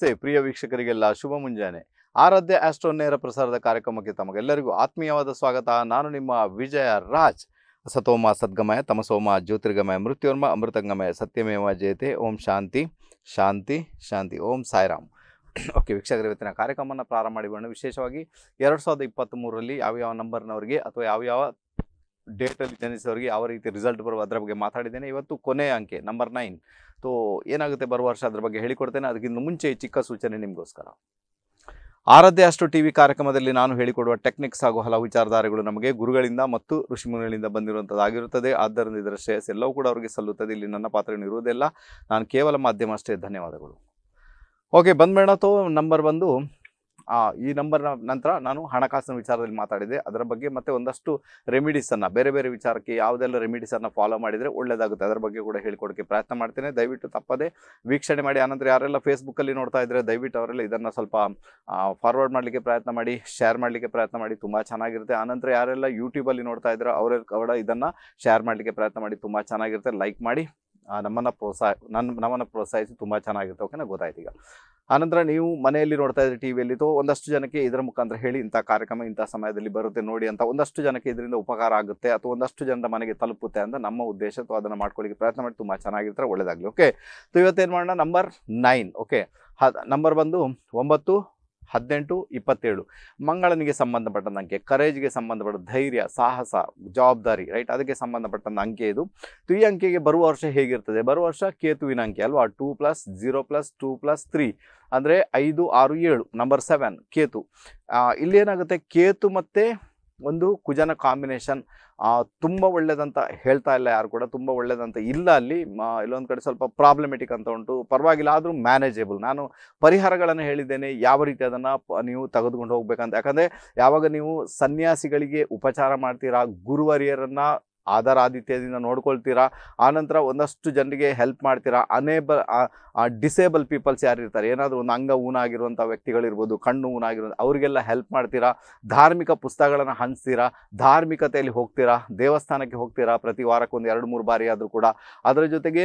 ನಮಸ್ತೆ ಪ್ರಿಯ ವೀಕ್ಷಕರಿಗೆಲ್ಲ ಶುಭ ಮುಂಜಾನೆ ಆರಾಧ್ಯ ಆಸ್ಟ್ರೋ ನೇರ ಪ್ರಸಾರದ ಕಾರ್ಯಕ್ರಮಕ್ಕೆ ತಮಗೆಲ್ಲರಿಗೂ ಆತ್ಮೀಯವಾದ ಸ್ವಾಗತ ನಾನು ನಿಮ್ಮ ವಿಜಯ ರಾಜ್ ಸತೋಮ ಸದ್ಗಮಯ ತಮಸೋಮ ಜ್ಯೋತಿರ್ಗಮಯ ಮೃತ್ಯೋರ್ಮ ಅಮೃತಂಗಮಯ ಸತ್ಯಮೇವ ಜಯತೆ ಓಂ ಶಾಂತಿ ಶಾಂತಿ ಶಾಂತಿ ಓಂ ಸಾಯಿರಾಮ್ ಓಕೆ ವೀಕ್ಷಕರ ಇವತ್ತಿನ ಕಾರ್ಯಕ್ರಮವನ್ನು ಪ್ರಾರಂಭ ಮಾಡಿಬಿಡೋಣ ವಿಶೇಷವಾಗಿ ಎರಡು ಸಾವಿರದ ಯಾವ ಯಾವ್ಯಾವ ನಂಬರ್ನವರಿಗೆ ಅಥವಾ ಯಾವ್ಯಾವ ಡೇಟಲ್ಲಿ ಜನಿಸೋರಿಗೆ ಯಾವ ರೀತಿ ರಿಸಲ್ಟ್ ಬರುವ ಅದರ ಬಗ್ಗೆ ಮಾತಾಡಿದ್ದೇನೆ ಇವತ್ತು ಕೊನೆಯ ಅಂಕೆ ನಂಬರ್ ನೈನ್ ಸೊ ಏನಾಗುತ್ತೆ ಬರುವ ವರ್ಷ ಅದ್ರ ಬಗ್ಗೆ ಹೇಳಿಕೊಡ್ತೇನೆ ಅದಕ್ಕಿಂತ ಮುಂಚೆ ಚಿಕ್ಕ ಸೂಚನೆ ನಿಮಗೋಸ್ಕರ ಆರದ್ದೇ ಅಷ್ಟು ಟಿ ವಿ ಕಾರ್ಯಕ್ರಮದಲ್ಲಿ ನಾನು ಹೇಳಿಕೊಡುವ ಟೆಕ್ನಿಕ್ಸ್ ಹಾಗೂ ಹಲವು ವಿಚಾರಧಾರೆಗಳು ನಮಗೆ ಗುರುಗಳಿಂದ ಮತ್ತು ಋಷಿಮುನಿಗಳಿಂದ ಬಂದಿರುವಂಥದ್ದಾಗಿರುತ್ತದೆ ಆದ್ದರಿಂದ ಇದರ ಶ್ರೇಯಸ್ ಎಲ್ಲವೂ ಕೂಡ ಅವರಿಗೆ ಸಲ್ಲುತ್ತದೆ ಇಲ್ಲಿ ನನ್ನ ಪಾತ್ರ ಇರುವುದಿಲ್ಲ ನಾನು ಕೇವಲ ಮಾಧ್ಯಮ ಅಷ್ಟೇ ಧನ್ಯವಾದಗಳು ಓಕೆ ಬಂದ್ಮೇಣ ತೋ ನಂಬರ್ ಬಂದು ಈ ನಂಬರ್ನ ನಂತರ ನಾನು ಹಣಕಾಸಿನ ವಿಚಾರದಲ್ಲಿ ಮಾತಾಡಿದೆ ಅದರ ಬಗ್ಗೆ ಮತ್ತೆ ಒಂದಷ್ಟು ರೆಮಿಡೀಸನ್ನು ಬೇರೆ ಬೇರೆ ವಿಚಾರಕ್ಕೆ ಯಾವುದೆಲ್ಲ ರೆಮಿಡೀಸನ್ನು ಫಾಲೋ ಮಾಡಿದರೆ ಒಳ್ಳೆಯದಾಗುತ್ತೆ ಅದರ ಬಗ್ಗೆ ಕೂಡ ಹೇಳ್ಕೊಡೋಕ್ಕೆ ಪ್ರಯತ್ನ ಮಾಡ್ತೇನೆ ದಯವಿಟ್ಟು ತಪ್ಪದೇ ವೀಕ್ಷಣೆ ಮಾಡಿ ಆನಂತರ ಯಾರೆಲ್ಲ ಫೇಸ್ಬುಕ್ಕಲ್ಲಿ ನೋಡ್ತಾ ಇದ್ದರೆ ದಯವಿಟ್ಟು ಅವರೆಲ್ಲ ಇದನ್ನು ಸ್ವಲ್ಪ ಫಾರ್ವರ್ಡ್ ಮಾಡಲಿಕ್ಕೆ ಪ್ರಯತ್ನ ಮಾಡಿ ಶೇರ್ ಮಾಡಲಿಕ್ಕೆ ಪ್ರಯತ್ನ ಮಾಡಿ ತುಂಬ ಚೆನ್ನಾಗಿರುತ್ತೆ ಆನಂತರ ಯಾರೆಲ್ಲ ಯೂಟ್ಯೂಬಲ್ಲಿ ನೋಡ್ತಾ ಇದ್ದರೆ ಅವರ ಕೂಡ ಇದನ್ನು ಶೇರ್ ಮಾಡಲಿಕ್ಕೆ ಪ್ರಯತ್ನ ಮಾಡಿ ತುಂಬ ಚೆನ್ನಾಗಿರುತ್ತೆ ಲೈಕ್ ಮಾಡಿ ನಮ್ಮನ್ನು ಪ್ರೋತ್ಸಾಹ ನನ್ನ ನಮ್ಮನ್ನು ಪ್ರೋತ್ಸಾಹಿಸಿ ತುಂಬ ಚೆನ್ನಾಗಿರುತ್ತೆ ಓಕೆನಾ ಗೊತ್ತಾಯ್ತು ಈಗ ಆನಂತರ ನೀವು ಮನೆಯಲ್ಲಿ ನೋಡ್ತಾ ಇದ್ರೆ ಟಿ ತೋ ಒಂದಷ್ಟು ಜನಕ್ಕೆ ಇದರ ಮುಖಾಂತರ ಹೇಳಿ ಇಂಥ ಕಾರ್ಯಕ್ರಮ ಇಂಥ ಸಮಯದಲ್ಲಿ ಬರುತ್ತೆ ನೋಡಿ ಅಂತ ಒಂದಷ್ಟು ಜನಕ್ಕೆ ಇದರಿಂದ ಉಪಕಾರ ಆಗುತ್ತೆ ಅಥವಾ ಒಂದಷ್ಟು ಜನರ ಮನೆಗೆ ತಲುಪುತ್ತೆ ಅಂತ ನಮ್ಮ ಉದ್ದೇಶ ಅಥವಾ ಅದನ್ನು ಮಾಡ್ಕೊಳ್ಳಿಕ್ಕೆ ಪ್ರಯತ್ನ ಮಾಡಿ ತುಂಬ ಚೆನ್ನಾಗಿರ್ತಾರೆ ಒಳ್ಳೇದಾಗಲಿ ಓಕೆ ಇವತ್ತೇನು ಮಾಡೋಣ ನಂಬರ್ ನೈನ್ ಓಕೆ ನಂಬರ್ ಬಂದು ಒಂಬತ್ತು ಹದಿನೆಂಟು ಇಪ್ಪತ್ತೇಳು ಮಂಗಳನಿಗೆ ಸಂಬಂಧಪಟ್ಟಂತ ಅಂಕೆ ಕರೇಜ್ಗೆ ಸಂಬಂಧಪಟ್ಟ ಧೈರ್ಯ ಸಾಹಸ ಜವಾಬ್ದಾರಿ ರೈಟ್ ಅದಕ್ಕೆ ಸಂಬಂಧಪಟ್ಟಂತ ಅಂಕೆ ಇದು ತು ಈ ಅಂಕೆಗೆ ಬರುವ ವರ್ಷ ಹೇಗಿರ್ತದೆ ಬರುವ ವರ್ಷ ಕೇತುವಿನ ಅಂಕೆ ಅಲ್ವಾ two plus zero plus two plus three ಅಂದರೆ ಐದು ಆರು ಏಳು ನಂಬರ್ ಸೆವೆನ್ ಕೇತು ಇಲ್ಲೇನಾಗುತ್ತೆ ಕೇತು ಮತ್ತು ಒಂದು ಕುಜನ ಕಾಂಬಿನೇಷನ್ ತುಂಬ ಒಳ್ಳೆಯದಂತ ಹೇಳ್ತಾ ಇಲ್ಲ ಯಾರು ಕೂಡ ತುಂಬ ಒಳ್ಳೆಯದಂತ ಇಲ್ಲ ಅಲ್ಲಿ ಇಲ್ಲೊಂದು ಕಡೆ ಸ್ವಲ್ಪ ಪ್ರಾಬ್ಲಮೆಟಿಕ್ ಅಂತ ಉಂಟು ಪರವಾಗಿಲ್ಲ ಆದರೂ ಮ್ಯಾನೇಜೇಬಲ್ ನಾನು ಪರಿಹಾರಗಳನ್ನು ಹೇಳಿದ್ದೇನೆ ಯಾವ ರೀತಿ ಅದನ್ನು ನೀವು ತೆಗೆದುಕೊಂಡು ಹೋಗ್ಬೇಕಂತ ಯಾಕಂದರೆ ಯಾವಾಗ ನೀವು ಸನ್ಯಾಸಿಗಳಿಗೆ ಉಪಚಾರ ಮಾಡ್ತೀರಾ ಗುರುವರಿಯರನ್ನು ಆದಿತ್ಯದಿಂದ ನೋಡ್ಕೊಳ್ತೀರಾ ಆನಂತರ ಒಂದಷ್ಟು ಜನರಿಗೆ ಹೆಲ್ಪ್ ಮಾಡ್ತೀರಾ ಅನೇಬಲ್ ಡಿಸೇಬಲ್ ಪೀಪಲ್ಸ್ ಯಾರಿರ್ತಾರೆ ಏನಾದರೂ ಒಂದು ಅಂಗ ಊನಾಗಿರುವಂಥ ವ್ಯಕ್ತಿಗಳಿರ್ಬೋದು ಕಣ್ಣು ಊನಾಗಿರೋ ಅವರಿಗೆಲ್ಲ ಹೆಲ್ಪ್ ಮಾಡ್ತೀರಾ ಧಾರ್ಮಿಕ ಪುಸ್ತಕಗಳನ್ನು ಹಂಚ್ತೀರಾ ಧಾರ್ಮಿಕತೆಯಲ್ಲಿ ಹೋಗ್ತೀರಾ ದೇವಸ್ಥಾನಕ್ಕೆ ಹೋಗ್ತೀರಾ ಪ್ರತಿ ವಾರಕ್ಕೊಂದು ಎರಡು ಮೂರು ಬಾರಿ ಆದರೂ ಕೂಡ ಅದರ ಜೊತೆಗೆ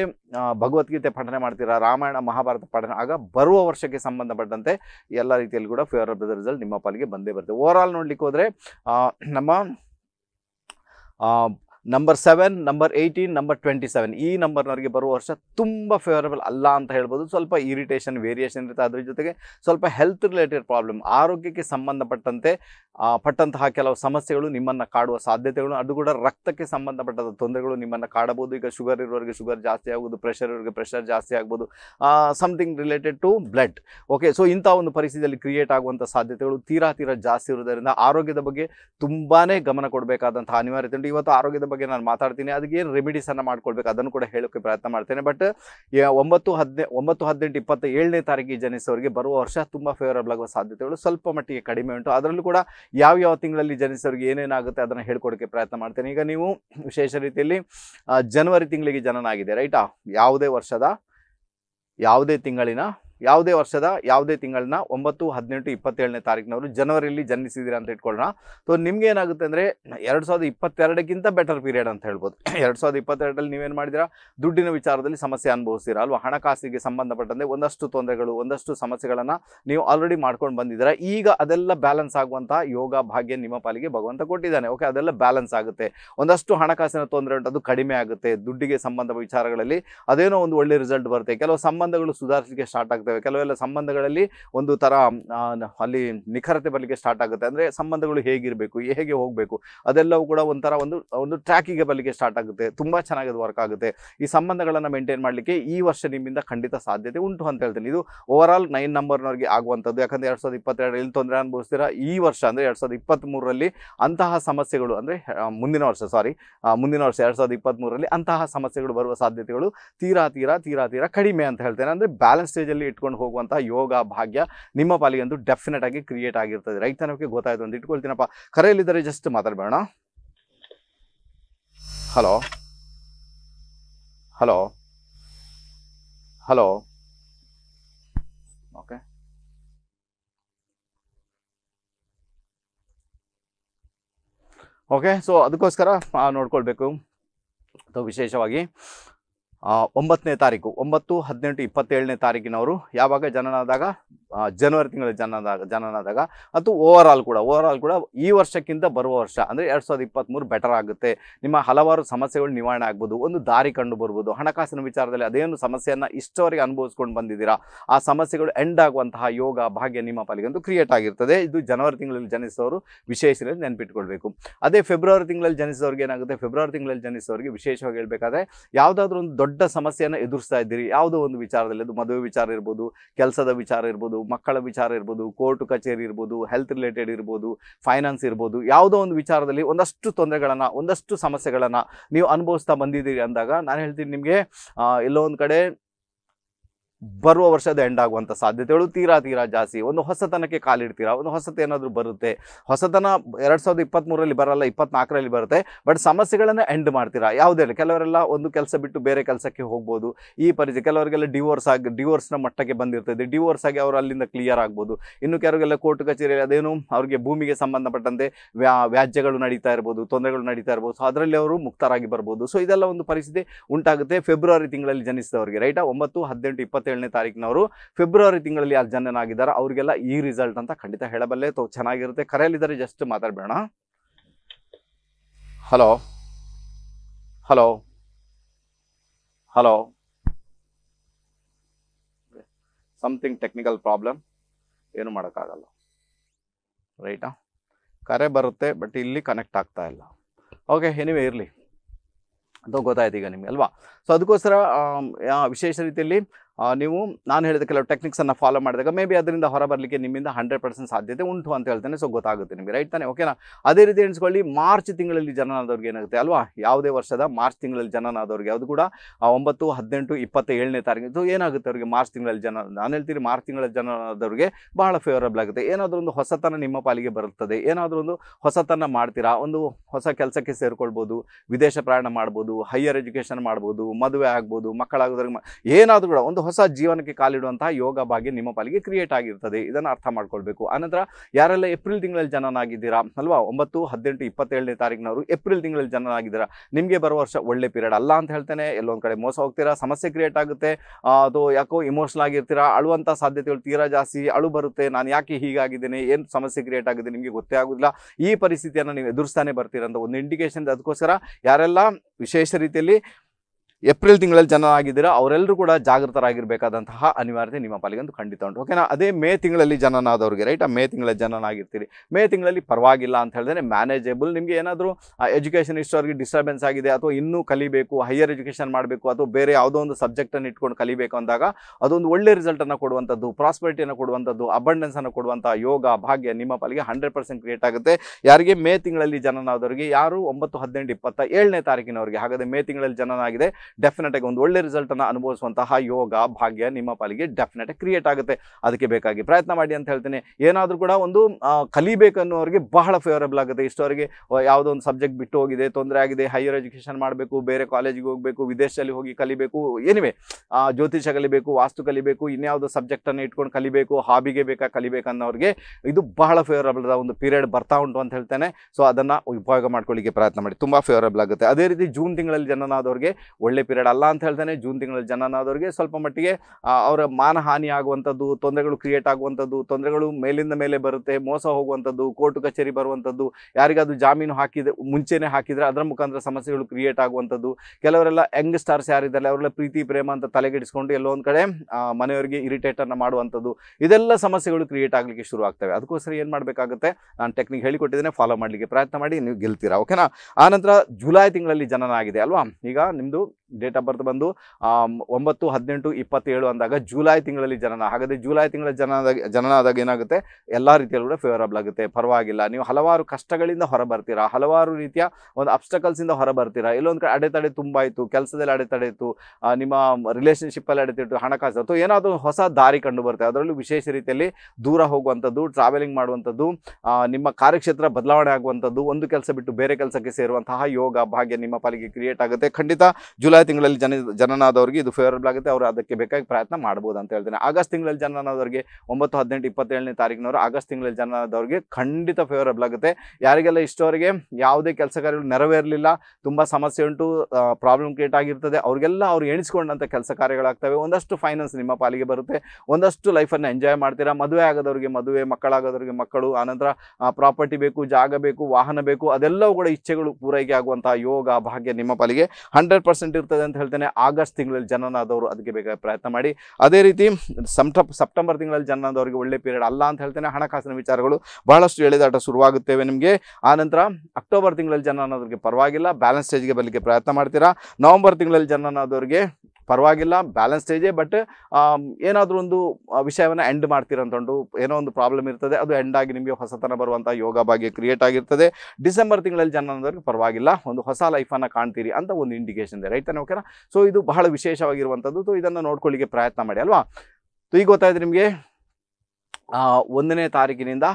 ಭಗವದ್ಗೀತೆ ಪಠನೆ ಮಾಡ್ತೀರಾ ರಾಮಾಯಣ ಮಹಾಭಾರತ ಪಠನೆ ಆಗ ಬರುವ ವರ್ಷಕ್ಕೆ ಸಂಬಂಧಪಟ್ಟಂತೆ ಎಲ್ಲ ರೀತಿಯಲ್ಲಿ ಕೂಡ ದ ರಿಸಲ್ಟ್ ನಿಮ್ಮ ಪಾಲಿಗೆ ಬಂದೇ ಬರುತ್ತೆ ಓವರ್ ಆಲ್ ನೋಡ್ಲಿಕ್ಕೆ ಹೋದರೆ ನಮ್ಮ number seven number eighteen number twenty seven ಈ ನಂಬರ್ನವರಿಗೆ ಬರುವ ವರ್ಷ ತುಂಬ ಫೇವರಬಲ್ ಅಲ್ಲ ಅಂತ ಹೇಳ್ಬೋದು ಸ್ವಲ್ಪ ಇರಿಟೇಷನ್ ವೇರಿಯೇಷನ್ ಇರುತ್ತೆ ಅದ್ರ ಜೊತೆಗೆ ಸ್ವಲ್ಪ ಹೆಲ್ತ್ ರಿಲೇಟೆಡ್ ಪ್ರಾಬ್ಲಮ್ ಆರೋಗ್ಯಕ್ಕೆ ಸಂಬಂಧಪಟ್ಟಂತೆ ಪಟ್ಟಂತಹ ಕೆಲವು ಸಮಸ್ಯೆಗಳು ನಿಮ್ಮನ್ನು ಕಾಡುವ ಸಾಧ್ಯತೆಗಳು ಅದು ಕೂಡ ರಕ್ತಕ್ಕೆ ಸಂಬಂಧಪಟ್ಟಂಥ ತೊಂದರೆಗಳು ನಿಮ್ಮನ್ನು ಕಾಡಬಹುದು ಈಗ ಶುಗರ್ ಇರೋರಿಗೆ ಶುಗರ್ ಜಾಸ್ತಿ ಆಗ್ಬೋದು ಪ್ರೆಷರ್ ಇರೋರಿಗೆ ಪ್ರೆಷರ್ ಜಾಸ್ತಿ ಆಗ್ಬೋದು something related to blood okay so ಇಂಥ ಒಂದು ಪರಿಸ್ಥಿತಿಯಲ್ಲಿ ಕ್ರಿಯೇಟ್ ಆಗುವಂಥ ಸಾಧ್ಯತೆಗಳು ತೀರಾ ತೀರಾ ಜಾಸ್ತಿ ಇರುವುದರಿಂದ ಆರೋಗ್ಯದ ಬಗ್ಗೆ ತುಂಬಾ ಗಮನ ಕೊಡಬೇಕಾದಂಥ ಅನಿವಾರ್ಯತೆ ಇವತ್ತು ಆರೋಗ್ಯದ ಬಗ್ಗೆ ಬಗ್ಗೆ ನಾನು ಮಾತಾಡ್ತೀನಿ ಅದಕ್ಕೆ ಏನು ರೆಮಿಡೀಸನ್ನು ಮಾಡ್ಕೊಳ್ಬೇಕು ಅದನ್ನು ಕೂಡ ಹೇಳೋಕ್ಕೆ ಪ್ರಯತ್ನ ಮಾಡ್ತೇನೆ ಬಟ್ ಒಂಬತ್ತು ಹದಿನೈದು ಒಂಬತ್ತು ಹದಿನೆಂಟು ಇಪ್ಪತ್ತ ಏಳನೇ ತಾರೀಕಿಗೆ ಜನಿಸೋರಿಗೆ ಬರುವ ವರ್ಷ ತುಂಬ ಫೇವರಬಲ್ ಆಗುವ ಸಾಧ್ಯತೆಗಳು ಸ್ವಲ್ಪ ಮಟ್ಟಿಗೆ ಕಡಿಮೆ ಉಂಟು ಅದರಲ್ಲೂ ಕೂಡ ಯಾವ ಯಾವ ತಿಂಗಳಲ್ಲಿ ಜನಿಸೋರಿಗೆ ಏನೇನಾಗುತ್ತೆ ಅದನ್ನು ಹೇಳ್ಕೊಡೋಕ್ಕೆ ಪ್ರಯತ್ನ ಮಾಡ್ತೇನೆ ಈಗ ನೀವು ವಿಶೇಷ ರೀತಿಯಲ್ಲಿ ಜನವರಿ ತಿಂಗಳಿಗೆ ಜನನಾಗಿದೆ ರೈಟಾ ಯಾವುದೇ ವರ್ಷದ ಯಾವುದೇ ತಿಂಗಳಿನ ಯಾವುದೇ ವರ್ಷದ ಯಾವುದೇ ತಿಂಗಳನ್ನ ಒಂಬತ್ತು ಹದಿನೆಂಟು ಇಪ್ಪತ್ತೇಳನೇ ತಾರೀಕಿನವರು ಜನವರಿಯಲ್ಲಿ ಜನಿಸಿದ್ದೀರಾ ಅಂತ ಇಟ್ಕೊಳ್ಳೋಣ ಸೊ ನಿಮ್ಗೆ ಏನಾಗುತ್ತೆ ಅಂದರೆ ಎರಡು ಸಾವಿರದ ಇಪ್ಪತ್ತೆರಡಕ್ಕಿಂತ ಬೆಟರ್ ಪೀರಿಯಡ್ ಅಂತ ಹೇಳ್ಬೋದು ಎರಡು ಸಾವಿರದ ಇಪ್ಪತ್ತೆರಡರಲ್ಲಿ ನೀವೇನು ಮಾಡಿದಿರಾ ದುಡ್ಡಿನ ವಿಚಾರದಲ್ಲಿ ಸಮಸ್ಯೆ ಅನುಭವಿಸ್ತೀರಾ ಅಲ್ವಾ ಹಣಕಾಸಿಗೆ ಸಂಬಂಧಪಟ್ಟಂತೆ ಒಂದಷ್ಟು ತೊಂದರೆಗಳು ಒಂದಷ್ಟು ಸಮಸ್ಯೆಗಳನ್ನು ನೀವು ಆಲ್ರೆಡಿ ಮಾಡ್ಕೊಂಡು ಬಂದಿದ್ದೀರಾ ಈಗ ಅದೆಲ್ಲ ಬ್ಯಾಲೆನ್ಸ್ ಆಗುವಂತಹ ಯೋಗ ಭಾಗ್ಯ ನಿಮ್ಮ ಪಾಲಿಗೆ ಭಗವಂತ ಕೊಟ್ಟಿದ್ದಾನೆ ಓಕೆ ಅದೆಲ್ಲ ಬ್ಯಾಲೆನ್ಸ್ ಆಗುತ್ತೆ ಒಂದಷ್ಟು ಹಣಕಾಸಿನ ತೊಂದರೆ ಉಂಟು ಅದು ಕಡಿಮೆ ಆಗುತ್ತೆ ದುಡ್ಡಿಗೆ ಸಂಬಂಧ ವಿಚಾರಗಳಲ್ಲಿ ಅದೇನೋ ಒಂದು ಒಳ್ಳೆ ರಿಸಲ್ಟ್ ಬರುತ್ತೆ ಕೆಲವು ಸಂಬಂಧಗಳು ಸುಧಾರಿಸಲಿಕ್ಕೆ ಸ್ಟಾರ್ಟ್ ಆಗುತ್ತೆ ಆಗ್ತವೆ ಕೆಲವೆಲ್ಲ ಸಂಬಂಧಗಳಲ್ಲಿ ಒಂದು ಥರ ಅಲ್ಲಿ ನಿಖರತೆ ಬರಲಿಕ್ಕೆ ಸ್ಟಾರ್ಟ್ ಆಗುತ್ತೆ ಅಂದರೆ ಸಂಬಂಧಗಳು ಹೇಗಿರಬೇಕು ಹೇಗೆ ಹೋಗಬೇಕು ಅದೆಲ್ಲವೂ ಕೂಡ ಒಂಥರ ಒಂದು ಒಂದು ಟ್ರ್ಯಾಕಿಗೆ ಬರಲಿಕ್ಕೆ ಸ್ಟಾರ್ಟ್ ಆಗುತ್ತೆ ತುಂಬ ಚೆನ್ನಾಗಿ ವರ್ಕ್ ಆಗುತ್ತೆ ಈ ಸಂಬಂಧಗಳನ್ನು ಮೇಂಟೈನ್ ಮಾಡಲಿಕ್ಕೆ ಈ ವರ್ಷ ನಿಮ್ಮಿಂದ ಖಂಡಿತ ಸಾಧ್ಯತೆ ಉಂಟು ಅಂತ ಹೇಳ್ತೀನಿ ಇದು ಓವರ್ ಆಲ್ ನೈನ್ ನಂಬರ್ನವ್ರಿಗೆ ಆಗುವಂಥದ್ದು ಯಾಕಂದರೆ ಎರಡು ಸಾವಿರದ ಇಪ್ಪತ್ತೆರಡರಲ್ಲಿ ತೊಂದರೆ ಅನುಭವಿಸ್ತೀರಾ ಈ ವರ್ಷ ಅಂದರೆ ಎರಡು ಸಾವಿರದ ಇಪ್ಪತ್ತ್ಮೂರರಲ್ಲಿ ಅಂತಹ ಸಮಸ್ಯೆಗಳು ಅಂದರೆ ಮುಂದಿನ ವರ್ಷ ಸಾರಿ ಮುಂದಿನ ವರ್ಷ ಎರಡು ಸಾವಿರದ ಇಪ್ಪತ್ತ್ಮೂರರಲ್ಲಿ ಅಂತಹ ಸಮಸ್ಯೆಗಳು ಬರುವ ಸಾಧ್ಯತೆಗಳು ತೀರಾ ತೀರಾ ತೀರಾ ತೀರಾ ಕಡಿಮೆ ಅಂತ ಹೇಳ್ತೇನೆ ಅಂದರೆ ಬ್ಯಾಲೆನ್ಸ್ ಸ್ಟೇಜಲ್ಲಿ ಇಟ್ಕೊಂಡು ಹೋಗುವಂತಹ ಯೋಗ ಭಾಗ್ಯ ನಿಮ್ಮ ಪಾಲಿಗಂತೂ ಡೆಫಿನೆಟ್ ಆಗಿ ಕ್ರಿಯೇಟ್ ಆಗಿರ್ತದೆ ರೈತನಕ್ಕೆ ಗೊತ್ತಾಯ್ತು ಅಂತ ಇಟ್ಕೊಳ್ತೀನಪ್ಪ ಕರೆಯಲ್ಲಿದ್ದರೆ ಜಸ್ಟ್ ಮಾತಾಡ್ಬೇಡ hello hello hello okay okay so ಅದಕ್ಕೋಸ್ಕರ ನೋಡ್ಕೊಳ್ಬೇಕು ಅಥವಾ ವಿಶೇಷವಾಗಿ ಒಂಬತ್ತನೇ ತಾರೀಕು ಒಂಬತ್ತು ಹದಿನೆಂಟು ಇಪ್ಪತ್ತೇಳನೇ ತಾರೀಕಿನವರು ಯಾವಾಗ ಜನನಾದಾಗ ಜನವರಿ ತಿಂಗಳ ಜನನಾದಾಗ ಜನನಾದಾಗ ಅದು ಓವರ್ ಆಲ್ ಕೂಡ ಓವರ್ ಆಲ್ ಕೂಡ ಈ ವರ್ಷಕ್ಕಿಂತ ಬರುವ ವರ್ಷ ಅಂದರೆ ಎರಡು ಸಾವಿರದ ಇಪ್ಪತ್ತ್ಮೂರು ಬೆಟರ್ ಆಗುತ್ತೆ ನಿಮ್ಮ ಹಲವಾರು ಸಮಸ್ಯೆಗಳು ನಿವಾರಣೆ ಆಗ್ಬೋದು ಒಂದು ದಾರಿ ಕಂಡು ಬರ್ಬೋದು ಹಣಕಾಸಿನ ವಿಚಾರದಲ್ಲಿ ಅದೇನು ಸಮಸ್ಯೆಯನ್ನು ಇಷ್ಟವರೆಗೆ ಅನುಭವಿಸ್ಕೊಂಡು ಬಂದಿದ್ದೀರಾ ಆ ಸಮಸ್ಯೆಗಳು ಎಂಡ್ ಆಗುವಂತಹ ಯೋಗ ಭಾಗ್ಯ ನಿಮ್ಮ ಒಂದು ಕ್ರಿಯೇಟ್ ಆಗಿರ್ತದೆ ಇದು ಜನವರಿ ತಿಂಗಳಲ್ಲಿ ಜನಿಸಿದವರು ವಿಶೇಷದಲ್ಲಿ ನೆನಪಿಟ್ಕೊಳ್ಬೇಕು ಅದೇ ಫೆಬ್ರವರಿ ತಿಂಗಳಲ್ಲಿ ಜನಿಸಿದವ್ರಿಗೆ ಏನಾಗುತ್ತೆ ಫೆಬ್ರವರಿ ತಿಂಗಳಲ್ಲಿ ಜನಿಸಿದವರಿಗೆ ವಿಶೇಷವಾಗಿ ಹೇಳಬೇಕಾದ್ರೆ ಯಾವುದಾದ್ರೂ ಒಂದು ದೊಡ್ಡ ದೊಡ್ಡ ಸಮಸ್ಯೆಯನ್ನು ಎದುರಿಸ್ತಾ ಇದ್ದೀರಿ ಯಾವುದೋ ಒಂದು ವಿಚಾರದಲ್ಲಿ ಅದು ಮದುವೆ ವಿಚಾರ ಇರ್ಬೋದು ಕೆಲಸದ ವಿಚಾರ ಇರ್ಬೋದು ಮಕ್ಕಳ ವಿಚಾರ ಇರ್ಬೋದು ಕೋರ್ಟ್ ಕಚೇರಿ ಇರ್ಬೋದು ಹೆಲ್ತ್ ರಿಲೇಟೆಡ್ ಇರ್ಬೋದು ಫೈನಾನ್ಸ್ ಇರ್ಬೋದು ಯಾವುದೋ ಒಂದು ವಿಚಾರದಲ್ಲಿ ಒಂದಷ್ಟು ತೊಂದರೆಗಳನ್ನು ಒಂದಷ್ಟು ಸಮಸ್ಯೆಗಳನ್ನು ನೀವು ಅನುಭವಿಸ್ತಾ ಬಂದಿದ್ದೀರಿ ಅಂದಾಗ ನಾನು ಹೇಳ್ತೀನಿ ನಿಮಗೆ ಎಲ್ಲೋ ಒಂದು ಕಡೆ ಬರುವ ವರ್ಷದ ಎಂಡ್ ಆಗುವಂಥ ಸಾಧ್ಯತೆಗಳು ತೀರಾ ತೀರಾ ಜಾಸ್ತಿ ಒಂದು ಹೊಸತನಕ್ಕೆ ಕಾಲಿಡ್ತೀರಾ ಒಂದು ಹೊಸತ ಏನಾದರೂ ಬರುತ್ತೆ ಹೊಸತನ ಎರಡು ಸಾವಿರದ ಇಪ್ಪತ್ತ್ಮೂರಲ್ಲಿ ಬರಲ್ಲ ಇಪ್ಪತ್ನಾಲ್ಕರಲ್ಲಿ ಬರುತ್ತೆ ಬಟ್ ಸಮಸ್ಯೆಗಳನ್ನು ಎಂಡ್ ಮಾಡ್ತೀರಾ ಯಾವುದೇ ಕೆಲವರೆಲ್ಲ ಒಂದು ಕೆಲಸ ಬಿಟ್ಟು ಬೇರೆ ಕೆಲಸಕ್ಕೆ ಹೋಗ್ಬೋದು ಈ ಪರಿಚಯ ಕೆಲವರಿಗೆಲ್ಲ ಡಿವೋರ್ಸ್ ಆಗಿ ಡಿವೋರ್ಸ್ನ ಮಟ್ಟಕ್ಕೆ ಬಂದಿರ್ತದೆ ಡಿವೋರ್ಸ್ ಆಗಿ ಅವರು ಅಲ್ಲಿಂದ ಕ್ಲಿಯರ್ ಆಗ್ಬೋದು ಇನ್ನು ಕೆಲವರಿಗೆಲ್ಲ ಕೋರ್ಟ್ ಕಚೇರಿ ಅದೇನು ಅವರಿಗೆ ಭೂಮಿಗೆ ಸಂಬಂಧಪಟ್ಟಂತೆ ವ್ಯಾ ವ್ಯಾಜ್ಯಗಳು ನಡೀತಾ ಇರ್ಬೋದು ತೊಂದರೆಗಳು ನಡೀತಾ ಇರ್ಬೋದು ಸೊ ಅದರಲ್ಲಿ ಅವರು ಮುಕ್ತರಾಗಿ ಬರ್ಬೋದು ಸೊ ಇದೆಲ್ಲ ಒಂದು ಪರಿಸ್ಥಿತಿ ಉಂಟಾಗುತ್ತೆ ಫೆಬ್ರವರಿ ತಿಂಗಳಲ್ಲಿ ಜನಿಸಿದವರಿಗೆ ರೈಟಾ ಒಂಬತ್ತು ಹದಿನೆಂಟು ಇಪ್ಪತ್ತೆಂಟು ಏಳನೇ ತಾರೀಕಿನವರು ಫೆಬ್ರವರಿ ತಿಂಗಳಲ್ಲಿ ಯಾರು ಜನನಾಗಿದ್ದಾರೆ ಅವರಿಗೆಲ್ಲ ಈ ರಿಸಲ್ಟ್ ಅಂತ ಖಂಡಿತ ಹೇಳಬಲ್ಲೆ ತೋ ಚೆನ್ನಾಗಿರುತ್ತೆ ಕರೆಯಲ್ಲಿದ್ದಾರೆ ಜಸ್ಟ್ ಮಾತಾಡಬೇಡ hello hello hello something technical problem ಏನು ಮಾಡೋಕ್ಕಾಗಲ್ಲ ರೈಟಾ ಕರೆ ಬರುತ್ತೆ ಬಟ್ ಇಲ್ಲಿ ಕನೆಕ್ಟ್ ಆಗ್ತಾ ಇಲ್ಲ ಓಕೆ ಎನಿವೆ ಇರಲಿ ಅದು ಗೊತ್ತಾಯ್ತು ಈಗ ನಿಮಗೆ ಅಲ್ವಾ ಸೊ ಅದಕ್ಕೋಸ್ಕರ ವಿಶೇಷ ರೀತಿಯಲ್ಲಿ ನೀವು ನಾನು ಹೇಳಿದ ಕೆಲವು ಟೆಕ್ನಿಕ್ಸನ್ನು ಫಾಲೋ ಮಾಡಿದಾಗ ಮೇ ಬಿ ಅದರಿಂದ ಹೊರಬರಲಿಕ್ಕೆ ನಿಮ್ಮಿಂದ ಹಂಡ್ರೆಡ್ ಪರ್ಸೆಂಟ್ ಸಾಧ್ಯತೆ ಉಂಟು ಅಂತ ಹೇಳ್ತೇನೆ ಸೊ ಗೊತ್ತಾಗುತ್ತೆ ನಿಮಗೆ ರೈಟ್ ತಾನೆ ಓಕೆನಾ ಅದೇ ರೀತಿ ಎಣಿಸ್ಕೊಳ್ಳಿ ಮಾರ್ಚ್ ತಿಂಗಳಲ್ಲಿ ಜನನಾದವ್ರಿಗೆ ಏನಾಗುತ್ತೆ ಅಲ್ವಾ ಯಾವುದೇ ವರ್ಷದ ಮಾರ್ಚ್ ತಿಂಗಳಲ್ಲಿ ಜನನಾದವ್ರಿಗೆ ಅದು ಕೂಡ ಒಂಬತ್ತು ಹದಿನೆಂಟು ಏಳನೇ ತಾರೀಕು ಏನಾಗುತ್ತೆ ಅವರಿಗೆ ಮಾರ್ಚ್ ತಿಂಗಳಲ್ಲಿ ಜನ ನಾನು ಹೇಳ್ತೀನಿ ಮಾರ್ಚ್ ತಿಂಗಳ ಜನನಾದವ್ರಿಗೆ ಬಹಳ ಫೇವರಬಲ್ ಆಗುತ್ತೆ ಏನಾದರೂ ಒಂದು ಹೊಸತನ ನಿಮ್ಮ ಪಾಲಿಗೆ ಬರುತ್ತದೆ ಏನಾದರೂ ಒಂದು ಹೊಸತನ ಮಾಡ್ತೀರಾ ಒಂದು ಹೊಸ ಕೆಲಸಕ್ಕೆ ಸೇರಿಕೊಳ್ಬೋದು ವಿದೇಶ ಪ್ರಯಾಣ ಮಾಡ್ಬೋದು ಹೈಯರ್ ಎಜುಕೇಷನ್ ಮಾಡ್ಬೋದು ಮದುವೆ ಆಗ್ಬೋದು ಮಕ್ಕಳಾಗೋದ್ರಿಗೆ ಏನಾದರೂ ಕೂಡ ಒಂದು ಹೊಸ ಜೀವನಕ್ಕೆ ಕಾಲಿಡುವಂತಹ ಯೋಗ ಭಾಗ್ಯ ನಿಮ್ಮ ಪಾಲಿಗೆ ಕ್ರಿಯೇಟ್ ಆಗಿರ್ತದೆ ಇದನ್ನು ಅರ್ಥ ಮಾಡ್ಕೊಳ್ಬೇಕು ಆನಂತರ ಯಾರೆಲ್ಲ ಏಪ್ರಿಲ್ ತಿಂಗಳಲ್ಲಿ ಜನನಾಗಿದ್ದೀರಾ ಅಲ್ವಾ ಒಂಬತ್ತು ಹದಿನೆಂಟು ಇಪ್ಪತ್ತೇಳನೇ ತಾರೀಕಿನವರು ಏಪ್ರಿಲ್ ತಿಂಗಳಲ್ಲಿ ಜನನಾಗಿದ್ದೀರಾ ನಿಮಗೆ ಬರುವ ವರ್ಷ ಒಳ್ಳೆ ಪೀರಿಯಡ್ ಅಲ್ಲ ಅಂತ ಹೇಳ್ತೇನೆ ಎಲ್ಲೊಂದು ಕಡೆ ಮೋಸ ಹೋಗ್ತೀರಾ ಸಮಸ್ಯೆ ಕ್ರಿಯೇಟ್ ಆಗುತ್ತೆ ಅದು ಯಾಕೋ ಇಮೋಷನಲ್ ಆಗಿರ್ತೀರಾ ಅಳುವಂಥ ಸಾಧ್ಯತೆಗಳು ತೀರಾ ಜಾಸ್ತಿ ಅಳು ಬರುತ್ತೆ ನಾನು ಯಾಕೆ ಹೀಗಾಗಿದ್ದೀನಿ ಏನು ಸಮಸ್ಯೆ ಕ್ರಿಯೇಟ್ ಆಗಿದೆ ನಿಮಗೆ ಗೊತ್ತೇ ಆಗೋದಿಲ್ಲ ಈ ಪರಿಸ್ಥಿತಿಯನ್ನು ನೀವು ಎದುರಿಸ್ತಾನೆ ಬರ್ತೀರಂತ ಒಂದು ಇಂಡಿಕೇಶನ್ ಅದಕ್ಕೋಸ್ಕರ ಯಾರೆಲ್ಲ ವಿಶೇಷ ರೀತಿಯಲ್ಲಿ ಏಪ್ರಿಲ್ ತಿಂಗಳಲ್ಲಿ ಜನ ಅವರೆಲ್ಲರೂ ಕೂಡ ಜಾಗೃತರಾಗಿರಬೇಕಾದಂತಹ ಅನಿವಾರ್ಯತೆ ನಿಮ್ಮ ಒಂದು ಖಂಡಿತ ಉಂಟು ಓಕೆನಾ ಅದೇ ಮೇ ತಿಂಗಳಲ್ಲಿ ಜನನಾದವ್ರಿಗೆ ರೈಟ್ ಆ ಮೇ ತಿಂಗಳಲ್ಲಿ ಜನನಾಗಿರ್ತೀರಿ ಮೇ ತಿಂಗಳಲ್ಲಿ ಪರವಾಗಿಲ್ಲ ಅಂತ ಹೇಳಿದ್ರೆ ಮ್ಯಾನೇಜೇಬಲ್ ನಿಮಗೆ ಏನಾದರೂ ಎಜುಕೇಷನ್ ಅವ್ರಿಗೆ ಡಿಸ್ಟರ್ಬೆನ್ಸ್ ಆಗಿದೆ ಅಥವಾ ಇನ್ನೂ ಕಲಿಬೇಕು ಹೈಯರ್ ಎಜುಕೇಷನ್ ಮಾಡಬೇಕು ಅಥವಾ ಬೇರೆ ಯಾವುದೋ ಒಂದು ಸಬ್ಜೆಕ್ಟನ್ನು ಇಟ್ಕೊಂಡು ಕಲಿಬೇಕು ಅಂದಾಗ ಅದೊಂದು ಒಳ್ಳೆ ರಿಸಲ್ಟನ್ನು ಕೊಡುವಂಥದ್ದು ಪ್ರಾಸ್ಪರಿಟಿಯನ್ನು ಕೊಡುವಂಥದ್ದು ಅಬಂಡೆನ್ಸನ್ನು ಕೊಡುವಂಥ ಯೋಗ ಭಾಗ್ಯ ನಿಮ್ಮ ಪಾಲಿಗೆ ಹಂಡ್ರೆಡ್ ಪರ್ಸೆಂಟ್ ಕ್ರಿಯೇಟ್ ಆಗುತ್ತೆ ಯಾರಿಗೆ ಮೇ ತಿಂಗಳಲ್ಲಿ ಜನನಾದವರಿಗೆ ಯಾರು ಒಂಬತ್ತು ಹದಿನೆಂಟು ಇಪ್ಪತ್ತ ಏಳನೇ ತಾರೀಕಿನವರಿಗೆ ಹಾಗಾದರೆ ಮೇ ತಿಂಗಳಲ್ಲಿ ಜನನಾಗಿದೆ ಡೆಫಿನೆಟ್ ಆಗಿ ಒಂದು ಒಳ್ಳೆ ರಿಸಲ್ಟ್ ಅನುಭವಿಸುವಂತಹ ಯೋಗ ಭಾಗ್ಯ ನಿಮ್ಮ ಪಾಲಿಗೆ ಡೆಫಿನೆಟ್ ಕ್ರಿಯೇಟ್ ಆಗುತ್ತೆ ಅದಕ್ಕೆ ಬೇಕಾಗಿ ಪ್ರಯತ್ನ ಮಾಡಿ ಅಂತ ಹೇಳ್ತೀನಿ ಏನಾದರೂ ಕೂಡ ಒಂದು ಕಲಿಬೇಕನ್ನೋರಿಗೆ ಬಹಳ ಫೇವರಬಲ್ ಆಗುತ್ತೆ ಇಷ್ಟವರಿಗೆ ಯಾವುದೋ ಒಂದು ಸಬ್ಜೆಕ್ಟ್ ಬಿಟ್ಟು ಹೋಗಿದೆ ತೊಂದರೆ ಆಗಿದೆ ಹೈಯರ್ ಎಜುಕೇಷನ್ ಮಾಡಬೇಕು ಬೇರೆ ಕಾಲೇಜಿಗೆ ಹೋಗಬೇಕು ವಿದೇಶದಲ್ಲಿ ಹೋಗಿ ಕಲಿಬೇಕು ಏನಿವೆ ಜ್ಯೋತಿಷ ಕಲಿಬೇಕು ವಾಸ್ತು ಕಲಿಬೇಕು ಇನ್ಯಾವುದೋ ಸಬ್ಜೆಕ್ಟನ್ನು ಇಟ್ಕೊಂಡು ಕಲಿಬೇಕು ಹಾಬಿಗೆ ಬೇಕಾ ಕಲಿಬೇಕು ಅನ್ನೋರಿಗೆ ಇದು ಬಹಳ ಫೇವರಬಲ್ ಒಂದು ಪೀರಿಯಡ್ ಬರ್ತಾ ಉಂಟು ಅಂತ ಹೇಳ್ತೇನೆ ಸೊ ಅದನ್ನು ಉಪಯೋಗ ಮಾಡ್ಕೊಳ್ಳಿಕ್ಕೆ ಪ್ರಯತ್ನ ಮಾಡಿ ತುಂಬ ಫೇವರಬಲ್ ಆಗುತ್ತೆ ಅದೇ ರೀತಿ ಜೂನ್ ತಿಂಗಳಲ್ಲಿ ಜನನಾದವ್ರಿಗೆ ಒಳ್ಳೆ ಪೀರಿಯಡ್ ಅಲ್ಲ ಅಂತ ಹೇಳ್ತಾನೆ ಜೂನ್ ತಿಂಗಳಲ್ಲಿ ಜನನ ಸ್ವಲ್ಪ ಮಟ್ಟಿಗೆ ಅವರ ಮಾನಹಾನಿ ಆಗುವಂಥದ್ದು ತೊಂದರೆಗಳು ಕ್ರಿಯೇಟ್ ಆಗುವಂಥದ್ದು ತೊಂದರೆಗಳು ಮೇಲಿಂದ ಮೇಲೆ ಬರುತ್ತೆ ಮೋಸ ಹೋಗುವಂಥದ್ದು ಕೋರ್ಟ್ ಕಚೇರಿ ಬರುವಂಥದ್ದು ಯಾರಿಗಾದ್ರು ಜಾಮೀನು ಹಾಕಿದ ಮುಂಚೆನೇ ಹಾಕಿದರೆ ಅದರ ಮುಖಾಂತರ ಸಮಸ್ಯೆಗಳು ಕ್ರಿಯೇಟ್ ಆಗುವಂಥದ್ದು ಕೆಲವರೆಲ್ಲ ಯಂಗ್ ಸ್ಟಾರ್ಸ್ ಯಾರಿದ್ದಾರೆ ಅವರೆಲ್ಲ ಪ್ರೀತಿ ಪ್ರೇಮ ಅಂತ ತಲೆಗೆಡಿಸ್ಕೊಂಡು ಎಲ್ಲೋ ಒಂದು ಕಡೆ ಮನೆಯವರಿಗೆ ಇರಿಟೇಟನ್ನು ಮಾಡುವಂಥದ್ದು ಇದೆಲ್ಲ ಸಮಸ್ಯೆಗಳು ಕ್ರಿಯೇಟ್ ಆಗಲಿಕ್ಕೆ ಶುರು ಆಗ್ತವೆ ಅದಕ್ಕೋಸ್ಕರ ಏನು ಮಾಡಬೇಕಾಗುತ್ತೆ ನಾನು ಟೆಕ್ನಿಕ್ ಹೇಳಿಕೊಟ್ಟಿದ್ದೇನೆ ಫಾಲೋ ಮಾಡಲಿಕ್ಕೆ ಪ್ರಯತ್ನ ಮಾಡಿ ನೀವು ಗೆಲ್ತೀರಾ ಓಕೆನಾ ಆನಂತರ ಜುಲೈ ತಿಂಗಳಲ್ಲಿ ಜನನ ಆಗಿದೆ ಅಲ್ವಾ ಈಗ ನಿಮ್ಮದು ಡೇಟ್ ಆಫ್ ಬರ್ತ್ ಬಂದು ಒಂಬತ್ತು ಹದಿನೆಂಟು ಇಪ್ಪತ್ತೇಳು ಅಂದಾಗ ಜುಲೈ ತಿಂಗಳಲ್ಲಿ ಜನನ ಹಾಗಾದರೆ ಜುಲೈ ತಿಂಗಳ ಜನದ ಜನನ ಆದಾಗ ಏನಾಗುತ್ತೆ ಎಲ್ಲ ರೀತಿಯಲ್ಲೂ ಕೂಡ ಫೇವರಬಲ್ ಆಗುತ್ತೆ ಪರವಾಗಿಲ್ಲ ನೀವು ಹಲವಾರು ಕಷ್ಟಗಳಿಂದ ಹೊರ ಬರ್ತೀರಾ ಹಲವಾರು ರೀತಿಯ ಒಂದು ಅಬ್ಸ್ಟಕಲ್ಸಿಂದ ಹೊರ ಬರ್ತೀರಾ ಇಲ್ಲೊಂದು ಕಡೆ ಅಡೆತಡೆ ತುಂಬ ಇತ್ತು ಕೆಲಸದಲ್ಲಿ ಅಡೆತಡೆ ಇತ್ತು ನಿಮ್ಮ ರಿಲೇಷನ್ಶಿಪ್ಪಲ್ಲಿ ಅಡೆತಿಟ್ಟು ಹಣಕಾಸು ಅಥವಾ ಏನಾದರೂ ಹೊಸ ದಾರಿ ಕಂಡು ಬರುತ್ತೆ ಅದರಲ್ಲೂ ವಿಶೇಷ ರೀತಿಯಲ್ಲಿ ದೂರ ಹೋಗುವಂಥದ್ದು ಟ್ರಾವೆಲಿಂಗ್ ಮಾಡುವಂಥದ್ದು ನಿಮ್ಮ ಕಾರ್ಯಕ್ಷೇತ್ರ ಬದಲಾವಣೆ ಆಗುವಂಥದ್ದು ಒಂದು ಕೆಲಸ ಬಿಟ್ಟು ಬೇರೆ ಕೆಲಸಕ್ಕೆ ಸೇರುವಂತಹ ಯೋಗ ಭಾಗ್ಯ ನಿಮ್ಮ ಪಾಲಿಗೆ ಕ್ರಿಯೇಟ್ ಆಗುತ್ತೆ ಖಂಡಿತ ಜುಲೈ ಜುಲೈ ತಿಂಗಳಲ್ಲಿ ಜನ ಜನನಾದವ್ರಿಗೆ ಇದು ಫೇವರಬಲ್ ಆಗುತ್ತೆ ಅವರು ಅದಕ್ಕೆ ಬೇಕಾಗಿ ಪ್ರಯತ್ನ ಮಾಡ್ಬೋದು ಅಂತ ಹೇಳ್ತೇನೆ ಆಗಸ್ಟ್ ತಿಂಗಳಲ್ಲಿ ಜನನಾದವ್ರಿಗೆ ಒಂಬತ್ತು ಹದಿನೆಂಟು ಇಪ್ಪತ್ತೇಳನೇ ತಾರೀಕಿನವರು ಆಗಸ್ಟ್ ತಿಂಗಳಲ್ಲಿ ಜನನಾದವ್ರಿಗೆ ಖಂಡಿತ ಫೇವರಬಲ್ ಆಗುತ್ತೆ ಯಾರಿಗೆಲ್ಲ ಇಷ್ಟವರಿಗೆ ಯಾವುದೇ ಕೆಲಸ ಕಾರ್ಯಗಳು ನೆರವೇರಲಿಲ್ಲ ತುಂಬ ಸಮಸ್ಯೆ ಉಂಟು ಪ್ರಾಬ್ಲಮ್ ಕ್ರಿಯೇಟ್ ಆಗಿರ್ತದೆ ಅವರಿಗೆಲ್ಲ ಅವ್ರು ಎಣಿಸ್ಕೊಂಡಂಥ ಕೆಲಸ ಕಾರ್ಯಗಳಾಗ್ತವೆ ಒಂದಷ್ಟು ಫೈನಾನ್ಸ್ ನಿಮ್ಮ ಪಾಲಿಗೆ ಬರುತ್ತೆ ಒಂದಷ್ಟು ಲೈಫನ್ನು ಎಂಜಾಯ್ ಮಾಡ್ತೀರಾ ಮದುವೆ ಆಗೋದವ್ರಿಗೆ ಮದುವೆ ಮಕ್ಕಳಾಗೋದವ್ರಿಗೆ ಮಕ್ಕಳು ಆನಂತರ ಪ್ರಾಪರ್ಟಿ ಬೇಕು ಜಾಗ ಬೇಕು ವಾಹನ ಬೇಕು ಅದೆಲ್ಲವೂ ಕೂಡ ಇಚ್ಛೆಗಳು ಪೂರೈಕೆ ಆಗುವಂತಹ ಯೋಗ ಭಾಗ್ಯ ನಿಮ್ಮ ಪಾಲಿಗೆ ಹಂಡ್ರೆಡ್ ಪರ್ಸೆಂಟ್ ಇರ್ತದೆ ಅಂತ ಹೇಳ್ತೇನೆ ಆಗಸ್ಟ್ ತಿಂಗಳಲ್ಲಿ ಜನನಾದವರು ಅದಕ್ಕೆ ಬೇಕಾದ ಪ್ರಯತ್ನ ಮಾಡಿ ಅದೇ ರೀತಿ ಸೆಪ್ಟೆಂಬರ್ ತಿಂಗಳಲ್ಲಿ ಜನನಾದವರಿಗೆ ಒಳ್ಳೆ ಪೀರಿಯಡ್ ಅಲ್ಲ ಅಂತ ಹೇಳ್ತೇನೆ ಹಣಕಾಸಿನ ವಿಚಾರಗಳು ಬಹಳಷ್ಟು ಎಳೆದಾಟ ಶುರುವಾಗುತ್ತೇವೆ ನಿಮಗೆ ಆನಂತರ ಅಕ್ಟೋಬರ್ ತಿಂಗಳಲ್ಲಿ ಜನನಾದವರಿಗೆ ಪರವಾಗಿಲ್ಲ ಬ್ಯಾಲೆನ್ಸ್ ಸ್ಟೇಜ್ಗೆ ಬರಲಿಕ್ಕೆ ಪ್ರಯತ್ನ ಮಾಡ್ತೀರಾ ನವೆಂಬರ್ ತಿಂಗಳಲ್ಲಿ ಜನನಾದವರಿಗೆ ಪರವಾಗಿಲ್ಲ ಬ್ಯಾಲೆನ್ಸ್ ಸ್ಟೇಜೇ ಬಟ್ ಏನಾದರೂ ಒಂದು ವಿಷಯವನ್ನು ಎಂಡ್ ಮಾಡ್ತೀರಂತಂದು ಏನೋ ಒಂದು ಪ್ರಾಬ್ಲಮ್ ಇರ್ತದೆ ಅದು ಎಂಡ್ ಆಗಿ ನಿಮಗೆ ಹೊಸತನ ಬರುವಂಥ ಯೋಗ ಭಾಗ್ಯ ಕ್ರಿಯೇಟ್ ಆಗಿರ್ತದೆ ಡಿಸೆಂಬರ್ ತಿಂಗಳಲ್ಲಿ ಜನ ಅನ್ನೋದ್ರಿಗೆ ಪರವಾಗಿಲ್ಲ ಒಂದು ಹೊಸ ಲೈಫನ್ನು ಕಾಣ್ತೀರಿ ಅಂತ ಒಂದು ಇಂಡಿಕೇಶನ್ ಇದೆ ರೈತನೇ ಓಕೆನಾ ಸೊ ಇದು ಬಹಳ ವಿಶೇಷವಾಗಿರುವಂಥದ್ದು ಸೊ ಇದನ್ನು ನೋಡ್ಕೊಳ್ಳಿಕ್ಕೆ ಪ್ರಯತ್ನ ಮಾಡಿ ಅಲ್ವಾ ಸೊ ಈಗ ಗೊತ್ತಾಯ್ತು ನಿಮಗೆ ಒಂದನೇ ತಾರೀಕಿನಿಂದ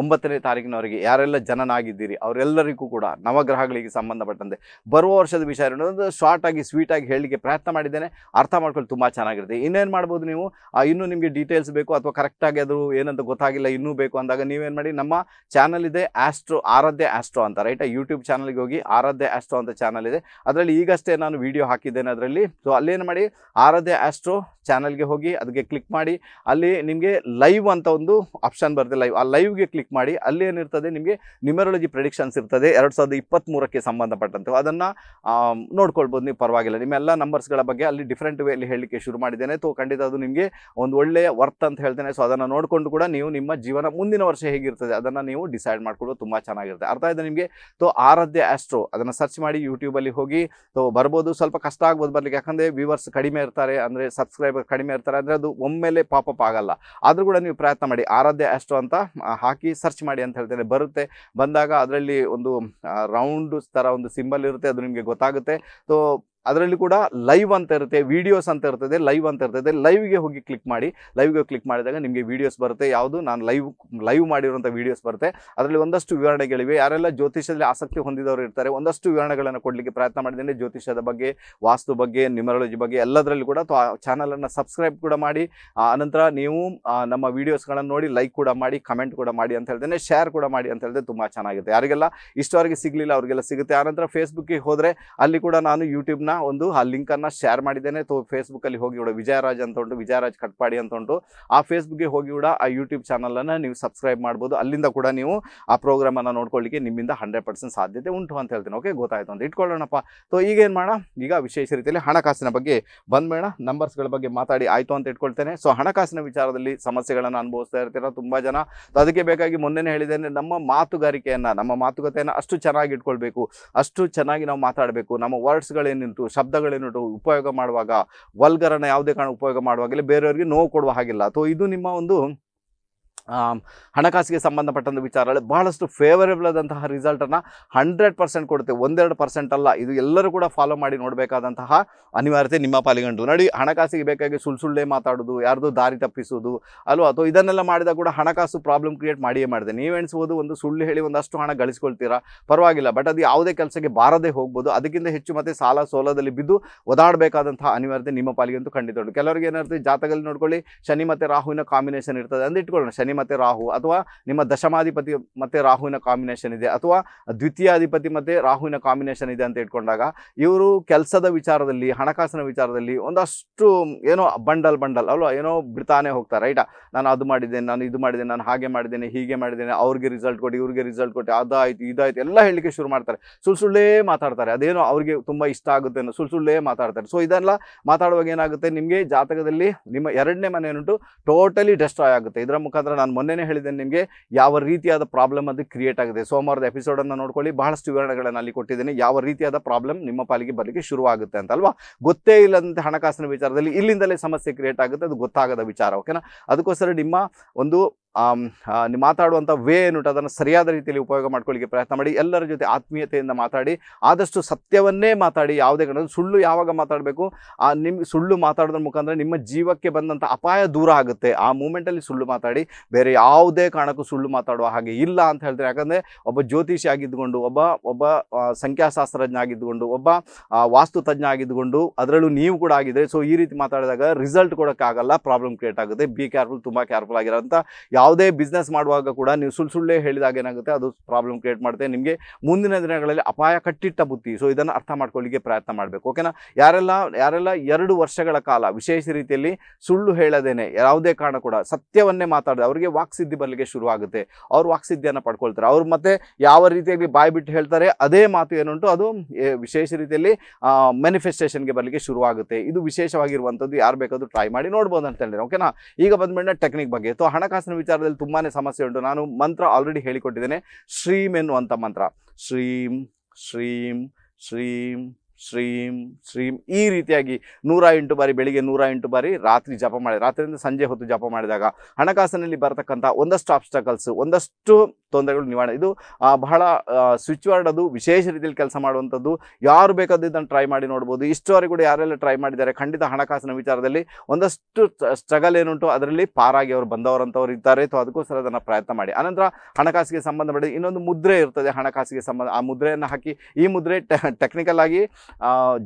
ಒಂಬತ್ತನೇ ತಾರೀಕಿನವರೆಗೆ ಯಾರೆಲ್ಲ ಜನನಾಗಿದ್ದೀರಿ ಅವರೆಲ್ಲರಿಗೂ ಕೂಡ ನವಗ್ರಹಗಳಿಗೆ ಸಂಬಂಧಪಟ್ಟಂತೆ ಬರುವ ವರ್ಷದ ವಿಷಯ ಅನ್ನೋದು ಶಾರ್ಟ್ ಆಗಿ ಸ್ವೀಟಾಗಿ ಹೇಳಲಿಕ್ಕೆ ಪ್ರಯತ್ನ ಮಾಡಿದ್ದೇನೆ ಅರ್ಥ ಮಾಡ್ಕೊಳ್ಳಿ ತುಂಬ ಚೆನ್ನಾಗಿರುತ್ತೆ ಇನ್ನೇನು ಮಾಡ್ಬೋದು ನೀವು ಇನ್ನೂ ನಿಮಗೆ ಡೀಟೇಲ್ಸ್ ಬೇಕು ಅಥವಾ ಕರೆಕ್ಟಾಗಿ ಅದು ಏನಂತ ಗೊತ್ತಾಗಿಲ್ಲ ಇನ್ನೂ ಬೇಕು ಅಂದಾಗ ನೀವೇನು ಮಾಡಿ ನಮ್ಮ ಚಾನಲ್ ಇದೆ ಆಸ್ಟ್ರೋ ಆರಾಧ್ಯ ಆಸ್ಟ್ರೋ ಅಂತ ರೈಟ್ ಯೂಟ್ಯೂಬ್ ಚಾನಲ್ಗೆ ಹೋಗಿ ಆರಾಧ್ಯ ಆಸ್ಟ್ರೋ ಅಂತ ಚಾನಲ್ ಇದೆ ಅದರಲ್ಲಿ ಈಗಷ್ಟೇ ನಾನು ವಿಡಿಯೋ ಹಾಕಿದ್ದೇನೆ ಅದರಲ್ಲಿ ಸೊ ಅಲ್ಲೇನು ಮಾಡಿ ಆರಾಧ್ಯ ಆಸ್ಟ್ರೋ ಚಾನಲ್ಗೆ ಹೋಗಿ ಅದಕ್ಕೆ ಕ್ಲಿಕ್ ಮಾಡಿ ಅಲ್ಲಿ ನಿಮಗೆ ಲೈವ್ ಅಂತ ಒಂದು ಆಪ್ಷನ್ ಬರುತ್ತೆ ಲೈವ್ ಆ ಲೈವ್ಗೆ ಕ್ಲಿಕ್ ಮಾಡಿ ಅಲ್ಲಿ ಏನಿರ್ತದೆ ನಿಮಗೆ ನ್ಯೂಮರಾಲಜಿ ಪ್ರೆಡಿಕ್ಷನ್ಸ್ ಇರ್ತದೆ ಎರಡು ಸಾವಿರದ ಇಪ್ಪತ್ತ್ಮೂರಕ್ಕೆ ಸಂಬಂಧಪಟ್ಟಂತೆ ಅದನ್ನು ನೋಡ್ಕೊಳ್ಬೋದು ನೀವು ಪರವಾಗಿಲ್ಲ ನಿಮ್ಮೆಲ್ಲ ನಂಬರ್ಸ್ಗಳ ಬಗ್ಗೆ ಅಲ್ಲಿ ಡಿಫ್ರೆಂಟ್ ಅಲ್ಲಿ ಹೇಳಲಿಕ್ಕೆ ಶುರು ಮಾಡಿದ್ದೇನೆ ತೋ ಖಂಡಿತ ಅದು ನಿಮಗೆ ಒಂದು ಒಳ್ಳೆಯ ವರ್ತ್ ಅಂತ ಹೇಳ್ತೇನೆ ಸೊ ಅದನ್ನು ನೋಡಿಕೊಂಡು ಕೂಡ ನೀವು ನಿಮ್ಮ ಜೀವನ ಮುಂದಿನ ವರ್ಷ ಹೇಗಿರ್ತದೆ ಅದನ್ನು ನೀವು ಡಿಸೈಡ್ ಮಾಡಿಕೊಡೋದು ತುಂಬ ಚೆನ್ನಾಗಿರುತ್ತೆ ಅರ್ಥ ಇದೆ ನಿಮಗೆ ತೋ ಆರಾಧ್ಯ ಆಸ್ಟ್ರೋ ಅದನ್ನು ಸರ್ಚ್ ಮಾಡಿ ಯೂಟ್ಯೂಬಲ್ಲಿ ಹೋಗಿ ತೋ ಬರ್ಬೋದು ಸ್ವಲ್ಪ ಕಷ್ಟ ಆಗ್ಬೋದು ಬರಲಿಕ್ಕೆ ಯಾಕಂದರೆ ವ್ಯೂವರ್ಸ್ ಕಡಿಮೆ ಇರ್ತಾರೆ ಅಂದರೆ ಸಬ್ಸ್ಕ್ರೈಬ್ ಕಡಿಮೆ ಇರ್ತಾರೆ ಅಂದರೆ ಅದು ಒಮ್ಮೆಲೆ ಪಾಪಪ್ ಆಗಲ್ಲ ಆದರೂ ಕೂಡ ನೀವು ಪ್ರಯತ್ನ ಮಾಡಿ ಆರಾಧ್ಯ ಅಷ್ಟು ಅಂತ ಹಾಕಿ ಸರ್ಚ್ ಮಾಡಿ ಅಂತ ಹೇಳ್ತೇನೆ ಬರುತ್ತೆ ಬಂದಾಗ ಅದರಲ್ಲಿ ಒಂದು ರೌಂಡ್ ಥರ ಒಂದು ಸಿಂಬಲ್ ಇರುತ್ತೆ ಅದು ನಿಮಗೆ ಗೊತ್ತಾಗುತ್ತೆ ಸೊ ಅದರಲ್ಲಿ ಕೂಡ ಲೈವ್ ಅಂತ ಇರುತ್ತೆ ವೀಡಿಯೋಸ್ ಅಂತ ಇರ್ತದೆ ಲೈವ್ ಅಂತ ಇರ್ತದೆ ಲೈವ್ಗೆ ಹೋಗಿ ಕ್ಲಿಕ್ ಮಾಡಿ ಲೈವ್ಗೆ ಕ್ಲಿಕ್ ಮಾಡಿದಾಗ ನಿಮಗೆ ವೀಡಿಯೋಸ್ ಬರುತ್ತೆ ಯಾವುದು ನಾನು ಲೈವ್ ಲೈವ್ ಮಾಡಿರುವಂಥ ವೀಡಿಯೋಸ್ ಬರುತ್ತೆ ಅದರಲ್ಲಿ ಒಂದಷ್ಟು ವಿವರಣೆಗಳಿವೆ ಯಾರೆಲ್ಲ ಜ್ಯೋತಿಷದಲ್ಲಿ ಆಸಕ್ತಿ ಹೊಂದಿದವರು ಇರ್ತಾರೆ ಒಂದಷ್ಟು ವಿವರಣೆಗಳನ್ನು ಕೊಡಲಿಕ್ಕೆ ಪ್ರಯತ್ನ ಮಾಡಿದ್ದೇನೆ ಜ್ಯೋತಿಷದ ಬಗ್ಗೆ ವಾಸ್ತು ಬಗ್ಗೆ ನ್ಯೂಮರಾಲಜಿ ಬಗ್ಗೆ ಎಲ್ಲದರಲ್ಲಿ ಕೂಡ ಆ ಚಾನಲನ್ನು ಸಬ್ಸ್ಕ್ರೈಬ್ ಕೂಡ ಮಾಡಿ ಆನಂತರ ನೀವು ನಮ್ಮ ವೀಡಿಯೋಸ್ಗಳನ್ನು ನೋಡಿ ಲೈಕ್ ಕೂಡ ಮಾಡಿ ಕಮೆಂಟ್ ಕೂಡ ಮಾಡಿ ಅಂತ ಹೇಳ್ತೇನೆ ಶೇರ್ ಕೂಡ ಮಾಡಿ ಅಂತ ಹೇಳಿದ್ರೆ ತುಂಬ ಚೆನ್ನಾಗಿದೆ ಯಾರಿಗೆಲ್ಲ ಇಷ್ಟವರೆಗೆ ಸಿಗಲಿಲ್ಲ ಅವರಿಗೆಲ್ಲ ಸಿಗುತ್ತೆ ಆನಂತರ ಫೇಸ್ಬುಕ್ಕಿಗೆ ಹೋದರೆ ಅಲ್ಲಿ ಕೂಡ ನಾನು ಯೂಟ್ಯೂಬ್ನ ಒಂದು ಆ ಅನ್ನ ಶೇರ್ ಮಾಡಿದ್ದೇನೆ ತೋ ಫೇಸ್ಬುಕ್ಕಲ್ಲಿ ಹೋಗಿ ಕೂಡ ವಿಜಯರಾಜ್ ಅಂತ ಉಂಟು ವಿಜಯರಾಜ್ ಕಟ್ಪಾಡಿ ಅಂತ ಉಂಟು ಆ ಫೇಸ್ಬುಕ್ಗೆ ಹೋಗಿ ಕೂಡ ಆ ಯೂಟ್ಯೂಬ್ ಚಾನಲನ್ನು ನೀವು ಸಬ್ಸ್ಕ್ರೈಬ್ ಮಾಡಬಹುದು ಅಲ್ಲಿಂದ ಕೂಡ ನೀವು ಆ ಪ್ರೋಗ್ರಾಮನ್ನು ನೋಡ್ಕೊಳ್ಳಿಕ್ಕೆ ನಿಮ್ಮಿಂದ ಹಂಡ್ರೆಡ್ ಪರ್ಸೆಂಟ್ ಸಾಧ್ಯತೆ ಉಂಟು ಅಂತ ಹೇಳ್ತೀನಿ ಓಕೆ ಗೊತ್ತಾಯ್ತು ಅಂತ ಇಟ್ಕೊಳ್ಳೋಣಪ್ಪ ಸೊ ಈಗ ಏನು ಮಾಡೋಣ ಈಗ ವಿಶೇಷ ರೀತಿಯಲ್ಲಿ ಹಣಕಾಸಿನ ಬಗ್ಗೆ ಬಂದ್ಬೇಡ ನಂಬರ್ಸ್ಗಳ ಬಗ್ಗೆ ಮಾತಾಡಿ ಆಯ್ತು ಅಂತ ಇಟ್ಕೊಳ್ತೇನೆ ಸೊ ಹಣಕಾಸಿನ ವಿಚಾರದಲ್ಲಿ ಸಮಸ್ಯೆಗಳನ್ನು ಅನುಭವಿಸ್ತಾ ಇರ್ತೀರ ತುಂಬಾ ಜನ ಅದಕ್ಕೆ ಬೇಕಾಗಿ ಮೊನ್ನೆನೇ ಹೇಳಿದ್ದೇನೆ ನಮ್ಮ ಮಾತುಗಾರಿಕೆಯನ್ನ ನಮ್ಮ ಮಾತುಕತೆಯನ್ನು ಅಷ್ಟು ಚೆನ್ನಾಗಿ ಇಟ್ಕೊಳ್ಬೇಕು ಅಷ್ಟು ಚೆನ್ನಾಗಿ ನಾವು ಮಾತಾಡಬೇಕು ನಮ್ಮ ವರ್ಡ್ಸ್ಗಳೇನಿಂತು ಶಬ್ದಗಳೇನು ಉಪಯೋಗ ಮಾಡುವಾಗ ವಲ್ಗರನ್ನು ಯಾವುದೇ ಕಾರಣ ಉಪಯೋಗ ಮಾಡುವಾಗಲೇ ಬೇರೆಯವರಿಗೆ ನೋವು ಕೊಡುವ ಹಾಗಿಲ್ಲ ಅಥವಾ ಇದು ನಿಮ್ಮ ಒಂದು ಹಣಕಾಸಿಗೆ ಸಂಬಂಧಪಟ್ಟಂಥ ವಿಚಾರಗಳಲ್ಲಿ ಬಹಳಷ್ಟು ಫೇವರೇಬಲ್ ಆದಂತಹ ರಿಸಲ್ಟನ್ನು ಹಂಡ್ರೆಡ್ ಪರ್ಸೆಂಟ್ ಕೊಡುತ್ತೆ ಒಂದೆರಡು ಪರ್ಸೆಂಟ್ ಅಲ್ಲ ಇದು ಎಲ್ಲರೂ ಕೂಡ ಫಾಲೋ ಮಾಡಿ ನೋಡಬೇಕಾದಂತಹ ಅನಿವಾರ್ಯತೆ ನಿಮ್ಮ ಪಾಲಿಗಂಟು ನೋಡಿ ಹಣಕಾಸಿಗೆ ಬೇಕಾಗಿ ಸುಳ್ಳು ಸುಳ್ಳೇ ಮಾತಾಡೋದು ಯಾರ್ದು ದಾರಿ ತಪ್ಪಿಸೋದು ಅಲ್ವಾ ಅಥವಾ ಇದನ್ನೆಲ್ಲ ಮಾಡಿದಾಗ ಕೂಡ ಹಣಕಾಸು ಪ್ರಾಬ್ಲಮ್ ಕ್ರಿಯೇಟ್ ಮಾಡಿಯೇ ಮಾಡಿದೆ ನೀವೆಣಿಸ್ಬೋದು ಒಂದು ಸುಳ್ಳು ಹೇಳಿ ಒಂದಷ್ಟು ಹಣ ಗಳಿಸ್ಕೊಳ್ತೀರಾ ಪರವಾಗಿಲ್ಲ ಬಟ್ ಅದು ಯಾವುದೇ ಕೆಲಸಕ್ಕೆ ಬಾರದೇ ಹೋಗ್ಬೋದು ಅದಕ್ಕಿಂತ ಹೆಚ್ಚು ಮತ್ತೆ ಸಾಲ ಸೋಲದಲ್ಲಿ ಬಿದ್ದು ಒದಾಡಬೇಕಾದಂತಹ ಅನಿವಾರ್ಯತೆ ನಿಮ್ಮ ಪಾಲಿಗಂತೂ ಖಂಡಿತ ಉಂಟು ಕೆಲವರಿಗೆ ಏನಿರುತ್ತೆ ಜಾತಕದಲ್ಲಿ ನೋಡ್ಕೊಳ್ಳಿ ಶನಿ ಮತ್ತು ರಾಹುವಿನ ಕಾಂಬಿನೇಷನ್ ಇರ್ತದೆ ಅಂತ ಇಟ್ಕೊಳ್ಳೋಣ ಶನಿ ಮತ್ತೆ ರಾಹು ಅಥವಾ ನಿಮ್ಮ ದಶಮಾಧಿಪತಿ ಮತ್ತೆ ರಾಹುವಿನ ಕಾಂಬಿನೇಷನ್ ಇದೆ ಅಥವಾ ದ್ವಿತೀಯಾಧಿಪತಿ ಮತ್ತೆ ರಾಹುವಿನ ಕಾಂಬಿನೇಷನ್ ಇದೆ ಅಂತ ಇಟ್ಕೊಂಡಾಗ ಇವರು ಕೆಲಸದ ವಿಚಾರದಲ್ಲಿ ಹಣಕಾಸಿನ ವಿಚಾರದಲ್ಲಿ ಒಂದಷ್ಟು ಏನೋ ಬಂಡಲ್ ಬಂಡಲ್ ಅಲ್ವಾ ಏನೋ ಬಿಡ್ತಾನೆ ಹೋಗ್ತಾರೆ ರೈಟಾ ನಾನು ಅದು ಮಾಡಿದ್ದೇನೆ ನಾನು ಇದು ಮಾಡಿದ್ದೇನೆ ನಾನು ಹಾಗೆ ಮಾಡಿದ್ದೇನೆ ಹೀಗೆ ಮಾಡಿದ್ದೇನೆ ಅವ್ರಿಗೆ ರಿಸಲ್ಟ್ ಕೊಟ್ಟು ಇವ್ರಿಗೆ ರಿಸಲ್ಟ್ ಕೊಟ್ಟು ಅದಾಯ್ತು ಇದಾಯ್ತು ಎಲ್ಲ ಹೇಳಲಿಕ್ಕೆ ಶುರು ಮಾಡ್ತಾರೆ ಸುಳ್ಳು ಸುಳ್ಳೇ ಮಾತಾಡ್ತಾರೆ ಅದೇನೋ ಅವ್ರಿಗೆ ತುಂಬ ಇಷ್ಟ ಆಗುತ್ತೆ ಅನ್ನೋ ಸುಳ್ಳು ಸುಳ್ಳೇ ಮಾತಾಡ್ತಾರೆ ಸೊ ಇದೆಲ್ಲ ಮಾತಾಡುವಾಗ ಏನಾಗುತ್ತೆ ನಿಮಗೆ ಜಾತಕದಲ್ಲಿ ನಿಮ್ಮ ಎರಡನೇ ಮನೆಯನ್ನುಂಟು ಟೋಟಲಿ ಡೆಸ್ಟ್ರಾಯ್ ಆಗುತ್ತೆ ಇದರ ಮುಖಾಂತರ ನಾನು ಮೊನ್ನೆನೇ ಹೇಳಿದ್ದೇನೆ ನಿಮಗೆ ಯಾವ ರೀತಿಯಾದ ಪ್ರಾಬ್ಲಮ್ ಅದು ಕ್ರಿಯೇಟ್ ಆಗಿದೆ ಸೋಮವಾರದ ಎಪಿಸೋಡನ್ನು ನೋಡ್ಕೊಳ್ಳಿ ಬಹಳಷ್ಟು ವಿವರಣೆಗಳನ್ನು ಅಲ್ಲಿ ಕೊಟ್ಟಿದ್ದೀನಿ ಯಾವ ರೀತಿಯಾದ ಪ್ರಾಬ್ಲಮ್ ನಿಮ್ಮ ಪಾಲಿಗೆ ಬರಲಿಕ್ಕೆ ಶುರುವಾಗುತ್ತೆ ಅಂತ ಅಲ್ವಾ ಗೊತ್ತೇ ಇಲ್ಲದಂತೆ ಹಣಕಾಸಿನ ವಿಚಾರದಲ್ಲಿ ಇಲ್ಲಿಂದಲೇ ಸಮಸ್ಯೆ ಕ್ರಿಯೇಟ್ ಆಗುತ್ತೆ ಅದು ಗೊತ್ತಾಗದ ವಿಚಾರ ಓಕೆನಾ ಅದಕ್ಕೋಸ್ಕರ ನಿಮ್ಮ ಒಂದು ನೀವು ಮಾತಾಡುವಂಥ ವೇ ಏನುಂಟು ಅದನ್ನು ಸರಿಯಾದ ರೀತಿಯಲ್ಲಿ ಉಪಯೋಗ ಮಾಡ್ಕೊಳ್ಳಿಕ್ಕೆ ಪ್ರಯತ್ನ ಮಾಡಿ ಎಲ್ಲರ ಜೊತೆ ಆತ್ಮೀಯತೆಯಿಂದ ಮಾತಾಡಿ ಆದಷ್ಟು ಸತ್ಯವನ್ನೇ ಮಾತಾಡಿ ಯಾವುದೇ ಕಾರಣ ಸುಳ್ಳು ಯಾವಾಗ ಮಾತಾಡಬೇಕು ಆ ನಿಮ್ಮ ಸುಳ್ಳು ಮಾತಾಡೋದ್ರ ಮುಖಾಂತರ ನಿಮ್ಮ ಜೀವಕ್ಕೆ ಬಂದಂಥ ಅಪಾಯ ದೂರ ಆಗುತ್ತೆ ಆ ಮೂಮೆಂಟಲ್ಲಿ ಸುಳ್ಳು ಮಾತಾಡಿ ಬೇರೆ ಯಾವುದೇ ಕಾರಣಕ್ಕೂ ಸುಳ್ಳು ಮಾತಾಡುವ ಹಾಗೆ ಇಲ್ಲ ಅಂತ ಹೇಳ್ತಾರೆ ಯಾಕಂದರೆ ಒಬ್ಬ ಜ್ಯೋತಿಷಿ ಆಗಿದ್ದುಕೊಂಡು ಒಬ್ಬ ಒಬ್ಬ ಸಂಖ್ಯಾಶಾಸ್ತ್ರಜ್ಞ ಆಗಿದ್ದುಕೊಂಡು ಒಬ್ಬ ವಾಸ್ತು ತಜ್ಞ ಆಗಿದ್ದುಕೊಂಡು ಅದರಲ್ಲೂ ನೀವು ಕೂಡ ಆಗಿದೆ ಸೊ ಈ ರೀತಿ ಮಾತಾಡಿದಾಗ ರಿಸಲ್ಟ್ ಕೊಡೋಕ್ಕಾಗಲ್ಲ ಪ್ರಾಬ್ಲಮ್ ಕ್ರಿಯೇಟ್ ಆಗುತ್ತೆ ಬಿ ಕೇರ್ಫುಲ್ ತುಂಬ ಕೇರ್ಫುಲ್ ಆಗಿರೋಂಥ ಯಾವ ಯಾವುದೇ ಬಿಸ್ನೆಸ್ ಮಾಡುವಾಗ ಕೂಡ ನೀವು ಸುಳ್ಳು ಸುಳ್ಳೇ ಹೇಳಿದಾಗ ಏನಾಗುತ್ತೆ ಅದು ಪ್ರಾಬ್ಲಮ್ ಕ್ರಿಯೇಟ್ ಮಾಡುತ್ತೆ ನಿಮಗೆ ಮುಂದಿನ ದಿನಗಳಲ್ಲಿ ಅಪಾಯ ಕಟ್ಟಿಟ್ಟ ಬುತ್ತಿ ಸೊ ಇದನ್ನು ಅರ್ಥ ಮಾಡ್ಕೊಳ್ಳಿಕ್ಕೆ ಪ್ರಯತ್ನ ಮಾಡಬೇಕು ಓಕೆನಾ ಯಾರೆಲ್ಲ ಯಾರೆಲ್ಲ ಎರಡು ವರ್ಷಗಳ ಕಾಲ ವಿಶೇಷ ರೀತಿಯಲ್ಲಿ ಸುಳ್ಳು ಹೇಳದೇನೆ ಯಾವುದೇ ಕಾರಣ ಕೂಡ ಸತ್ಯವನ್ನೇ ಮಾತಾಡಿದೆ ಅವರಿಗೆ ವಾಕ್ಸಿದ್ಧಿ ಬರಲಿಕ್ಕೆ ಶುರುವಾಗುತ್ತೆ ಅವ್ರು ವಾಕ್ಸಿದ್ಧಿಯನ್ನು ಪಡ್ಕೊಳ್ತಾರೆ ಅವ್ರು ಮತ್ತೆ ಯಾವ ರೀತಿಯಾಗಿ ಬಾಯಿ ಬಿಟ್ಟು ಹೇಳ್ತಾರೆ ಅದೇ ಮಾತು ಏನುಂಟು ಅದು ವಿಶೇಷ ರೀತಿಯಲ್ಲಿ ಮ್ಯಾನಿಫೆಸ್ಟೇಷನ್ಗೆ ಬರಲಿಕ್ಕೆ ಶುರುವಾಗುತ್ತೆ ಇದು ವಿಶೇಷವಾಗಿರುವಂಥದ್ದು ಯಾರು ಬೇಕಾದ್ರೂ ಟ್ರೈ ಮಾಡಿ ನೋಡ್ಬೋದು ಅಂತ ಹೇಳಿದ್ರೆ ಓಕೆನಾ ಈಗ ಬಂದ್ಬಿಟ್ಟು ಟೆಕ್ನಿಕ್ ಬಗ್ಗೆ ಸೊ ಹಣಕಾಸಿನ ವಿಚಾರ ವಿಚಾರದಲ್ಲಿ ತುಂಬಾ ಸಮಸ್ಯೆ ಉಂಟು ನಾನು ಮಂತ್ರ ಆಲ್ರೆಡಿ ಹೇಳಿಕೊಟ್ಟಿದ್ದೇನೆ ಶ್ರೀಮ್ ಎನ್ನುವಂಥ ಮಂತ್ರ ಶ್ರೀಂ ಶ್ರೀಂ ಶ್ರೀಂ ಶ್ರೀಂ ಶ್ರೀಂ ಈ ರೀತಿಯಾಗಿ ನೂರ ಎಂಟು ಬಾರಿ ಬೆಳಿಗ್ಗೆ ನೂರ ಎಂಟು ಬಾರಿ ರಾತ್ರಿ ಜಪ ಮಾಡಿ ರಾತ್ರಿಯಿಂದ ಸಂಜೆ ಹೊತ್ತು ಜಪ ಮಾಡಿದಾಗ ಹಣಕಾಸಿನಲ್ಲಿ ಬರತಕ್ಕಂಥ ಒಂದಷ್ಟು ಆಬ್ಸ್ಟಕಲ್ಸ್ ಒಂದಷ್ಟು ತೊಂದರೆಗಳು ನಿವಾರಣೆ ಇದು ಬಹಳ ಸ್ವಿಚ್ ವರ್ಡ್ ಅದು ವಿಶೇಷ ರೀತಿಯಲ್ಲಿ ಕೆಲಸ ಮಾಡುವಂಥದ್ದು ಯಾರು ಬೇಕಾದ್ದು ಇದನ್ನು ಟ್ರೈ ಮಾಡಿ ನೋಡ್ಬೋದು ಇಷ್ಟವರೆಗೂ ಯಾರೆಲ್ಲ ಟ್ರೈ ಮಾಡಿದ್ದಾರೆ ಖಂಡಿತ ಹಣಕಾಸಿನ ವಿಚಾರದಲ್ಲಿ ಒಂದಷ್ಟು ಸ್ಟ್ರಗಲ್ ಏನುಂಟು ಅದರಲ್ಲಿ ಪಾರಾಗಿ ಅವರು ಬಂದವರಂಥವ್ರು ಇದ್ದಾರೆ ಅಥವಾ ಅದಕ್ಕೋಸ್ಕರ ಅದನ್ನು ಪ್ರಯತ್ನ ಮಾಡಿ ಆನಂತರ ಹಣಕಾಸಿಗೆ ಸಂಬಂಧಪಟ್ಟ ಇನ್ನೊಂದು ಮುದ್ರೆ ಇರ್ತದೆ ಹಣಕಾಸಿಗೆ ಸಂಬಂಧ ಆ ಮುದ್ರೆಯನ್ನು ಹಾಕಿ ಈ ಮುದ್ರೆ ಟೆಕ್ನಿಕಲ್ ಆಗಿ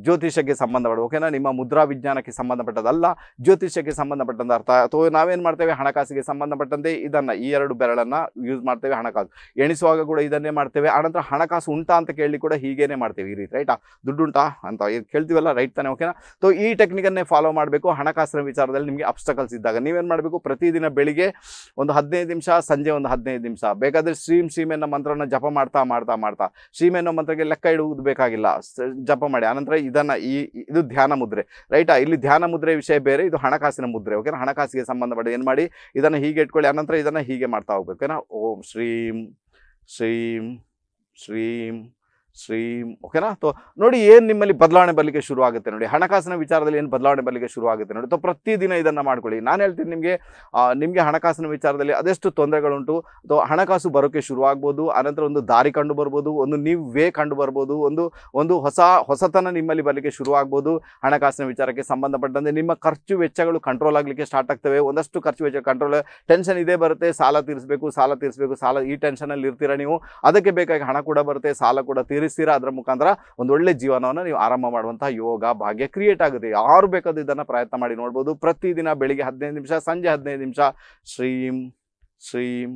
ಜ್ಯೋತಿಷಕ್ಕೆ ಸಂಬಂಧಪಟ್ಟ ಓಕೆನಾ ನಿಮ್ಮ ಮುದ್ರಾ ವಿಜ್ಞಾನಕ್ಕೆ ಸಂಬಂಧಪಟ್ಟದಲ್ಲ ಜ್ಯೋತಿಷ್ಯಕ್ಕೆ ಸಂಬಂಧಪಟ್ಟಂತ ಅರ್ಥ ಅಥವಾ ನಾವೇನು ಮಾಡ್ತೇವೆ ಹಣಕಾಸಿಗೆ ಸಂಬಂಧಪಟ್ಟಂತೆ ಇದನ್ನು ಈ ಎರಡು ಬೆರಳನ್ನು ಯೂಸ್ ಮಾಡ್ತೇವೆ ಹಣಕಾಸು ಎಣಿಸುವಾಗ ಕೂಡ ಇದನ್ನೇ ಮಾಡ್ತೇವೆ ಆನಂತರ ಹಣಕಾಸು ಉಂಟಾ ಅಂತ ಕೇಳಿ ಕೂಡ ಹೀಗೇನೆ ಮಾಡ್ತೇವೆ ಈ ರೀತಿ ರೈಟಾ ದುಡ್ಡು ಉಂಟಾ ಅಂತ ಕೇಳ್ತೀವಲ್ಲ ರೈಟ್ ತಾನೆ ಓಕೆನಾ ಸೊ ಈ ಟೆಕ್ನಿಕನ್ನೇ ಫಾಲೋ ಮಾಡಬೇಕು ಹಣಕಾಸಿನ ವಿಚಾರದಲ್ಲಿ ನಿಮಗೆ ಅಬ್ಸ್ಟಕಲ್ಸ್ ಇದ್ದಾಗ ನೀವೇನು ಮಾಡಬೇಕು ಪ್ರತಿದಿನ ಬೆಳಿಗ್ಗೆ ಒಂದು ಹದಿನೈದು ನಿಮಿಷ ಸಂಜೆ ಒಂದು ಹದಿನೈದು ನಿಮಿಷ ಬೇಕಾದರೆ ಶ್ರೀಮ್ ಶ್ರೀಮೆನ್ನ ಮಂತ್ರನ ಜಪ ಮಾಡ್ತಾ ಮಾಡ್ತಾ ಮಾಡ್ತಾ ಶ್ರೀಮೆನ್ನೋ ಮಂತ್ರಕ್ಕೆ ಲೆಕ್ಕ ಇಡುವುದು ಬೇಕಾಗಿಲ್ಲ ಜಪ ಮಾಡಿ ಆನಂತರ ಇದನ್ನ ಈ ಇದು ಧ್ಯಾನ ಮುದ್ರೆ ರೈಟಾ ಇಲ್ಲಿ ಧ್ಯಾನ ಮುದ್ರೆ ವಿಷಯ ಬೇರೆ ಇದು ಹಣಕಾಸಿನ ಮುದ್ರೆ ಓಕೆನಾ ಹಣಕಾಸಿಗೆ ಸಂಬಂಧಪಟ್ಟ ಏನು ಮಾಡಿ ಇದನ್ನು ಹೀಗೆ ಇಟ್ಕೊಳ್ಳಿ ಆನಂತರ ಇದನ್ನು ಹೀಗೆ ಮಾಡ್ತಾ ಹೋಗ್ಬೇಕು ಓಕೆನಾ ಓಂ ಶ್ರೀಂ ಶ್ರೀಂ ಶ್ರೀಂ ಸ್ಟ್ರೀಮ್ ಓಕೆನಾ ಅಥವಾ ನೋಡಿ ಏನು ನಿಮ್ಮಲ್ಲಿ ಬದಲಾವಣೆ ಬರಲಿಕ್ಕೆ ಶುರು ಆಗುತ್ತೆ ನೋಡಿ ಹಣಕಾಸಿನ ವಿಚಾರದಲ್ಲಿ ಏನು ಬದಲಾವಣೆ ಬರಲಿಕ್ಕೆ ಶುರು ಆಗುತ್ತೆ ನೋಡಿ ಅಥವಾ ಪ್ರತಿದಿನ ಇದನ್ನು ಮಾಡ್ಕೊಳ್ಳಿ ನಾನು ಹೇಳ್ತೀನಿ ನಿಮಗೆ ನಿಮಗೆ ಹಣಕಾಸಿನ ವಿಚಾರದಲ್ಲಿ ಅದೆಷ್ಟು ತೊಂದರೆಗಳುಂಟು ಅಥವಾ ಹಣಕಾಸು ಬರೋಕ್ಕೆ ಶುರುವಾಗ್ಬೋದು ಆನಂತರ ಒಂದು ದಾರಿ ಕಂಡು ಬರ್ಬೋದು ಒಂದು ನೀವು ವೇ ಕಂಡು ಬರ್ಬೋದು ಒಂದು ಒಂದು ಹೊಸ ಹೊಸತನ ನಿಮ್ಮಲ್ಲಿ ಬರಲಿಕ್ಕೆ ಶುರು ಆಗ್ಬೋದು ಹಣಕಾಸಿನ ವಿಚಾರಕ್ಕೆ ಸಂಬಂಧಪಟ್ಟಂತೆ ನಿಮ್ಮ ಖರ್ಚು ವೆಚ್ಚಗಳು ಕಂಟ್ರೋಲ್ ಆಗಲಿಕ್ಕೆ ಸ್ಟಾರ್ಟ್ ಆಗ್ತವೆ ಒಂದಷ್ಟು ಖರ್ಚು ವೆಚ್ಚ ಕಂಟ್ರೋಲ್ ಟೆನ್ಷನ್ ಇದೇ ಬರುತ್ತೆ ಸಾಲ ತೀರಿಸಬೇಕು ಸಾಲ ತೀರಿಸಬೇಕು ಸಾಲ ಈ ಟೆನ್ಷನಲ್ಲಿ ಇರ್ತೀರಾ ನೀವು ಅದಕ್ಕೆ ಬೇಕಾಗಿ ಹಣ ಕೂಡ ಬರುತ್ತೆ ಸಾಲ ಕೂಡ ತೀರಿಸಿ ಅನುಭವಿಸ್ತೀರಾ ಅದರ ಮುಖಾಂತರ ಒಂದು ಒಳ್ಳೆ ಜೀವನವನ್ನು ನೀವು ಆರಂಭ ಮಾಡುವಂತಹ ಯೋಗ ಭಾಗ್ಯ ಕ್ರಿಯೇಟ್ ಆಗುತ್ತೆ ಯಾರು ಬೇಕಾದ್ರೂ ಇದನ್ನು ಪ್ರಯತ್ನ ಮಾಡಿ ನೋಡ್ಬೋದು ಪ್ರತಿದಿನ ಬೆಳಿಗ್ಗೆ ಹದಿನೈದು ನಿಮಿಷ ಸಂಜೆ ಹದಿನೈದು ನಿಮಿಷ ಶ್ರೀಂ ಶ್ರೀಂ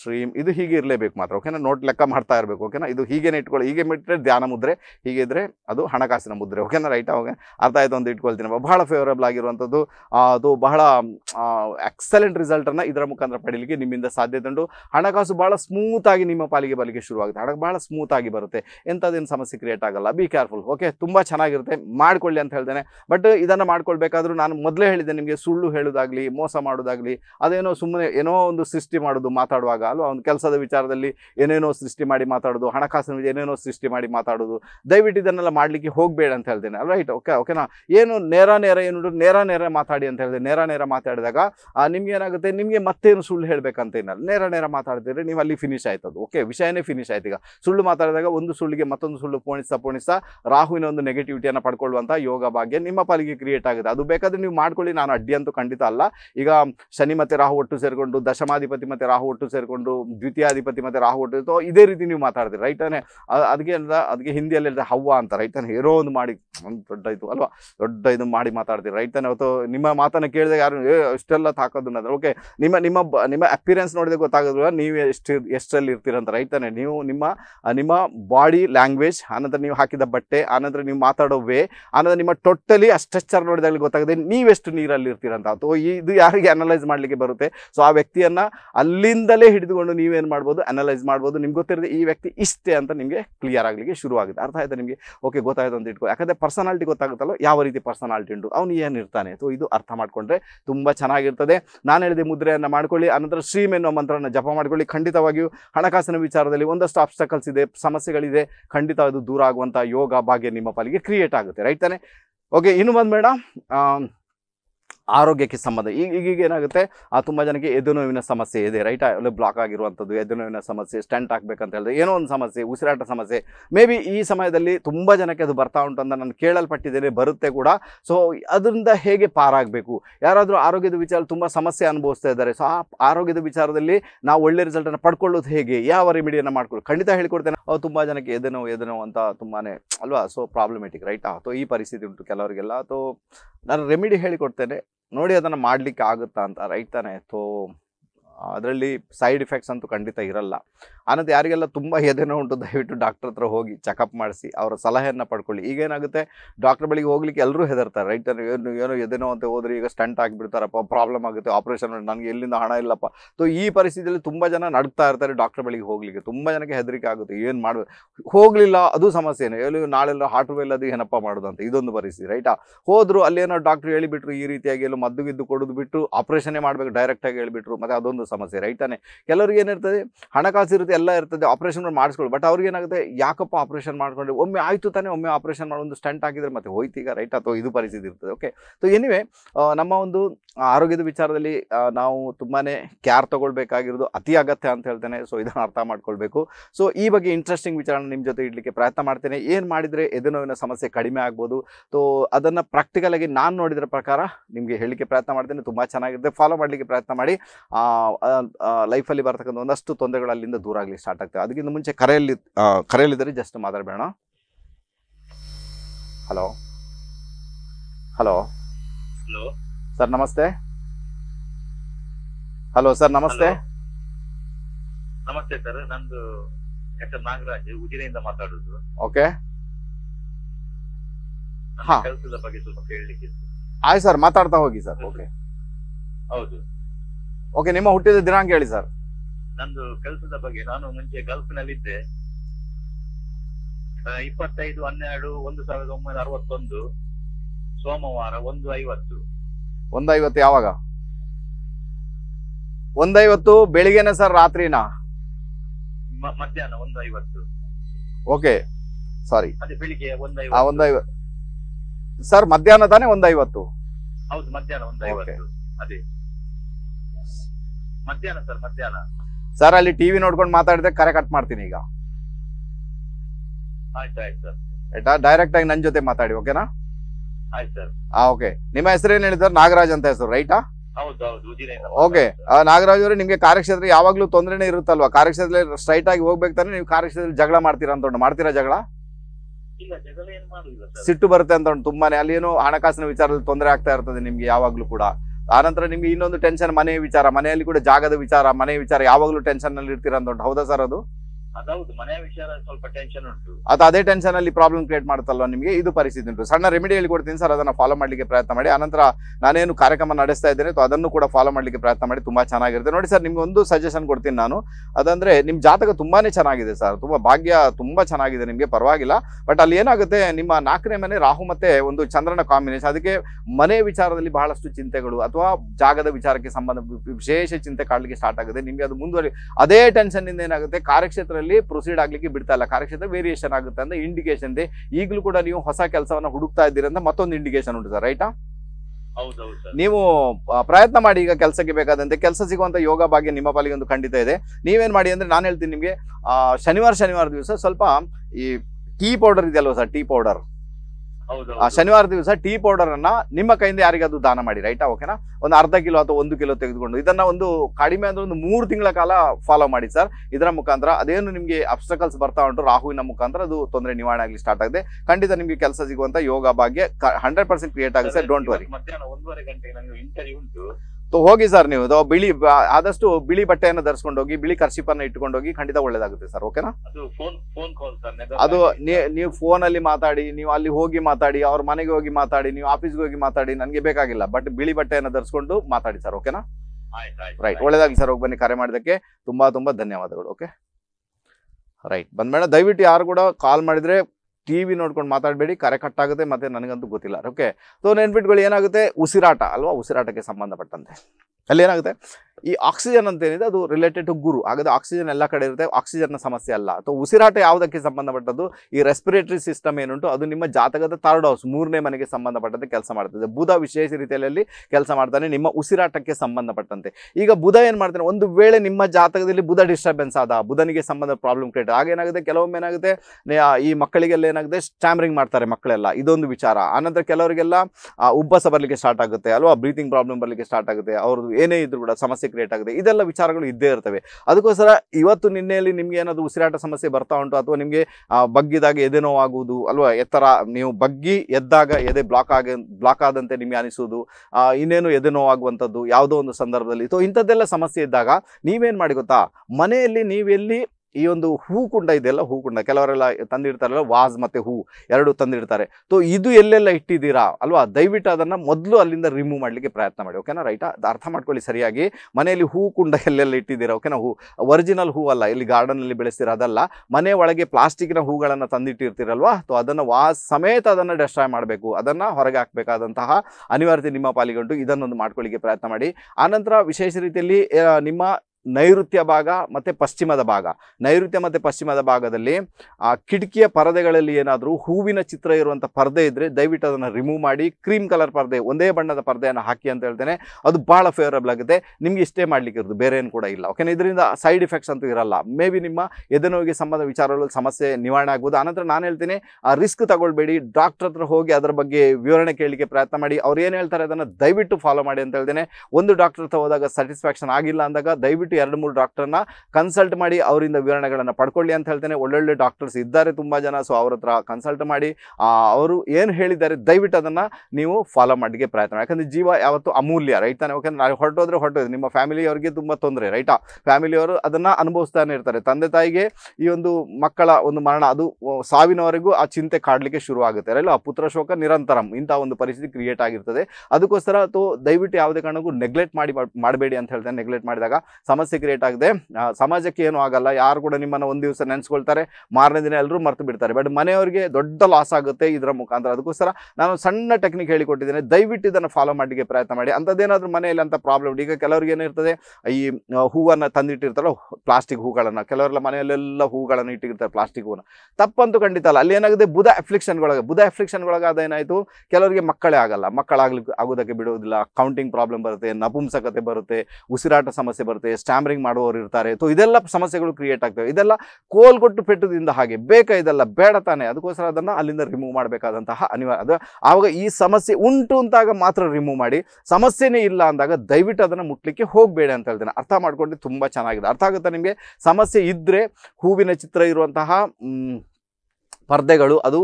ಸ್ಟ್ರೀಮ್ ಇದು ಹೀಗೆ ಇರಲೇಬೇಕು ಮಾತ್ರ ಓಕೆನಾ ನೋಟ್ ಲೆಕ್ಕ ಮಾಡ್ತಾ ಇರಬೇಕು ಓಕೆನಾ ಇದು ಹೀಗೇನೆ ಇಟ್ಕೊಳ್ಳಿ ಹೀಗೆ ಬಿಟ್ಟರೆ ಧ್ಯಾನ ಮುದ್ರೆ ಹೀಗೆ ಇದ್ದರೆ ಅದು ಹಣಕಾಸಿನ ಮುದ್ರೆ ಓಕೆನಾ ರೈಟಾ ಓಕೆ ಅರ್ಥ ಆಯಿತು ಅಂತ ಇಟ್ಕೊಳ್ತೀನಿ ಬಹಳ ಫೇವರೇಬಲ್ ಆಗಿರುವಂಥದ್ದು ಅದು ಬಹಳ ಎಕ್ಸಲೆಂಟ್ ರಿಸಲ್ಟನ್ನು ಇದರ ಮುಖಾಂತರ ಪಡೀಲಿಕ್ಕೆ ನಿಮ್ಮಿಂದ ಸಾಧ್ಯತೆ ಉಂಟು ಹಣಕಾಸು ಭಾಳ ಸ್ಮೂತಾಗಿ ನಿಮ್ಮ ಪಾಲಿಗೆ ಬಲಿಗೆ ಶುರುವಾಗುತ್ತೆ ಹಣ ಭಾಳ ಸ್ಮೂತಾಗಿ ಬರುತ್ತೆ ಎಂಥದ್ದೇನು ಸಮಸ್ಯೆ ಕ್ರಿಯೇಟ್ ಆಗಲ್ಲ ಬಿ ಕೇರ್ಫುಲ್ ಓಕೆ ತುಂಬ ಚೆನ್ನಾಗಿರುತ್ತೆ ಮಾಡಿಕೊಳ್ಳಿ ಅಂತ ಹೇಳ್ತೇನೆ ಬಟ್ ಇದನ್ನು ಮಾಡ್ಕೊಳ್ಬೇಕಾದ್ರೂ ನಾನು ಮೊದಲೇ ಹೇಳಿದೆ ನಿಮಗೆ ಸುಳ್ಳು ಹೇಳೋದಾಗಲಿ ಮೋಸ ಮಾಡೋದಾಗಲಿ ಅದೇನೋ ಸುಮ್ಮನೆ ಏನೋ ಒಂದು ಸೃಷ್ಟಿ ಮಾಡೋದು ಮಾತಾಡುವಾಗ ಮಾತಾಡುವಾಗ ಅಲ್ವಾ ಅವ್ನ ಕೆಲಸದ ವಿಚಾರದಲ್ಲಿ ಏನೇನೋ ಸೃಷ್ಟಿ ಮಾಡಿ ಮಾತಾಡೋದು ಹಣಕಾಸಿನ ಏನೇನೋ ಸೃಷ್ಟಿ ಮಾಡಿ ಮಾತಾಡೋದು ದಯವಿಟ್ಟು ಇದನ್ನೆಲ್ಲ ಮಾಡಲಿಕ್ಕೆ ಹೋಗಬೇಡ ಅಂತ ಹೇಳ್ತೇನೆ ಅಲ್ವಾ ರೈಟ್ ಓಕೆ ಓಕೆನಾ ಏನು ನೇರ ನೇರ ಏನು ನೇರ ನೇರ ಮಾತಾಡಿ ಅಂತ ಹೇಳಿದೆ ನೇರ ನೇರ ಮಾತಾಡಿದಾಗ ನಿಮ್ಗೆ ಏನಾಗುತ್ತೆ ನಿಮಗೆ ಮತ್ತೇನು ಸುಳ್ಳು ಹೇಳಬೇಕಂತ ಏನಲ್ಲ ನೇರ ನೇರ ಮಾತಾಡ್ತಿದ್ರೆ ನೀವು ಅಲ್ಲಿ ಫಿನಿಶ್ ಆಯ್ತದ ಓಕೆ ವಿಷಯನೇ ಫಿನಿಶ್ ಆಯ್ತು ಈಗ ಸುಳ್ಳು ಮಾತಾಡಿದಾಗ ಒಂದು ಸುಳ್ಳಿಗೆ ಮತ್ತೊಂದು ಸುಳ್ಳು ಪೋಣಿಸ್ತಾ ಪೋಣಿಸ್ತಾ ರಾಹುವಿನ ಒಂದು ನೆಗೆಟಿವಿಟಿಯನ್ನು ಪಡ್ಕೊಳ್ಳುವಂಥ ಯೋಗ ಭಾಗ್ಯ ನಿಮ್ಮ ಪಾಲಿಗೆ ಕ್ರಿಯೇಟ್ ಆಗುತ್ತೆ ಅದು ಬೇಕಾದ್ರೆ ನೀವು ಮಾಡ್ಕೊಳ್ಳಿ ನಾನು ಅಡ್ಡಿ ಅಂತೂ ಖಂಡಿತ ಅಲ್ಲ ಈಗ ಶನಿ ಮತ್ತು ರಾಹು ಒಟ್ಟು ಸೇರಿಕೊಂಡು ದಶಮಾಧಿಪತಿ ಮತ್ತು ರಾಹು ಒಟ್ಟು ಸೇರಿಕೊಂಡು ಮಾಡಿಕೊಂಡು ದ್ವಿತೀಯಾಧಿಪತಿ ಮತ್ತೆ ರಾಹು ಹೊಟ್ಟು ಇದೇ ರೀತಿ ನೀವು ಮಾತಾಡ್ತೀರಿ ರೈಟನೇ ಅದಕ್ಕೆ ಅದಕ್ಕೆ ಹಿಂದಿಯಲ್ಲಿ ಹವ್ವಾ ಹವ್ವ ಅಂತ ರೈತನ ಏನೋ ಒಂದು ಮಾಡಿ ಒಂದು ದೊಡ್ಡ ಇದು ಅಲ್ವಾ ದೊಡ್ಡ ಇದು ಮಾಡಿ ಮಾತಾಡ್ತೀರಿ ರೈತನ ಅವತ್ತು ನಿಮ್ಮ ಮಾತನ್ನು ಕೇಳಿದಾಗ ಯಾರು ಇಷ್ಟೆಲ್ಲ ತಾಕೋದನ್ನ ಓಕೆ ನಿಮ್ಮ ನಿಮ್ಮ ನಿಮ್ಮ ಅಪಿರೆನ್ಸ್ ನೋಡಿದಾಗ ಗೊತ್ತಾಗೋದಿಲ್ಲ ನೀವು ಎಷ್ಟು ಎಷ್ಟರಲ್ಲಿ ಇರ್ತೀರಂತ ರೈತನೆ ನೀವು ನಿಮ್ಮ ನಿಮ್ಮ ಬಾಡಿ ಲ್ಯಾಂಗ್ವೇಜ್ ಆನಂತರ ನೀವು ಹಾಕಿದ ಬಟ್ಟೆ ಆನಂತರ ನೀವು ಮಾತಾಡೋ ವೇ ಆನಂತರ ನಿಮ್ಮ ಟೋಟಲಿ ಅಷ್ಟೆಚ್ಚರ್ ನೋಡಿದಾಗ ಗೊತ್ತಾಗದೆ ನೀವೆಷ್ಟು ನೀರಲ್ಲಿ ಇರ್ತೀರಂತ ಅಥವಾ ಇದು ಯಾರಿಗೆ ಅನಲೈಸ್ ಮಾಡಲಿಕ್ಕೆ ಬರುತ್ತೆ ಸೊ ಆ ವ್ಯಕ್ತಿಯನ್ನ ಅಲ್ಲಿಂದಲೇ ಹಿಡಿದುಕೊಂಡು ನೀವೇನು ಮಾಡ್ಬೋದು ಅನಲೈಸ್ ಮಾಡ್ಬೋದು ನಿಮ್ಗೆ ಗೊತ್ತಿರೋದು ಈ ವ್ಯಕ್ತಿ ಇಷ್ಟೇ ಅಂತ ನಿಮಗೆ ಕ್ಲಿಯರ್ ಆಗಲಿಕ್ಕೆ ಶುರು ಆಗುತ್ತೆ ಅರ್ಥ ಆಯ್ತಾ ನಿಮಗೆ ಓಕೆ ಗೊತ್ತಾಯ್ತು ಅಂತ ಇಟ್ಕೋ ಯಾಕಂದರೆ ಪರ್ಸನಾಲಿಟಿ ಗೊತ್ತಾಗುತ್ತಲ್ಲ ಯಾವ ರೀತಿ ಪರ್ಸನಾಲಿಟಿ ಉಂಟು ಅವನು ಇರ್ತಾನೆ ಸೊ ಇದು ಅರ್ಥ ಮಾಡಿಕೊಂಡ್ರೆ ತುಂಬ ಚೆನ್ನಾಗಿರ್ತದೆ ನಾನು ಹೇಳಿದೆ ಮುದ್ರೆಯನ್ನು ಮಾಡ್ಕೊಳ್ಳಿ ಅನಂತರ ಸ್ಟ್ರೀಮ್ ಎನ್ನುವ ಮಂತ್ರನ ಜಪ ಮಾಡ್ಕೊಳ್ಳಿ ಖಂಡಿತವಾಗಿಯೂ ಹಣಕಾಸಿನ ವಿಚಾರದಲ್ಲಿ ಒಂದಷ್ಟು ಆಬ್ಸ್ಟಕಲ್ಸ್ ಇದೆ ಸಮಸ್ಯೆಗಳಿದೆ ಖಂಡಿತ ಅದು ದೂರ ಆಗುವಂಥ ಯೋಗ ಭಾಗ್ಯ ನಿಮ್ಮ ಪಾಲಿಗೆ ಕ್ರಿಯೇಟ್ ಆಗುತ್ತೆ ರೈಟ್ ತಾನೆ ಓಕೆ ಇನ್ನು ಬಂದು ಮೇಡಮ್ ಆರೋಗ್ಯಕ್ಕೆ ಸಂಬಂಧ ಈಗ ಈಗೀಗ ಏನಾಗುತ್ತೆ ಆ ತುಂಬ ಜನಕ್ಕೆ ಎದುನೋವಿನ ನೋವಿನ ಸಮಸ್ಯೆ ಇದೆ ರೈಟ್ ಅಲ್ಲಿ ಬ್ಲಾಕ್ ಆಗಿರುವಂಥದ್ದು ಎದುನೋವಿನ ನೋವಿನ ಸಮಸ್ಯೆ ಸ್ಟೆಂಟ್ ಹಾಕ್ಬೇಕಂತ ಹೇಳಿದ್ರೆ ಏನೋ ಒಂದು ಸಮಸ್ಯೆ ಉಸಿರಾಟ ಸಮಸ್ಯೆ ಮೇ ಬಿ ಈ ಸಮಯದಲ್ಲಿ ತುಂಬ ಜನಕ್ಕೆ ಅದು ಬರ್ತಾ ಉಂಟು ಅಂತ ನಾನು ಕೇಳಲ್ಪಟ್ಟಿದ್ದೇನೆ ಬರುತ್ತೆ ಕೂಡ ಸೊ ಅದರಿಂದ ಹೇಗೆ ಪಾರಾಗಬೇಕು ಯಾರಾದರೂ ಆರೋಗ್ಯದ ವಿಚಾರ ತುಂಬ ಸಮಸ್ಯೆ ಅನುಭವಿಸ್ತಾ ಇದ್ದಾರೆ ಸೊ ಆ ಆರೋಗ್ಯದ ವಿಚಾರದಲ್ಲಿ ನಾವು ಒಳ್ಳೆ ರಿಸಲ್ಟನ್ನು ಪಡ್ಕೊಳ್ಳೋದು ಹೇಗೆ ಯಾವ ರೆಮಿಡಿಯನ್ನು ಮಾಡ್ಕೊಳ್ಳೋದು ಖಂಡಿತ ಹೇಳಿಕೊಡ್ತೇನೆ ಅವು ತುಂಬ ಜನಕ್ಕೆ ಎದೆನೋ ಎದೆನೋವು ಅಂತ ತುಂಬಾ ಅಲ್ವಾ ಸೊ ಪ್ರಾಬ್ಲಮೆಟಿಕ್ ರೈಟ್ ಸೊ ಈ ಪರಿಸ್ಥಿತಿ ಉಂಟು ಕೆಲವರಿಗೆಲ್ಲ ಅಥವಾ ನಾನು ರೆಮಿಡಿ ಹೇಳಿಕೊಡ್ತೇನೆ ನೋಡಿ ಅದನ್ನು ಮಾಡ್ಲಿಕ್ಕೆ ಆಗುತ್ತಾ ಅಂತ ರೈತನೇ ತಾನೆ ಅದರಲ್ಲಿ ಸೈಡ್ ಎಫೆಕ್ಟ್ಸ್ ಅಂತೂ ಖಂಡಿತ ಇರಲ್ಲ ಅನ್ನೋದು ಯಾರಿಗೆಲ್ಲ ತುಂಬ ಎದೆನೋ ಉಂಟು ದಯವಿಟ್ಟು ಡಾಕ್ಟರ್ ಹತ್ರ ಹೋಗಿ ಚೆಕಪ್ ಮಾಡಿಸಿ ಅವರ ಸಲಹೆಯನ್ನು ಪಡ್ಕೊಳ್ಳಿ ಈಗೇನಾಗುತ್ತೆ ಡಾಕ್ಟರ್ ಬಳಿಗೆ ಹೋಗ್ಲಿಕ್ಕೆ ಎಲ್ಲರೂ ಹೆದರ್ತಾರೆ ರೈಟ್ ಏನು ಏನೋ ಎದೆನೋ ಅಂತ ಹೋದ್ರೆ ಈಗ ಸ್ಟಂಟ್ ಆಗಿಬಿಡ್ತಾರಪ್ಪ ಪ್ರಾಬ್ಲಮ್ ಆಗುತ್ತೆ ಆಪ್ರೇಷನ್ ನನಗೆ ಎಲ್ಲಿಂದ ಹಣ ಇಲ್ಲಪ್ಪ ಸೊ ಈ ಪರಿಸ್ಥಿತಿಯಲ್ಲಿ ತುಂಬ ಜನ ನಡ್ತಾ ಇರ್ತಾರೆ ಡಾಕ್ಟರ್ ಬಳಿಗೆ ಹೋಗಲಿಕ್ಕೆ ತುಂಬ ಜನಕ್ಕೆ ಹೆದರಿಕೆ ಆಗುತ್ತೆ ಏನು ಮಾಡಬೇಕು ಹೋಗಲಿಲ್ಲ ಅದು ಸಮಸ್ಯೆನೇ ಎಲ್ಲಿ ನಾಳೆಲ್ಲ ಹಾರ್ಟ್ ವೇಲ್ ಅದು ಏನಪ್ಪ ಮಾಡೋದು ಅಂತ ಇದೊಂದು ಪರಿಸ್ಥಿತಿ ರೈಟಾ ಹೋದ್ರು ಅಲ್ಲೇನೋ ಡಾಕ್ಟ್ರು ಹೇಳಿಬಿಟ್ರು ಈ ರೀತಿಯಾಗಿ ಎಲ್ಲೋ ಮದ್ದು ಗಿದ್ದು ಕೊಡೋದು ಬಿಟ್ಟು ಆಪ್ರೇಷನೇ ಮಾಡಬೇಕು ಡೈರೆಕ್ಟಾಗಿ ಹೇಳಿಬಿಟ್ರು ಮತ್ತು ಅದೊಂದು ಸಮಸ್ಯೆ ರೈಟ್ ತಾನೆ ಕೆಲವ್ರಿಗೆ ಏನಿರ್ತದೆ ಹಣಕಾಸು ಇರುತ್ತೆ ಎಲ್ಲ ಇರ್ತದೆ ಆಪ್ರೇಷನ್ ಮಾಡಿಸ್ಕೊಳ್ಳಿ ಬಟ್ ಅವ್ರಿಗೆ ಏನಾಗುತ್ತೆ ಯಾಕಪ್ಪ ಆಪ್ರೇಷನ್ ಮಾಡ್ಕೊಂಡ್ರೆ ಒಮ್ಮೆ ಆಯಿತು ತಾನೆ ಒಮ್ಮೆ ಆಪ್ರೇಷನ್ ಒಂದು ಸ್ಟಂಟ್ ಆಗಿದ್ರೆ ಮತ್ತೆ ಹೋಯ್ತೀಗ ರೈಟ್ ಅಥವಾ ಇದು ಪರಿಸ್ಥಿತಿ ಇರ್ತದೆ ಓಕೆ ಸೊ ಎನಿವೆ ನಮ್ಮ ಒಂದು ಆರೋಗ್ಯದ ವಿಚಾರದಲ್ಲಿ ನಾವು ತುಂಬಾ ಕೇರ್ ತೊಗೊಳ್ಬೇಕಾಗಿರೋದು ಅತಿ ಅಗತ್ಯ ಅಂತ ಹೇಳ್ತೇನೆ ಸೊ ಇದನ್ನು ಅರ್ಥ ಮಾಡ್ಕೊಳ್ಬೇಕು ಸೊ ಈ ಬಗ್ಗೆ ಇಂಟ್ರೆಸ್ಟಿಂಗ್ ವಿಚಾರನ ನಿಮ್ಮ ಜೊತೆ ಇಡಲಿಕ್ಕೆ ಪ್ರಯತ್ನ ಮಾಡ್ತೇನೆ ಏನು ಮಾಡಿದರೆ ಎದೆನೋವಿನ ಸಮಸ್ಯೆ ಕಡಿಮೆ ಆಗ್ಬೋದು ಸೊ ಅದನ್ನು ಪ್ರಾಕ್ಟಿಕಲ್ ಆಗಿ ನಾನು ನೋಡಿದ್ರ ಪ್ರಕಾರ ನಿಮಗೆ ಹೇಳಲಿಕ್ಕೆ ಪ್ರಯತ್ನ ಮಾಡ್ತೇನೆ ತುಂಬ ಚೆನ್ನಾಗಿರುತ್ತೆ ಫಾಲೋ ಮಾಡಲಿಕ್ಕೆ ಪ್ರಯತ್ನ ಮಾಡಿ ಲೈಫಲ್ಲಿ ಬರ್ತಕ್ಕಂಥ ಒಂದಷ್ಟು ತೊಂದರೆಗಳು ಅಲ್ಲಿಂದ ದೂರ ಆಗಲಿ ಸ್ಟಾರ್ಟ್ ಆಗ್ತದೆ ಅದಕ್ಕಿಂತ ಮುಂಚೆ ಕರೆಯಲ್ಲಿ ಕರೆಯಲ್ಲಿದ್ದರೆ ಜಸ್ಟ್ ಮಾತಾಡಬೇಡ ಹಲೋ ಹಲೋ ಸರ್ ನಮಸ್ತೆ ಹಲೋ ಸರ್ ನಮಸ್ತೆ ನಮಸ್ತೆ ಸರ್ ನಂದು ಹೆಸರು ನಾಗರಾಜ್ ಉಜಿರೆಯಿಂದ ಮಾತಾಡೋದು ಓಕೆ ಕೆಲಸದ ಬಗ್ಗೆ ಸ್ವಲ್ಪ ಕೇಳಲಿಕ್ಕೆ ಆಯ್ತು ಸರ್ ಮಾತಾಡ್ತಾ ಹೋಗಿ ಸರ್ ಓಕೆ ಹೌದು ಓಕೆ ನಿಮ್ಮ ಹುಟ್ಟಿದ ದಿನಾಂಕ ಹೇಳಿ ಸರ್ ನಂದು ಕೆಲಸದ ಬಗ್ಗೆ ನಾನು ಮುಂಚೆ ಗಲ್ಫ್ ನಲ್ಲಿದ್ದೆ ಇಪ್ಪತ್ತೈದು ಹನ್ನೆರಡು ಒಂದು ಸಾವಿರದ ಒಂಬೈನೂರ ಅರವತ್ತೊಂದು ಸೋಮವಾರ ಒಂದು ಐವತ್ತು ಒಂದು ಐವತ್ತು ಯಾವಾಗ ಒಂದೈವತ್ತು ಬೆಳಿಗ್ಗೆನ ಸರ್ ರಾತ್ರಿನ ಮಧ್ಯಾಹ್ನ ಒಂದು ಐವತ್ತು ಓಕೆ ಸಾರಿ ಅದೇ ಬೆಳಿಗ್ಗೆ ಒಂದೈವತ್ತು ಆ ಸರ್ ಮಧ್ಯಾಹ್ನ ತಾನೇ ಒಂದೈವತ್ತು ಹೌದು ಮಧ್ಯಾಹ್ನ ಒಂದೈವತ್ತು ಅದೇ ಮಧ್ಯಾಹ್ನ ಸರ್ ಮಧ್ಯಾಹ್ನ ಸರ್ ಅಲ್ಲಿ ಟಿವಿ ನೋಡ್ಕೊಂಡು ಮಾತಾಡಿದ್ರೆ ಕರೆ ಕಟ್ ಮಾಡ್ತೀನಿ ಈಗ ಸರ್ ಆಯ್ತಾ ಡೈರೆಕ್ಟ್ ಆಗಿ ನನ್ ಜೊತೆ ಮಾತಾಡಿ ಓಕೆನಾ ಆಯ್ತು ಸರ್ ಹಾ ಓಕೆ ನಿಮ್ಮ ಹೇಳಿದ್ರು ನಾಗರಾಜ್ ಅಂತ ಹೆಸರು ರೈಟಾ ಓಕೆ ನಾಗರಾಜ್ ಅವರು ನಿಮ್ಗೆ ಕಾರ್ಯಕ್ಷೇತ್ರ ಯಾವಾಗಲೂ ತೊಂದರೆನೇ ಇರುತ್ತಲ್ವಾ ಕಾರ್ಯಕ್ಷೇತ್ರದಲ್ಲಿ ಸ್ಟ್ರೈಟ್ ಆಗಿ ಹೋಗ್ಬೇಕು ತಾನೆ ನೀವು ಕಾರ್ಯಕ್ಷೇತ್ರದಲ್ಲಿ ಜಗಳ ಮಾಡ್ತೀರಾ ಅಂತ ಮಾಡ್ತೀರಾ ಜಗಳ ಸಿಟ್ಟು ಬರುತ್ತೆ ಅಂತ ಉಂಟು ತುಂಬಾನೇ ಅಲ್ಲಿ ಏನು ಹಣಕಾಸಿನ ವಿಚಾರದಲ್ಲಿ ತೊಂದರೆ ಆಗ್ತಾ ಇರ್ತದೆ ನಿಮ್ಗೆ ಯಾವಾಗ್ಲೂ ಕೂಡ ಆನಂತರ ನಿಮ್ಗೆ ಇನ್ನೊಂದು ಟೆನ್ಷನ್ ಮನೆ ವಿಚಾರ ಮನೆಯಲ್ಲಿ ಕೂಡ ಜಾಗದ ವಿಚಾರ ಮನೆ ವಿಚಾರ ಯಾವಾಗಲೂ ಟೆನ್ಷನ್ ನಲ್ಲಿ ಇರ್ತೀರ ಅಂತ ಉಂಟು ಹೌದಾ ಸರ್ ಅದು ಅದೌದು ಮನೆಯ ವಿಚಾರ ಸ್ವಲ್ಪ ಟೆನ್ಷನ್ ಉಂಟು ಅದು ಅದೇ ಟೆನ್ಷನ್ ಅಲ್ಲಿ ಪ್ರಾಬ್ಲಮ್ ಕ್ರಿಯೇಟ್ ಮಾಡುತ್ತಲ್ವಾ ನಿಮಗೆ ಇದು ಪರಿಸ್ಥಿತಿ ಉಂಟು ಸಣ್ಣ ರೆಮಿಡಿ ಕೊಡ್ತೀನಿ ಸರ್ ಅದನ್ನ ಫಾಲೋ ಮಾಡ್ಲಿಕ್ಕೆ ಪ್ರಯತ್ನ ಮಾಡಿ ಆನಂತರ ನಾನೇನು ಕಾರ್ಯಕ್ರಮ ನಡೆಸ್ತಾ ಇದ್ದೇನೆ ಅದನ್ನು ಕೂಡ ಫಾಲೋ ಮಾಡ್ಲಿಕ್ಕೆ ಪ್ರಯತ್ನ ಮಾಡಿ ತುಂಬಾ ಚೆನ್ನಾಗಿರುತ್ತೆ ನೋಡಿ ಸರ್ ನಿಮ್ಗೆ ಒಂದು ಸಜೆಷನ್ ಕೊಡ್ತೀನಿ ನಾನು ಅದಂದ್ರೆ ನಿಮ್ಮ ಜಾತಕ ತುಂಬಾನೇ ಚೆನ್ನಾಗಿದೆ ಸರ್ ತುಂಬಾ ಭಾಗ್ಯ ತುಂಬಾ ಚೆನ್ನಾಗಿದೆ ನಿಮಗೆ ಪರವಾಗಿಲ್ಲ ಬಟ್ ಅಲ್ಲಿ ಏನಾಗುತ್ತೆ ನಿಮ್ಮ ನಾಲ್ಕನೇ ಮನೆ ರಾಹು ಮತ್ತೆ ಒಂದು ಚಂದ್ರನ ಕಾಂಬಿನೇಷನ್ ಅದಕ್ಕೆ ಮನೆ ವಿಚಾರದಲ್ಲಿ ಬಹಳಷ್ಟು ಚಿಂತೆಗಳು ಅಥವಾ ಜಾಗದ ವಿಚಾರಕ್ಕೆ ಸಂಬಂಧ ವಿಶೇಷ ಚಿಂತೆ ಕಾಡಲಿಕ್ಕೆ ಸ್ಟಾರ್ಟ್ ಆಗುತ್ತೆ ನಿಮಗೆ ಅದು ಮುಂದುವರಿ ಅದೇ ಟೆನ್ಷನ್ ಇಂದ ಏನಾಗುತ್ತೆ ಕಾರ್ಯಕ್ಷೇತ್ರ ಅಲ್ಲಿ ಪ್ರೊಸೀಡ್ ಆಗ್ಲಿಕ್ಕೆ ಬಿಡ್ತಾ ಇಲ್ಲ ಕಾರ್ಯಕ್ಷೇತ್ರ ವೇರಿಯೇಷನ್ ಆಗುತ್ತೆ ಅಂದ್ರೆ ಇಂಡಿಕೇಶನ್ ಇದೆ ಈಗಲೂ ಕೂಡ ನೀವು ಹೊಸ ಕೆಲಸವನ್ನ ಹುಡುಕ್ತಾ ಇದ್ದೀರಿ ಅಂತ ಮತ್ತೊಂದು ಇಂಡಿಕೇಶನ್ ಉಂಟು ಸರ್ ರೈಟಾ ನೀವು ಪ್ರಯತ್ನ ಮಾಡಿ ಈಗ ಕೆಲಸಕ್ಕೆ ಬೇಕಾದಂತೆ ಕೆಲಸ ಸಿಗುವಂತ ಯೋಗ ಭಾಗ್ಯ ನಿಮ್ಮ ಪಾಲಿಗೆ ಒಂದು ಖಂಡಿತ ಇದೆ ನೀವೇನ್ ಮಾಡಿ ಅಂದ್ರೆ ನಾನು ಹೇಳ್ತೀನಿ ನಿಮಗೆ ಶನಿವಾರ ಶನಿವಾರ ದಿವಸ ಸ್ವಲ್ಪ ಈ ಟೀ ಪೌಡರ್ ಇದೆಯಲ್ವ ಸರ್ ಟೀ ಪೌಡರ್ ಶನಿವಾರ ದಿವಸ ಟೀ ಪೌಡರ್ ಅನ್ನ ನಿಮ್ಮ ಕೈಯಿಂದ ಯಾರಿಗಾದ್ರು ದಾನ ಮಾಡಿ ರೈಟಾ ಓಕೆನಾ ಒಂದು ಅರ್ಧ ಕಿಲೋ ಅಥವಾ ಒಂದು ಕಿಲೋ ತೆಗೆದುಕೊಂಡು ಇದನ್ನ ಒಂದು ಕಡಿಮೆ ಅಂದ್ರೆ ಒಂದು ಮೂರು ತಿಂಗಳ ಕಾಲ ಫಾಲೋ ಮಾಡಿ ಸರ್ ಇದರ ಮುಖಾಂತರ ಅದೇನು ನಿಮಗೆ ಅಬ್ಸ್ಟಕಲ್ಸ್ ಬರ್ತಾ ಉಂಟು ರಾಹುವಿನ ಮುಖಾಂತರ ಅದು ತೊಂದರೆ ನಿವಾರಣೆ ಆಗಲಿ ಸ್ಟಾರ್ಟ್ ಆಗಿದೆ ಖಂಡಿತ ನಿಮಗೆ ಕೆಲಸ ಸಿಗುವಂತ ಯೋಗ ಭಾಗ್ಯ ಹಂಡ್ರೆಡ್ ಪರ್ಸೆಂಟ್ ಕ್ರಿಯೇಟ್ ಆಗುತ್ತೆ ಡೋಂಟ್ ವರಿ ಹೋಗಿ ಸರ್ ನೀವು ಬಿಳಿ ಆದಷ್ಟು ಬಿಳಿ ಬಟ್ಟೆಯನ್ನು ಧರಿಸ್ಕೊಂಡು ಹೋಗಿ ಬಿಳಿ ಕರ್ಶಿಪನ್ನು ಇಟ್ಕೊಂಡು ಹೋಗಿ ಖಂಡಿತ ಒಳ್ಳೇದಾಗುತ್ತೆ ಸರ್ ಓಕೆನಾ ಅದು ನೀವು ಫೋನ್ ಅಲ್ಲಿ ಮಾತಾಡಿ ನೀವು ಅಲ್ಲಿ ಹೋಗಿ ಮಾತಾಡಿ ಅವ್ರ ಮನೆಗೆ ಹೋಗಿ ಮಾತಾಡಿ ನೀವು ಆಫೀಸ್ಗೆ ಹೋಗಿ ಮಾತಾಡಿ ನನಗೆ ಬೇಕಾಗಿಲ್ಲ ಬಟ್ ಬಿಳಿ ಬಟ್ಟೆಯನ್ನು ಧರಿಸ್ಕೊಂಡು ಮಾತಾಡಿ ಸರ್ ಓಕೆನಾ ರೈಟ್ ಒಳ್ಳೇದಾಗಿ ಸರ್ ಹೋಗಿ ಬನ್ನಿ ಕರೆ ಮಾಡೋದಕ್ಕೆ ತುಂಬಾ ತುಂಬಾ ಧನ್ಯವಾದಗಳು ಓಕೆ ರೈಟ್ ಮೇಡಮ್ ದಯವಿಟ್ಟು ಯಾರು ಕೂಡ ಕಾಲ್ ಮಾಡಿದ್ರೆ ಟಿ ವಿ ನೋಡ್ಕೊಂಡು ಮಾತಾಡಬೇಡಿ ಕರೆ ಕಟ್ಟಾಗುತ್ತೆ ಮತ್ತು ನನಗಂತೂ ಗೊತ್ತಿಲ್ಲ ಓಕೆ ಸೊ ನೆನ್ಪಿಟ್ಗಳು ಏನಾಗುತ್ತೆ ಉಸಿರಾಟ ಅಲ್ವಾ ಉಸಿರಾಟಕ್ಕೆ ಸಂಬಂಧಪಟ್ಟಂತೆ ಅಲ್ಲಿ ಏನಾಗುತ್ತೆ ಈ ಆಕ್ಸಿಜನ್ ಅಂತ ಏನಿದೆ ಅದು ರಿಲೇಟೆಡ್ ಟು ಗುರು ಹಾಗಾದ್ರೆ ಆಕ್ಸಿಜನ್ ಎಲ್ಲ ಕಡೆ ಇರುತ್ತೆ ಆಕ್ಸಿಜನ್ನ ಸಮಸ್ಯೆ ಅಲ್ಲ ಅಥವಾ ಉಸಿರಾಟ ಯಾವುದಕ್ಕೆ ಸಂಬಂಧಪಟ್ಟದ್ದು ಈ ರೆಸ್ಪಿರೇಟರಿ ಸಿಸ್ಟಮ್ ಏನುಂಟು ಅದು ನಿಮ್ಮ ಜಾತಕದ ಥರ್ಡ್ ಹೌಸ್ ಮೂರನೇ ಮನೆಗೆ ಸಂಬಂಧಪಟ್ಟಂತೆ ಕೆಲಸ ಮಾಡ್ತದೆ ಬುಧ ವಿಶೇಷ ರೀತಿಯಲ್ಲಿ ಕೆಲಸ ಮಾಡ್ತಾನೆ ನಿಮ್ಮ ಉಸಿರಾಟಕ್ಕೆ ಸಂಬಂಧಪಟ್ಟಂತೆ ಈಗ ಬುಧ ಏನು ಮಾಡ್ತಾನೆ ಒಂದು ವೇಳೆ ನಿಮ್ಮ ಜಾತಕದಲ್ಲಿ ಬುಧ ಡಿಸ್ಟರ್ಬೆನ್ಸ್ ಆದ ಬುಧನಿಗೆ ಸಂಬಂಧ ಪ್ರಾಬ್ಲಮ್ ಕ್ರಿಯೇಟ್ ಆಗೇನಾಗುತ್ತೆ ಕೆಲವೊಮ್ಮೆ ಏನಾಗುತ್ತೆ ಈ ಮಕ್ಕಳಿಗೆಲ್ಲ ಏನಾಗುತ್ತೆ ಸ್ಟ್ಯಾಮರಿಂಗ್ ಮಾಡ್ತಾರೆ ಮಕ್ಕಳೆಲ್ಲ ಇದೊಂದು ವಿಚಾರ ಆನಂತರ ಕೆಲವರಿಗೆಲ್ಲ ಉಬ್ಬಸ ಬರಲಿಕ್ಕೆ ಸ್ಟಾರ್ಟ್ ಆಗುತ್ತೆ ಅಲ್ವಾ ಬ್ರೀತಿಂಗ್ ಪ್ರಾಬ್ಲಮ್ ಬರಲಿಕ್ಕೆ ಸ್ಟಾರ್ಟ್ ಆಗುತ್ತೆ ಅವ್ರದ್ದು ಏನೇ ಇದ್ರು ಕೂಡ ಸಮಸ್ಯೆ ಕ್ರಿಯೇಟ್ ಆಗುತ್ತೆ ಇದೆಲ್ಲ ವಿಚಾರಗಳು ಇದ್ದೇ ಇರ್ತವೆ ಅದಕ್ಕೋಸ್ಕರ ಇವತ್ತು ನಿನ್ನೆಯಲ್ಲಿ ನಿಮಗೆ ಏನಾದರೂ ಉಸಿರಾಟ ಸಮಸ್ಯೆ ಬರ್ತಾ ಉಂಟು ಅಥವಾ ನಿಮಗೆ ಬಗ್ಗಿದಾಗ ಎದೆ ನೋವಾಗುವುದು ಅಲ್ವಾ ಎತ್ತರ ನೀವು ಬಗ್ಗಿ ಎದ್ದಾಗ ಎದೆ ಬ್ಲಾಕ್ ಆಗ ಬ್ಲಾಕ್ ಆದಂತೆ ನಿಮಗೆ ಅನಿಸೋದು ಇನ್ನೇನು ಎದೆ ನೋವಾಗುವಂಥದ್ದು ಯಾವುದೋ ಒಂದು ಸಂದರ್ಭದಲ್ಲಿ ಸೊ ಇಂಥದ್ದೆಲ್ಲ ಸಮಸ್ಯೆ ಇದ್ದಾಗ ನೀವೇನು ಮಾಡಿ ಗೊತ್ತಾ ಮನೆಯಲ್ಲಿ ನೀವೆಲ್ಲಿ ಈ ಒಂದು ಹೂ ಕುಂಡ ಇದೆಯಲ್ಲ ಹೂ ಕುಂಡ ಕೆಲವರೆಲ್ಲ ತಂದಿಡ್ತಾರಲ್ಲ ವಾಜ್ ಮತ್ತು ಹೂ ಎರಡು ತಂದಿಡ್ತಾರೆ ಸೊ ಇದು ಎಲ್ಲೆಲ್ಲ ಇಟ್ಟಿದ್ದೀರಾ ಅಲ್ವಾ ದಯವಿಟ್ಟು ಅದನ್ನು ಮೊದಲು ಅಲ್ಲಿಂದ ರಿಮೂವ್ ಮಾಡಲಿಕ್ಕೆ ಪ್ರಯತ್ನ ಮಾಡಿ ಓಕೆನಾ ರೈಟಾ ಅದು ಅರ್ಥ ಮಾಡ್ಕೊಳ್ಳಿ ಸರಿಯಾಗಿ ಮನೆಯಲ್ಲಿ ಹೂ ಕುಂಡ ಎಲ್ಲೆಲ್ಲ ಇಟ್ಟಿದ್ದೀರಾ ಓಕೆನಾ ಹೂ ಒರಿಜಿನಲ್ ಹೂ ಅಲ್ಲ ಇಲ್ಲಿ ಗಾರ್ಡನಲ್ಲಿ ಬೆಳೆಸ್ತೀರಾ ಅದಲ್ಲ ಮನೆ ಒಳಗೆ ಪ್ಲಾಸ್ಟಿಕ್ನ ಹೂಗಳನ್ನು ತಂದಿಟ್ಟಿರ್ತೀರಲ್ವಾ ಸೊ ಅದನ್ನು ವಾಸ್ ಸಮೇತ ಅದನ್ನು ಡೆಸ್ಟ್ರಾಯ್ ಮಾಡಬೇಕು ಅದನ್ನು ಹೊರಗೆ ಹಾಕಬೇಕಾದಂತಹ ಅನಿವಾರ್ಯತೆ ನಿಮ್ಮ ಪಾಲಿಗಂಟು ಇದನ್ನೊಂದು ಮಾಡ್ಕೊಳ್ಳಿಕ್ಕೆ ಪ್ರಯತ್ನ ಮಾಡಿ ಆನಂತರ ವಿಶೇಷ ರೀತಿಯಲ್ಲಿ ನಿಮ್ಮ ನೈಋತ್ಯ ಭಾಗ ಮತ್ತು ಪಶ್ಚಿಮದ ಭಾಗ ನೈಋತ್ಯ ಮತ್ತು ಪಶ್ಚಿಮದ ಭಾಗದಲ್ಲಿ ಆ ಕಿಟಕಿಯ ಪರದೆಗಳಲ್ಲಿ ಏನಾದರೂ ಹೂವಿನ ಚಿತ್ರ ಇರುವಂಥ ಪರದೆ ಇದ್ದರೆ ದಯವಿಟ್ಟು ಅದನ್ನು ರಿಮೂವ್ ಮಾಡಿ ಕ್ರೀಮ್ ಕಲರ್ ಪರದೆ ಒಂದೇ ಬಣ್ಣದ ಪರದೆಯನ್ನು ಹಾಕಿ ಅಂತ ಹೇಳ್ತೇನೆ ಅದು ಭಾಳ ಫೇವರಬಲ್ ಆಗುತ್ತೆ ನಿಮಗೆ ಇಷ್ಟೇ ಮಾಡಲಿಕ್ಕೆ ಇರೋದು ಬೇರೆ ಏನು ಕೂಡ ಇಲ್ಲ ಓಕೆನಾ ಇದರಿಂದ ಸೈಡ್ ಇಫೆಕ್ಟ್ಸ್ ಅಂತೂ ಇರಲ್ಲ ಮೇ ಬಿ ನಿಮ್ಮ ಎದೆನೋವಿಗೆ ಸಂಬಂಧ ವಿಚಾರಗಳಲ್ಲಿ ಸಮಸ್ಯೆ ನಿವಾರಣೆ ಆಗ್ಬೋದು ಆನಂತರ ನಾನು ಹೇಳ್ತೀನಿ ಆ ರಿಸ್ಕ್ ತಗೊಳ್ಬೇಡಿ ಡಾಕ್ಟರ್ ಹತ್ರ ಹೋಗಿ ಅದರ ಬಗ್ಗೆ ವಿವರಣೆ ಕೇಳಲಿಕ್ಕೆ ಪ್ರಯತ್ನ ಮಾಡಿ ಅವ್ರು ಏನು ಹೇಳ್ತಾರೆ ಅದನ್ನು ದಯವಿಟ್ಟು ಫಾಲೋ ಮಾಡಿ ಅಂತ ಹೇಳ್ತೇನೆ ಒಂದು ಡಾಕ್ಟರ್ ಹತ್ರ ಹೋದಾಗ ಸ್ಯಾಟಿಸ್ಫ್ಯಾಕ್ಷನ್ ಆಗಿಲ್ಲ ಅಂದಾಗ ದಯವಿಟ್ಟು ಎರಡು ಮೂರು ಡಾಕ್ಟರ್ನ ಕನ್ಸಲ್ಟ್ ಮಾಡಿ ಅವರಿಂದ ವಿವರಣೆಗಳನ್ನು ಪಡ್ಕೊಳ್ಳಿ ಅಂತ ಹೇಳ್ತೇನೆ ಒಳ್ಳೊಳ್ಳೆ ಡಾಕ್ಟರ್ಸ್ ಇದ್ದಾರೆ ತುಂಬ ಜನ ಸೊ ಅವ್ರ ಕನ್ಸಲ್ಟ್ ಮಾಡಿ ಅವರು ಏನು ಹೇಳಿದ್ದಾರೆ ದಯವಿಟ್ಟು ಅದನ್ನು ನೀವು ಫಾಲೋ ಮಾಡಲಿಕ್ಕೆ ಪ್ರಯತ್ನ ಯಾಕಂದರೆ ಜೀವ ಯಾವತ್ತು ಅಮೂಲ್ಯ ರೈಟ್ ತಾನೆ ಯಾಕಂದ್ರೆ ನಾವು ಹೊರಟೋದ್ರೆ ಹೊರಟೋದ್ರೆ ನಿಮ್ಮ ಅವರಿಗೆ ತುಂಬ ತೊಂದರೆ ರೈಟಾ ಫ್ಯಾಮಿಲಿಯವರು ಅದನ್ನು ಅನುಭವಿಸ್ತಾನೆ ಇರ್ತಾರೆ ತಂದೆ ತಾಯಿಗೆ ಈ ಒಂದು ಮಕ್ಕಳ ಒಂದು ಮರಣ ಅದು ಸಾವಿನವರೆಗೂ ಆ ಚಿಂತೆ ಕಾಡಲಿಕ್ಕೆ ಶುರುವಾಗುತ್ತೆ ಅಲ್ಲ ಪುತ್ರ ಶೋಕ ನಿರಂತರಂ ಇಂಥ ಒಂದು ಪರಿಸ್ಥಿತಿ ಕ್ರಿಯೇಟ್ ಆಗಿರ್ತದೆ ಅದಕ್ಕೋಸ್ಕರ ಅಥವಾ ದಯವಿಟ್ಟು ಯಾವುದೇ ಕಾರಣಕ್ಕೂ ನೆಗ್ಲೆಕ್ಟ್ ಮಾಡಿ ಮಾಡಬೇಡಿ ಅಂತ ಹೇಳ್ತೇನೆ ನೆಗ್ಲೆಕ್ಟ್ ಮಾಡಿದಾಗ ಸಮಸ್ಯೆ ಕ್ರಿಯೇಟ್ ಆಗದೆ ಸಮಾಜಕ್ಕೆ ಏನು ಆಗಲ್ಲ ಯಾರು ಕೂಡ ನಿಮ್ಮನ್ನು ಒಂದು ದಿವಸ ನೆನೆಸ್ಕೊಳ್ತಾರೆ ಮಾರನೇ ದಿನ ಎಲ್ಲರೂ ಮರೆತು ಬಿಡ್ತಾರೆ ಬಟ್ ಮನೆಯವರಿಗೆ ದೊಡ್ಡ ಲಾಸ್ ಆಗುತ್ತೆ ಇದರ ಮುಖಾಂತರ ಅದಕ್ಕೋಸ್ಕರ ನಾನು ಸಣ್ಣ ಟೆಕ್ನಿಕ್ ಹೇಳಿಕೊಟ್ಟಿದ್ದೇನೆ ದಯವಿಟ್ಟು ಇದನ್ನು ಫಾಲೋ ಮಾಡಲಿಕ್ಕೆ ಪ್ರಯತ್ನ ಮಾಡಿ ಅಂಥದ್ದೇನಾದರೂ ಮನೆಯಲ್ಲಿ ಅಂತ ಪ್ರಾಬ್ಲಮ್ ಈಗ ಕೆಲವರಿಗೆ ಏನಿರ್ತದೆ ಈ ಹೂವನ್ನು ತಂದಿಟ್ಟಿರ್ತಾರೋ ಪ್ಲಾಸ್ಟಿಕ್ ಹೂಗಳನ್ನು ಕೆಲವರೆಲ್ಲ ಮನೆಯಲ್ಲೆಲ್ಲ ಹೂಗಳನ್ನು ಇಟ್ಟಿರ್ತಾರೆ ಪ್ಲಾಸ್ಟಿಕ್ ಹೂವನ್ನು ತಪ್ಪಂತೂ ಖಂಡಿತ ಅಲ್ಲ ಅಲ್ಲಿ ಏನಾಗಿದೆ ಬುಧ ಎಫ್ಲಿಕ್ಷನ್ಗೊಳಗೆ ಬುಧ ಎಫ್ಲಿಕ್ಷನ್ಗೊಳಗಾದ ಏನಾಯಿತು ಕೆಲವರಿಗೆ ಮಕ್ಕಳೇ ಆಗಲ್ಲ ಮಕ್ಕಳಾಗ್ಲಿಕ್ಕೆ ಆಗೋದಕ್ಕೆ ಬಿಡುವುದಿಲ್ಲ ಕೌಂಟಿಂಗ್ ಪ್ರಾಬ್ಲಮ್ ಬರುತ್ತೆ ನಪುಂಸಕತೆ ಬರುತ್ತೆ ಉಸಿರಾಟ ಸಮಸ್ಯೆ ಬರುತ್ತೆ ಸ್ಟ್ಯಾಂಬರಿಂಗ್ ಮಾಡುವವರು ಇರ್ತಾರೆ ಸೊ ಇದೆಲ್ಲ ಸಮಸ್ಯೆಗಳು ಕ್ರಿಯೇಟ್ ಆಗ್ತವೆ ಇದೆಲ್ಲ ಕೋಲ್ ಕೊಟ್ಟು ಪೆಟ್ಟದಿಂದ ಹಾಗೆ ಬೇಕ ಇದೆಲ್ಲ ಬೇಡ ತಾನೆ ಅದಕ್ಕೋಸ್ಕರ ಅದನ್ನು ಅಲ್ಲಿಂದ ರಿಮೂವ್ ಮಾಡಬೇಕಾದಂತಹ ಅನಿವಾರ್ಯ ಅದು ಆವಾಗ ಈ ಸಮಸ್ಯೆ ಉಂಟು ಅಂತಾಗ ಮಾತ್ರ ರಿಮೂವ್ ಮಾಡಿ ಸಮಸ್ಯೆನೇ ಇಲ್ಲ ಅಂದಾಗ ದಯವಿಟ್ಟು ಅದನ್ನು ಮುಟ್ಲಿಕ್ಕೆ ಹೋಗಬೇಡಿ ಅಂತ ಹೇಳ್ತೇನೆ ಅರ್ಥ ಮಾಡ್ಕೊಂಡು ತುಂಬ ಚೆನ್ನಾಗಿದೆ ಅರ್ಥ ಆಗುತ್ತೆ ನಿಮಗೆ ಸಮಸ್ಯೆ ಇದ್ದರೆ ಹೂವಿನ ಚಿತ್ರ ಇರುವಂತಹ ಪರ್ದೆಗಳು ಅದು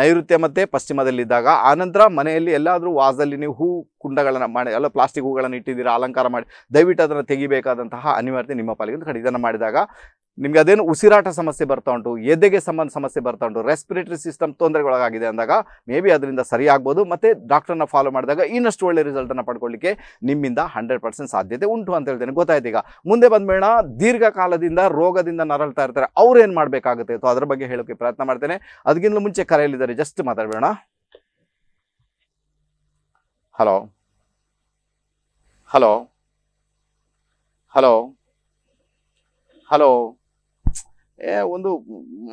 ನೈಋತ್ಯ ಮತ್ತು ಪಶ್ಚಿಮದಲ್ಲಿದ್ದಾಗ ಆನಂತರ ಮನೆಯಲ್ಲಿ ಎಲ್ಲಾದರೂ ವಾಸದಲ್ಲಿ ನೀವು ಹೂ ಕುಂಡಗಳನ್ನು ಮಾಡಿ ಅಲ್ಲ ಪ್ಲಾಸ್ಟಿಕ್ ಹೂಗಳನ್ನು ಇಟ್ಟಿದ್ದೀರಾ ಅಲಂಕಾರ ಮಾಡಿ ದಯವಿಟ್ಟು ಅದನ್ನು ತೆಗಿಬೇಕಾದಂತಹ ಅನಿವಾರ್ಯತೆ ನಿಮ್ಮ ಪಾಲಿಗೆ ಕಡೆ ಇದನ್ನು ಮಾಡಿದಾಗ ನಿಮಗೆ ಅದೇನು ಉಸಿರಾಟ ಸಮಸ್ಯೆ ಬರ್ತಾ ಉಂಟು ಎದೆಗೆ ಸಂಬಂಧ ಸಮಸ್ಯೆ ಬರ್ತಾ ಉಂಟು ರೆಸ್ಪಿರೇಟರಿ ಸಿಸ್ಟಮ್ ತೊಂದರೆಗೊಳಗಾಗಿದೆ ಅಂದಾಗ ಮೇ ಬಿ ಅದರಿಂದ ಸರಿಯಾಗ್ಬೋದು ಮತ್ತು ಡಾಕ್ಟರ್ನ ಫಾಲೋ ಮಾಡಿದಾಗ ಇನ್ನಷ್ಟು ಒಳ್ಳೆ ರಿಸಲ್ಟನ್ನು ಪಡ್ಕೊಳ್ಳಿಕ್ಕೆ ನಿಮ್ಮಿಂದ ಹಂಡ್ರೆಡ್ ಪರ್ಸೆಂಟ್ ಸಾಧ್ಯತೆ ಉಂಟು ಅಂತ ಹೇಳ್ತೇನೆ ಗೊತ್ತಾಯ್ತು ಈಗ ಮುಂದೆ ಬಂದಮೇಣ ದೀರ್ಘಕಾಲದಿಂದ ರೋಗದಿಂದ ನರಳ್ತಾ ಇರ್ತಾರೆ ಅವ್ರು ಏನು ಮಾಡಬೇಕಾಗುತ್ತೆ ಅಥವಾ ಅದರ ಬಗ್ಗೆ ಹೇಳೋಕ್ಕೆ ಪ್ರಯತ್ನ ಮಾಡ್ತೇನೆ ಅದಕ್ಕಿಂತ ಮುಂಚೆ ಕರೆಯಲ್ಲಿದ್ದಾರೆ ಜಸ್ಟ್ ಮಾತಾಡಬೇಡ ಹಲೋ ಹಲೋ ಹಲೋ ಹಲೋ ಏ ಒಂದು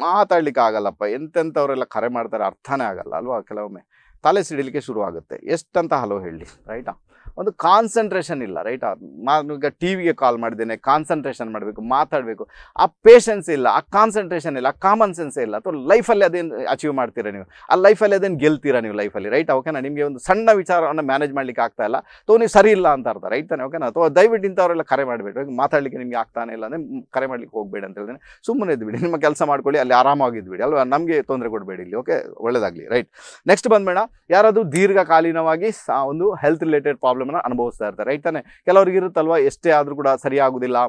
ಮಾತಾಡ್ಲಿಕ್ಕೆ ಆಗಲ್ಲಪ್ಪ ಎಂತೆಂಥವರೆಲ್ಲ ಕರೆ ಮಾಡ್ತಾರೆ ಅರ್ಥನೇ ಆಗಲ್ಲ ಅಲ್ವಾ ಕೆಲವೊಮ್ಮೆ ತಲೆ ಸಿಡಿಲಿಕ್ಕೆ ಶುರುವಾಗುತ್ತೆ ಎಷ್ಟಂತ ಹಲೋ ಹೇಳಿ ರೈಟಾ ಒಂದು ಕಾನ್ಸಂಟ್ರೇಷನ್ ಇಲ್ಲ ರೈಟಾ ನಾನು ಈಗ ಟಿ ವಿಗೆ ಕಾಲ್ ಮಾಡಿದ್ದೇನೆ ಕಾನ್ಸಂಟ್ರೇಷನ್ ಮಾಡಬೇಕು ಮಾತಾಡಬೇಕು ಆ ಪೇಷನ್ಸ್ ಇಲ್ಲ ಆ ಕಾನ್ಸಂಟ್ರೇಷನ್ ಇಲ್ಲ ಆ ಕಾಮನ್ ಸೆನ್ಸೇ ಇಲ್ಲ ಅಥವಾ ಲೈಫಲ್ಲಿ ಅದೇನು ಅಚೀವ್ ಮಾಡ್ತೀರಾ ನೀವು ಆ ಲೈಫಲ್ಲಿ ಅದೇನು ಗೆಲ್ತೀರಾ ನೀವು ಲೈಫಲ್ಲಿ ರೈಟ್ ಓಕೆನಾ ನಿಮಗೆ ಒಂದು ಸಣ್ಣ ವಿಚಾರವನ್ನು ಮ್ಯಾನೇಜ್ ಮಾಡ್ಲಿಕ್ಕೆ ಆಗ್ತಾ ಇಲ್ಲ ಅಥವಾ ನೀವು ಸರಿ ಇಲ್ಲ ಅಂತ ಅರ್ಥ ರೈಟ್ ತಾನೆ ಓಕೆನಾ ಅಥವಾ ದಯವಿಟ್ಟು ಇಂಥವರೆಲ್ಲ ಕರೆ ಮಾಡಬೇಡ ಮಾತಾಡಲಿಕ್ಕೆ ನಿಮಗೆ ಆಗ್ತಾನೆ ಇಲ್ಲ ಅಂದರೆ ಕರೆ ಮಾಡಲಿಕ್ಕೆ ಹೋಗಬೇಡ ಅಂತ ಹೇಳಿದ್ರೆ ಸುಮ್ಮನೆ ಇದ್ಬಿಡಿ ನಿಮ್ಮ ಕೆಲಸ ಮಾಡ್ಕೊಳ್ಳಿ ಅಲ್ಲಿ ಆರಾಮಾಗಿದ್ಬಿಡಿ ಅಲ್ವಾ ನಮಗೆ ತೊಂದರೆ ಕೊಡಬೇಡಿ ಇಲ್ಲಿ ಓಕೆ ಒಳ್ಳೇದಾಗಲಿ ರೈಟ್ ನೆಕ್ಸ್ಟ್ ಬಂದ್ಬೇಡ ಯಾರಾದರೂ ದೀರ್ಘಕಾಲೀನವಾಗಿ ಒಂದು ಹೆಲ್ತ್ ರಿಲೇಟೆಡ್ ಪ್ರಾಬ್ಲಮ್ನ ಅನುಭವಿಸ್ತಾ ಇರ್ತಾರೆ ರೈಟ್ ತಾನೆ ಕೆಲವ್ರಿಗೆ ಇರುತ್ತಲ್ವ ಎಷ್ಟೇ ಆದರೂ ಕೂಡ ಸರಿಯಾಗೋದಿಲ್ಲ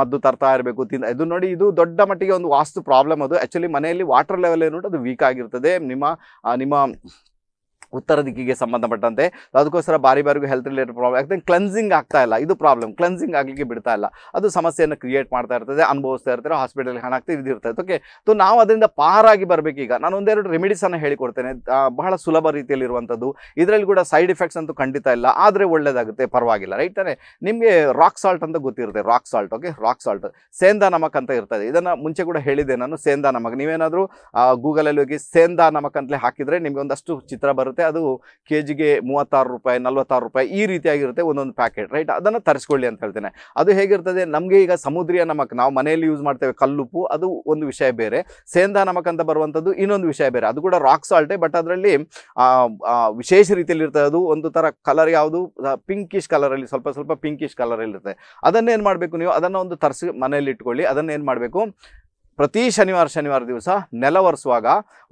ಮದ್ದು ತರ್ತಾ ಇರಬೇಕು ತಿಂದ ಇದು ನೋಡಿ ಇದು ದೊಡ್ಡ ಮಟ್ಟಿಗೆ ಒಂದು ವಾಸ್ತು ಪ್ರಾಬ್ಲಮ್ ಅದು ಆ್ಯಕ್ಚುಲಿ ಮನೆಯಲ್ಲಿ ವಾಟರ್ ಲೆವೆಲ್ ಏನು ಅದು ವೀಕ್ ಆಗಿರ್ತದೆ ನಿಮ್ಮ ನಿಮ್ಮ ಉತ್ತರ ದಿಕ್ಕಿಗೆ ಸಂಬಂಧಪಟ್ಟಂತೆ ಅದಕ್ಕೋಸ್ಕರ ಬಾರಿ ಬಾರಿಗೂ ಹೆಲ್ತ್ ರಿಲೇಟೆಡ್ ಪ್ರಾಬ್ಲಮ್ ಯಾಕಂದರೆ ಕ್ಲೆನ್ಸಿಂಗ್ ಆಗ್ತಾ ಇಲ್ಲ ಇದು ಪ್ರಾಬ್ಲಮ್ ಕ್ಲೆನ್ಸಿಂಗ್ ಆಗಲಿಕ್ಕೆ ಬಿಡ್ತಾ ಇಲ್ಲ ಅದು ಸಮಸ್ಯೆಯನ್ನು ಕ್ರಿಯೇಟ್ ಮಾಡ್ತಾ ಇರ್ತದೆ ಅನುಭವಿಸ್ತಾ ಇರ್ತಾರೆ ಹಾಸ್ಪಿಟಲ್ಗೆ ಹಣ ಇದು ಇರ್ತದೆ ಓಕೆ ಸೊ ನಾವು ಅದರಿಂದ ಪಾರಾಗಿ ಬರಬೇಕೀಗ ನಾನು ಒಂದೆರಡು ರೆಮಿಡೀಸನ್ನು ಹೇಳಿಕೊಡ್ತೇನೆ ಬಹಳ ಸುಲಭ ರೀತಿಯಲ್ಲಿರುವಂಥದ್ದು ಇದರಲ್ಲಿ ಕೂಡ ಸೈಡ್ ಇಫೆಕ್ಟ್ಸ್ ಅಂತೂ ಖಂಡಿತ ಇಲ್ಲ ಆದರೆ ಒಳ್ಳೆಯದಾಗುತ್ತೆ ಪರವಾಗಿಲ್ಲ ರೈಟ್ ತಾನೇ ನಿಮಗೆ ರಾಕ್ ಸಾಲ್ಟ್ ಅಂತ ಗೊತ್ತಿರುತ್ತೆ rock salt okay rock salt ಸೇಂದಾ ನಮಕ್ ಅಂತ ಇರ್ತದೆ ಇದನ್ನು ಮುಂಚೆ ಕೂಡ ಹೇಳಿದೆ ನಾನು ಸೇಂದಾ ನಮಕ್ ನೀವೇನಾದರೂ ಗೂಗಲಲ್ಲಿ ಹೋಗಿ ಸೇಂದಾ ನಮಕ್ ಅಂತಲೇ ಹಾಕಿದರೆ ನಿಮಗೆ ಒಂದಷ್ಟು ಚಿತ್ರ ಬರುತ್ತೆ ಅದು ಕೆ ಜಿಗೆ ಮೂವತ್ತಾರು ರೂಪಾಯಿ ನಲ್ವತ್ತಾರು ರೂಪಾಯಿ ಈ ರೀತಿಯಾಗಿರುತ್ತೆ ಒಂದೊಂದು ಪ್ಯಾಕೆಟ್ ರೈಟ್ ಅದನ್ನು ತರಿಸ್ಕೊಳ್ಳಿ ಅಂತ ಹೇಳ್ತೇನೆ ಅದು ಹೇಗಿರ್ತದೆ ನಮಗೆ ಈಗ ಸಮುದ್ರಿಯ ನಮಕ್ ನಾವು ಮನೆಯಲ್ಲಿ ಯೂಸ್ ಮಾಡ್ತೇವೆ ಕಲ್ಲುಪ್ಪು ಅದು ಒಂದು ವಿಷಯ ಬೇರೆ ಸೇಂದ ನಮಕ್ ಅಂತ ಬರುವಂಥದ್ದು ಇನ್ನೊಂದು ವಿಷಯ ಬೇರೆ ಅದು ಕೂಡ ರಾಕ್ ಸಾಲ್ಟೆ ಬಟ್ ಅದರಲ್ಲಿ ವಿಶೇಷ ರೀತಿಯಲ್ಲಿ ಇರ್ತದೆ ಅದು ಒಂದು ಥರ ಕಲರ್ ಯಾವುದು ಪಿಂಕಿಶ್ ಕಲರಲ್ಲಿ ಸ್ವಲ್ಪ ಸ್ವಲ್ಪ ಪಿಂಕಿಶ್ ಕಲರಲ್ಲಿ ಇರ್ತದೆ ಅದನ್ನೇನು ಮಾಡಬೇಕು ನೀವು ಅದನ್ನು ಒಂದು ತರಿಸಿ ಮನೆಯಲ್ಲಿ ಇಟ್ಕೊಳ್ಳಿ ಏನು ಮಾಡಬೇಕು ಪ್ರತಿ ಶನಿವಾರ ಶನಿವಾರ ದಿವಸ ನೆಲ ಒರೆಸುವಾಗ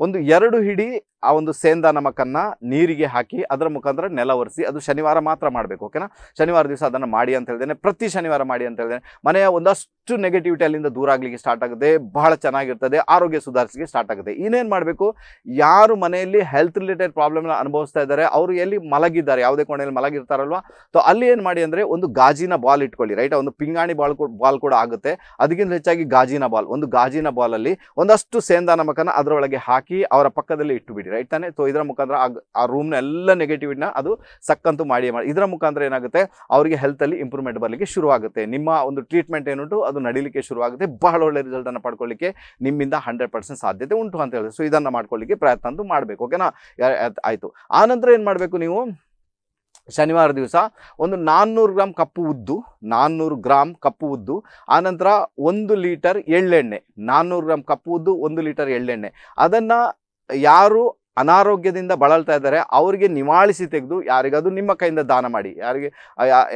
ಒಂದು ಎರಡು ಹಿಡಿ ಆ ಒಂದು ಸೇಂದ ನಮಕನ್ನು ನೀರಿಗೆ ಹಾಕಿ ಅದರ ಮುಖಾಂತರ ನೆಲ ಒರೆಸಿ ಅದು ಶನಿವಾರ ಮಾತ್ರ ಮಾಡಬೇಕು ಓಕೆನಾ ಶನಿವಾರ ದಿವಸ ಅದನ್ನು ಮಾಡಿ ಅಂತ ಹೇಳ್ದೇನೆ ಪ್ರತಿ ಶನಿವಾರ ಮಾಡಿ ಅಂತ ಹೇಳ್ದೇನೆ ಮನೆಯ ಒಂದಷ್ಟು ನೆಗೆಟಿವಿಟಿ ಅಲ್ಲಿಂದ ದೂರ ಆಗಲಿಕ್ಕೆ ಸ್ಟಾರ್ಟ್ ಆಗುತ್ತೆ ಬಹಳ ಚೆನ್ನಾಗಿರ್ತದೆ ಆರೋಗ್ಯ ಸುಧಾರಿಸಲಿಕ್ಕೆ ಸ್ಟಾರ್ಟ್ ಆಗುತ್ತೆ ಇನ್ನೇನು ಮಾಡಬೇಕು ಯಾರು ಮನೆಯಲ್ಲಿ ಹೆಲ್ತ್ ರಿಲೇಟೆಡ್ ಪ್ರಾಬ್ಲಮ್ನ ಅನುಭವಿಸ್ತಾ ಇದ್ದಾರೆ ಅವರು ಎಲ್ಲಿ ಮಲಗಿದ್ದಾರೆ ಯಾವುದೇ ಕೋಣೆಯಲ್ಲಿ ಮಲಗಿರ್ತಾರಲ್ವಾ ತೊ ಅಲ್ಲಿ ಏನು ಮಾಡಿ ಅಂದರೆ ಒಂದು ಗಾಜಿನ ಬಾಲ್ ಇಟ್ಕೊಳ್ಳಿ ರೈಟ್ ಒಂದು ಪಿಂಗಾಣಿ ಬಾಲ್ ಬಾಲ್ ಕೂಡ ಆಗುತ್ತೆ ಅದಕ್ಕಿಂತ ಹೆಚ್ಚಾಗಿ ಗಾಜಿನ ಬಾಲ್ ಒಂದು ಗಾಜಿನ ಬಾಲಲ್ಲಿ ಒಂದಷ್ಟು ಸೇಂದ ನಮಕನ ಅದರೊಳಗೆ ಹಾಕಿ ಅವರ ಪಕ್ಕದಲ್ಲಿ ಇಟ್ಟು ಬಿಡಿ ರೈಟ್ ತಾನೆ ಸೊ ಇದರ ಮುಖಾಂತರ ಆ ರೂಮ್ನ ಎಲ್ಲ ನೆಗೆಟಿವ್ನ ಅದು ಸಕ್ಕಂತೂ ಮಾಡಿ ಮಾಡಿ ಇದರ ಮುಖಾಂತರ ಏನಾಗುತ್ತೆ ಅವರಿಗೆ ಹೆಲ್ತಲ್ಲಿ ಇಂಪ್ರೂವ್ಮೆಂಟ್ ಬರಲಿಕ್ಕೆ ಶುರುವಾಗುತ್ತೆ ನಿಮ್ಮ ಒಂದು ಟ್ರೀಟ್ಮೆಂಟ್ ಏನುಂಟು ಅದು ನಡೀಲಿಕ್ಕೆ ಶುರುವಾಗುತ್ತೆ ಬಹಳ ಒಳ್ಳೆ ಅನ್ನು ಪಡ್ಕೊಳ್ಳಿಕ್ಕೆ ನಿಮ್ಮಿಂದ ಹಂಡ್ರೆಡ್ ಪರ್ಸೆಂಟ್ ಸಾಧ್ಯತೆ ಉಂಟು ಅಂತ ಹೇಳಿದ್ರೆ ಸೊ ಇದನ್ನು ಮಾಡ್ಕೊಳ್ಳಿಕ್ಕೆ ಪ್ರಯತ್ನ ಅಂತೂ ಮಾಡಬೇಕು ಓಕೆನಾ ಆಯಿತು ಆನಂತರ ಏನು ಮಾಡಬೇಕು ನೀವು ಶನಿವಾರ ದಿವಸ ಒಂದು ನಾನ್ನೂರು ಗ್ರಾಮ್ ಕಪ್ಪು ಉದ್ದು ನಾನ್ನೂರು ಗ್ರಾಮ್ ಕಪ್ಪು ಉದ್ದು ಆನಂತರ ಒಂದು ಲೀಟರ್ ಎಳ್ಳೆಣ್ಣೆ ನಾನ್ನೂರು ಗ್ರಾಮ್ ಕಪ್ಪು ಉದ್ದು ಒಂದು ಲೀಟರ್ ಎಳ್ಳೆಣ್ಣೆ ಅದನ್ನು ಯಾರು ಅನಾರೋಗ್ಯದಿಂದ ಬಳಲ್ತಾ ಇದ್ದಾರೆ ಅವರಿಗೆ ನಿವಾಳಿಸಿ ತೆಗೆದು ಯಾರಿಗಾದರೂ ನಿಮ್ಮ ಕೈಯಿಂದ ದಾನ ಮಾಡಿ ಯಾರಿಗೆ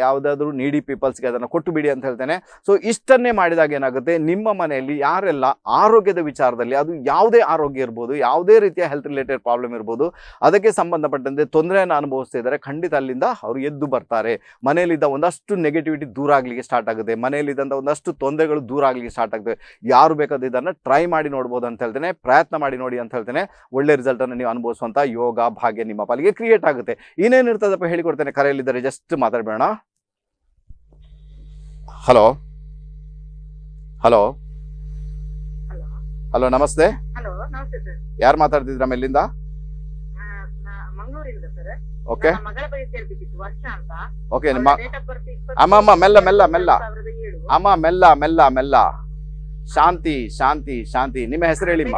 ಯಾವುದಾದ್ರೂ ನೀಡಿ ಪೀಪಲ್ಸ್ಗೆ ಅದನ್ನು ಕೊಟ್ಟು ಬಿಡಿ ಅಂತ ಹೇಳ್ತೇನೆ ಸೊ ಇಷ್ಟನ್ನೇ ಮಾಡಿದಾಗ ಏನಾಗುತ್ತೆ ನಿಮ್ಮ ಮನೆಯಲ್ಲಿ ಯಾರೆಲ್ಲ ಆರೋಗ್ಯದ ವಿಚಾರದಲ್ಲಿ ಅದು ಯಾವುದೇ ಆರೋಗ್ಯ ಇರ್ಬೋದು ಯಾವುದೇ ರೀತಿಯ ಹೆಲ್ತ್ ರಿಲೇಟೆಡ್ ಪ್ರಾಬ್ಲಮ್ ಇರ್ಬೋದು ಅದಕ್ಕೆ ಸಂಬಂಧಪಟ್ಟಂತೆ ತೊಂದರೆಯನ್ನು ಅನುಭವಿಸ್ತಾ ಇದ್ದಾರೆ ಖಂಡಿತ ಅಲ್ಲಿಂದ ಅವರು ಎದ್ದು ಬರ್ತಾರೆ ಮನೆಯಲ್ಲಿದ್ದ ಒಂದಷ್ಟು ನೆಗೆಟಿವಿಟಿ ದೂರ ಆಗಲಿಕ್ಕೆ ಸ್ಟಾರ್ಟ್ ಆಗುತ್ತೆ ಮನೆಯಲ್ಲಿದ್ದಂಥ ಒಂದಷ್ಟು ತೊಂದರೆಗಳು ದೂರ ಆಗಲಿಕ್ಕೆ ಸ್ಟಾರ್ಟ್ ಆಗ್ತದೆ ಯಾರು ಬೇಕಾದ ಇದನ್ನು ಟ್ರೈ ಮಾಡಿ ನೋಡ್ಬೋದು ಅಂತ ಹೇಳ್ತೇನೆ ಪ್ರಯತ್ನ ಮಾಡಿ ನೋಡಿ ಅಂತ ಹೇಳ್ತೇನೆ ಒಳ್ಳೆ ರಿಸಲ್ಟನ್ನು ನೀವು ಅನುಭವಿಸುವಂಥ ಯೋಗ ಭಾಗ್ಯ ನಿಮ್ಮ ಪಾಲಿಗೆ ಕ್ರಿಯೇಟ್ ಆಗುತ್ತೆ ಇನ್ನೇನು ಇರ್ತದಪ್ಪ ಹೇಳಿಕೊಡ್ತೇನೆ ಕರೆಯಲ್ಲಿದ್ದಾರೆ ಜಸ್ಟ್ ಮಾತಾಡಬೇಡ ಹಲೋ ಹಲೋ ಹಲೋ ನಮಸ್ತೆ ಯಾರು ಮಾತಾಡ್ತಿದ್ರ ಮೇಲಿಂದ ಓಕೆ ಓಕೆ ಅಮ್ಮ ಅಮ್ಮ ಮೆಲ್ಲ ಮೆಲ್ಲ ಮೆಲ್ಲ ಅಮ್ಮ ಮೆಲ್ಲ ಮೆಲ್ಲ ಮೆಲ್ಲ ಶಾಂತಿ ಶಾಂತಿ ಶಾಂತಿ ನಿಮ್ಮ ಹೆಸರು ಹೇಳಿಮ್ಮ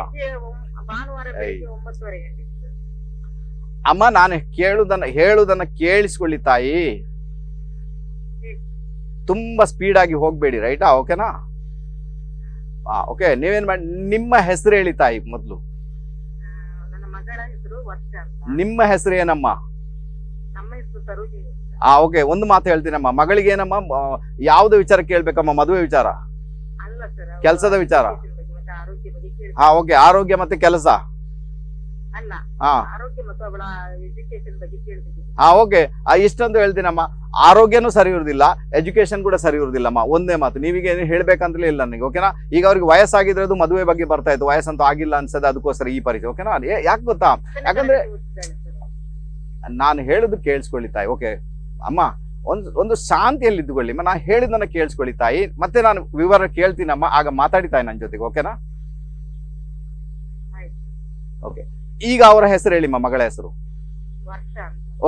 ಅಮ್ಮ ನಾನು ಕೇಳುದನ್ನ ಹೇಳುದನ್ನ ಕೇಳಿಸ್ಕೊಳ್ಳಿ ತಾಯಿ ಸ್ಪೀಡ್ ಆಗಿ ಹೋಗಬೇಡಿ ರೈಟಾ ಓಕೆನಾ ಓಕೆ ನೀವೇನ್ ಮಾಡಿ ನಿಮ್ಮ ಹೆಸರು ಹೇಳಿ ತಾಯಿ ಮೊದಲು ನಿಮ್ಮ ಹೆಸರು ಏನಮ್ಮ ಆ ಓಕೆ ಒಂದು ಮಾತು ಹೇಳ್ತೀನಮ್ಮ ಮಗಳಿಗೆ ಏನಮ್ಮ ಯಾವ್ದು ವಿಚಾರ ಕೇಳ್ಬೇಕಮ್ಮ ಮದುವೆ ವಿಚಾರ ಕೆಲಸದ ವಿಚಾರ ಹಾ ಓಕೆ ಆರೋಗ್ಯ ಮತ್ತೆ ಕೆಲಸ ಹಾ ಓಕೆ ಇಷ್ಟೊಂದು ಹೇಳ್ತೀನಮ್ಮ ಆರೋಗ್ಯನೂ ಸರಿ ಇರುವುದಿಲ್ಲ ಎಜುಕೇಶನ್ ಕೂಡ ಸರಿ ಇರುವುದಿಲ್ಲಮ್ಮ ಒಂದೇ ಮಾತು ನೀವೀಗೆ ಏನು ಹೇಳ್ಬೇಕಂತಲೇ ಇಲ್ಲ ನನಗೆ ಓಕೆನಾ ಈಗ ಅವ್ರಿಗೆ ವಯಸ್ಸಾಗಿದ್ರೆ ಅದು ಮದುವೆ ಬಗ್ಗೆ ಬರ್ತಾ ಇತ್ತು ವಯಸ್ಸಂತೂ ಆಗಿಲ್ಲ ಅನ್ಸದ ಅದಕ್ಕೋಸ್ಕರ ಈ ಪರಿಚಯ ಓಕೆನಾ ಯಾಕೆ ಗೊತ್ತಾ ಯಾಕಂದ್ರೆ ನಾನು ಹೇಳುದು ಕೇಳಿಸ್ಕೊಳ್ಳಿ ತಾಯಿ ಓಕೆ ಅಮ್ಮ ಒಂದು ಒಂದು ಶಾಂತಿಯಲ್ಲಿ ಇದ್ದುಕೊಳ್ಳಿ ನಾ ಹೇಳಿದ್ದನ್ನ ಕೇಳಿಸ್ಕೊಳ್ಳಿ ತಾಯಿ ಮತ್ತೆ ನಾನು ವಿವರ ಕೇಳ್ತೀನಮ್ಮ ಆಗ ಮಾತಾಡಿ ತಾಯಿ ನನ್ನ ಜೊತೆಗೆ ಓಕೆನಾ ಓಕೆ ಈಗ ಅವರ ಹೆಸರು ಹೇಳಿಮ್ಮ ಮಗಳ ಹೆಸರು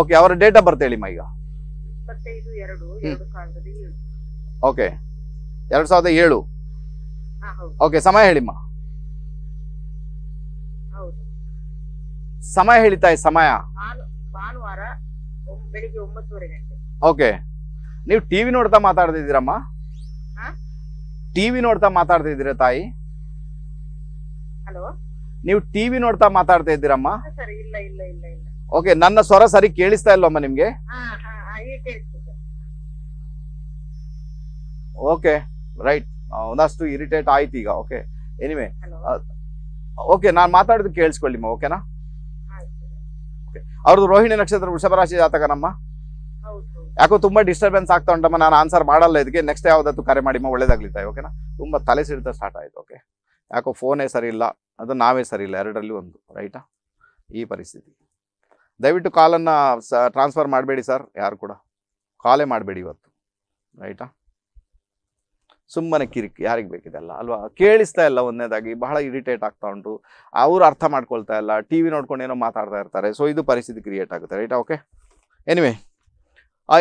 ಓಕೆ ಅವರ ಡೇಟ್ ಆಫ್ ಬರ್ತ್ ಹೇಳಿಮ್ಮ ಈಗ ಓಕೆ ಎರಡ್ ಸಾವಿರದ ಏಳು ಓಕೆ ಸಮಯ ಹೇಳಿಮ್ಮ ಸಮಯ ಹೇಳಿತಾ ಸಮಯ ಓಕೆ ನೀವು ಟಿವಿ ನೋಡ್ತಾ ಮಾತಾಡ್ತಿದ್ದೀರಮ್ಮ ಟಿವಿ ನೋಡ್ತಾ ಮಾತಾಡ್ತಿದ್ದೀರಾ ತಾಯಿ ಹಲೋ ನೀವು ಟಿವಿ ನೋಡ್ತಾ ಮಾತಾಡ್ತಾ ಇದ್ದೀರಮ್ಮ ಓಕೆ ನನ್ನ ಸ್ವರ ಸರಿ ಕೇಳಿಸ್ತಾ ಇಲ್ಲಮ್ಮ ನಿಮ್ಗೆ ಓಕೆ ರೈಟ್ ಒಂದಷ್ಟು ಇರಿಟೇಟ್ ಆಯ್ತು ಈಗ ಓಕೆ ಎನಿವೆ ಓಕೆ ನಾನು ಮಾತಾಡೋದು ಕೇಳಿಸ್ಕೊಳ್ಳಿಮ್ಮ ಓಕೆನಾ ಅವ್ರದ್ದು ರೋಹಿಣಿ ನಕ್ಷತ್ರ ವೃಷಭ ರಾಶಿ ಜಾತಕನಮ್ಮ ಯಾಕೋ ತುಂಬಾ ಡಿಸ್ಟರ್ಬೆನ್ಸ್ ಆಗ್ತಾ ಉಂಟಮ್ಮ ನಾನು ಆನ್ಸರ್ ಮಾಡಲ್ಲ ಇದಕ್ಕೆ ನೆಕ್ಸ್ಟ್ ಯಾವ್ದಾದ್ರು ಕರೆ ಮಾಡಿಮ್ಮ ಒಳ್ಳೇದಾಗ್ಲಿತ್ತ ಓಕೆನಾ ತುಂಬಾ ತಲೆ ಸ್ಟಾರ್ಟ್ ಆಯ್ತು ಓಕೆ ಯಾಕೋ ಫೋನೇ ಇಲ್ಲ ಅದು ನಾವೇ ಸರಿ ಇಲ್ಲ ಎರಡರಲ್ಲಿ ಒಂದು ರೈಟಾ ಈ ಪರಿಸ್ಥಿತಿ ದಯವಿಟ್ಟು ಕಾಲನ್ನು ಸ ಟ್ರಾನ್ಸ್ಫರ್ ಮಾಡಬೇಡಿ ಸರ್ ಯಾರು ಕೂಡ ಕಾಲೇ ಮಾಡಬೇಡಿ ಇವತ್ತು ರೈಟಾ ಸುಮ್ಮನೆ ಕಿರಿಕ್ ಯಾರಿಗೆ ಬೇಕಿದೆಲ್ಲ ಅಲ್ವಾ ಕೇಳಿಸ್ತಾ ಇಲ್ಲ ಒಂದನೇದಾಗಿ ಬಹಳ ಇರಿಟೇಟ್ ಆಗ್ತಾ ಉಂಟು ಅವರು ಅರ್ಥ ಮಾಡ್ಕೊಳ್ತಾ ಇಲ್ಲ ಟಿ ವಿ ನೋಡ್ಕೊಂಡು ಏನೋ ಮಾತಾಡ್ತಾ ಇರ್ತಾರೆ ಸೊ ಇದು ಪರಿಸ್ಥಿತಿ ಕ್ರಿಯೇಟ್ ಆಗುತ್ತೆ ರೈಟಾ ಓಕೆ ಎನಿವೆ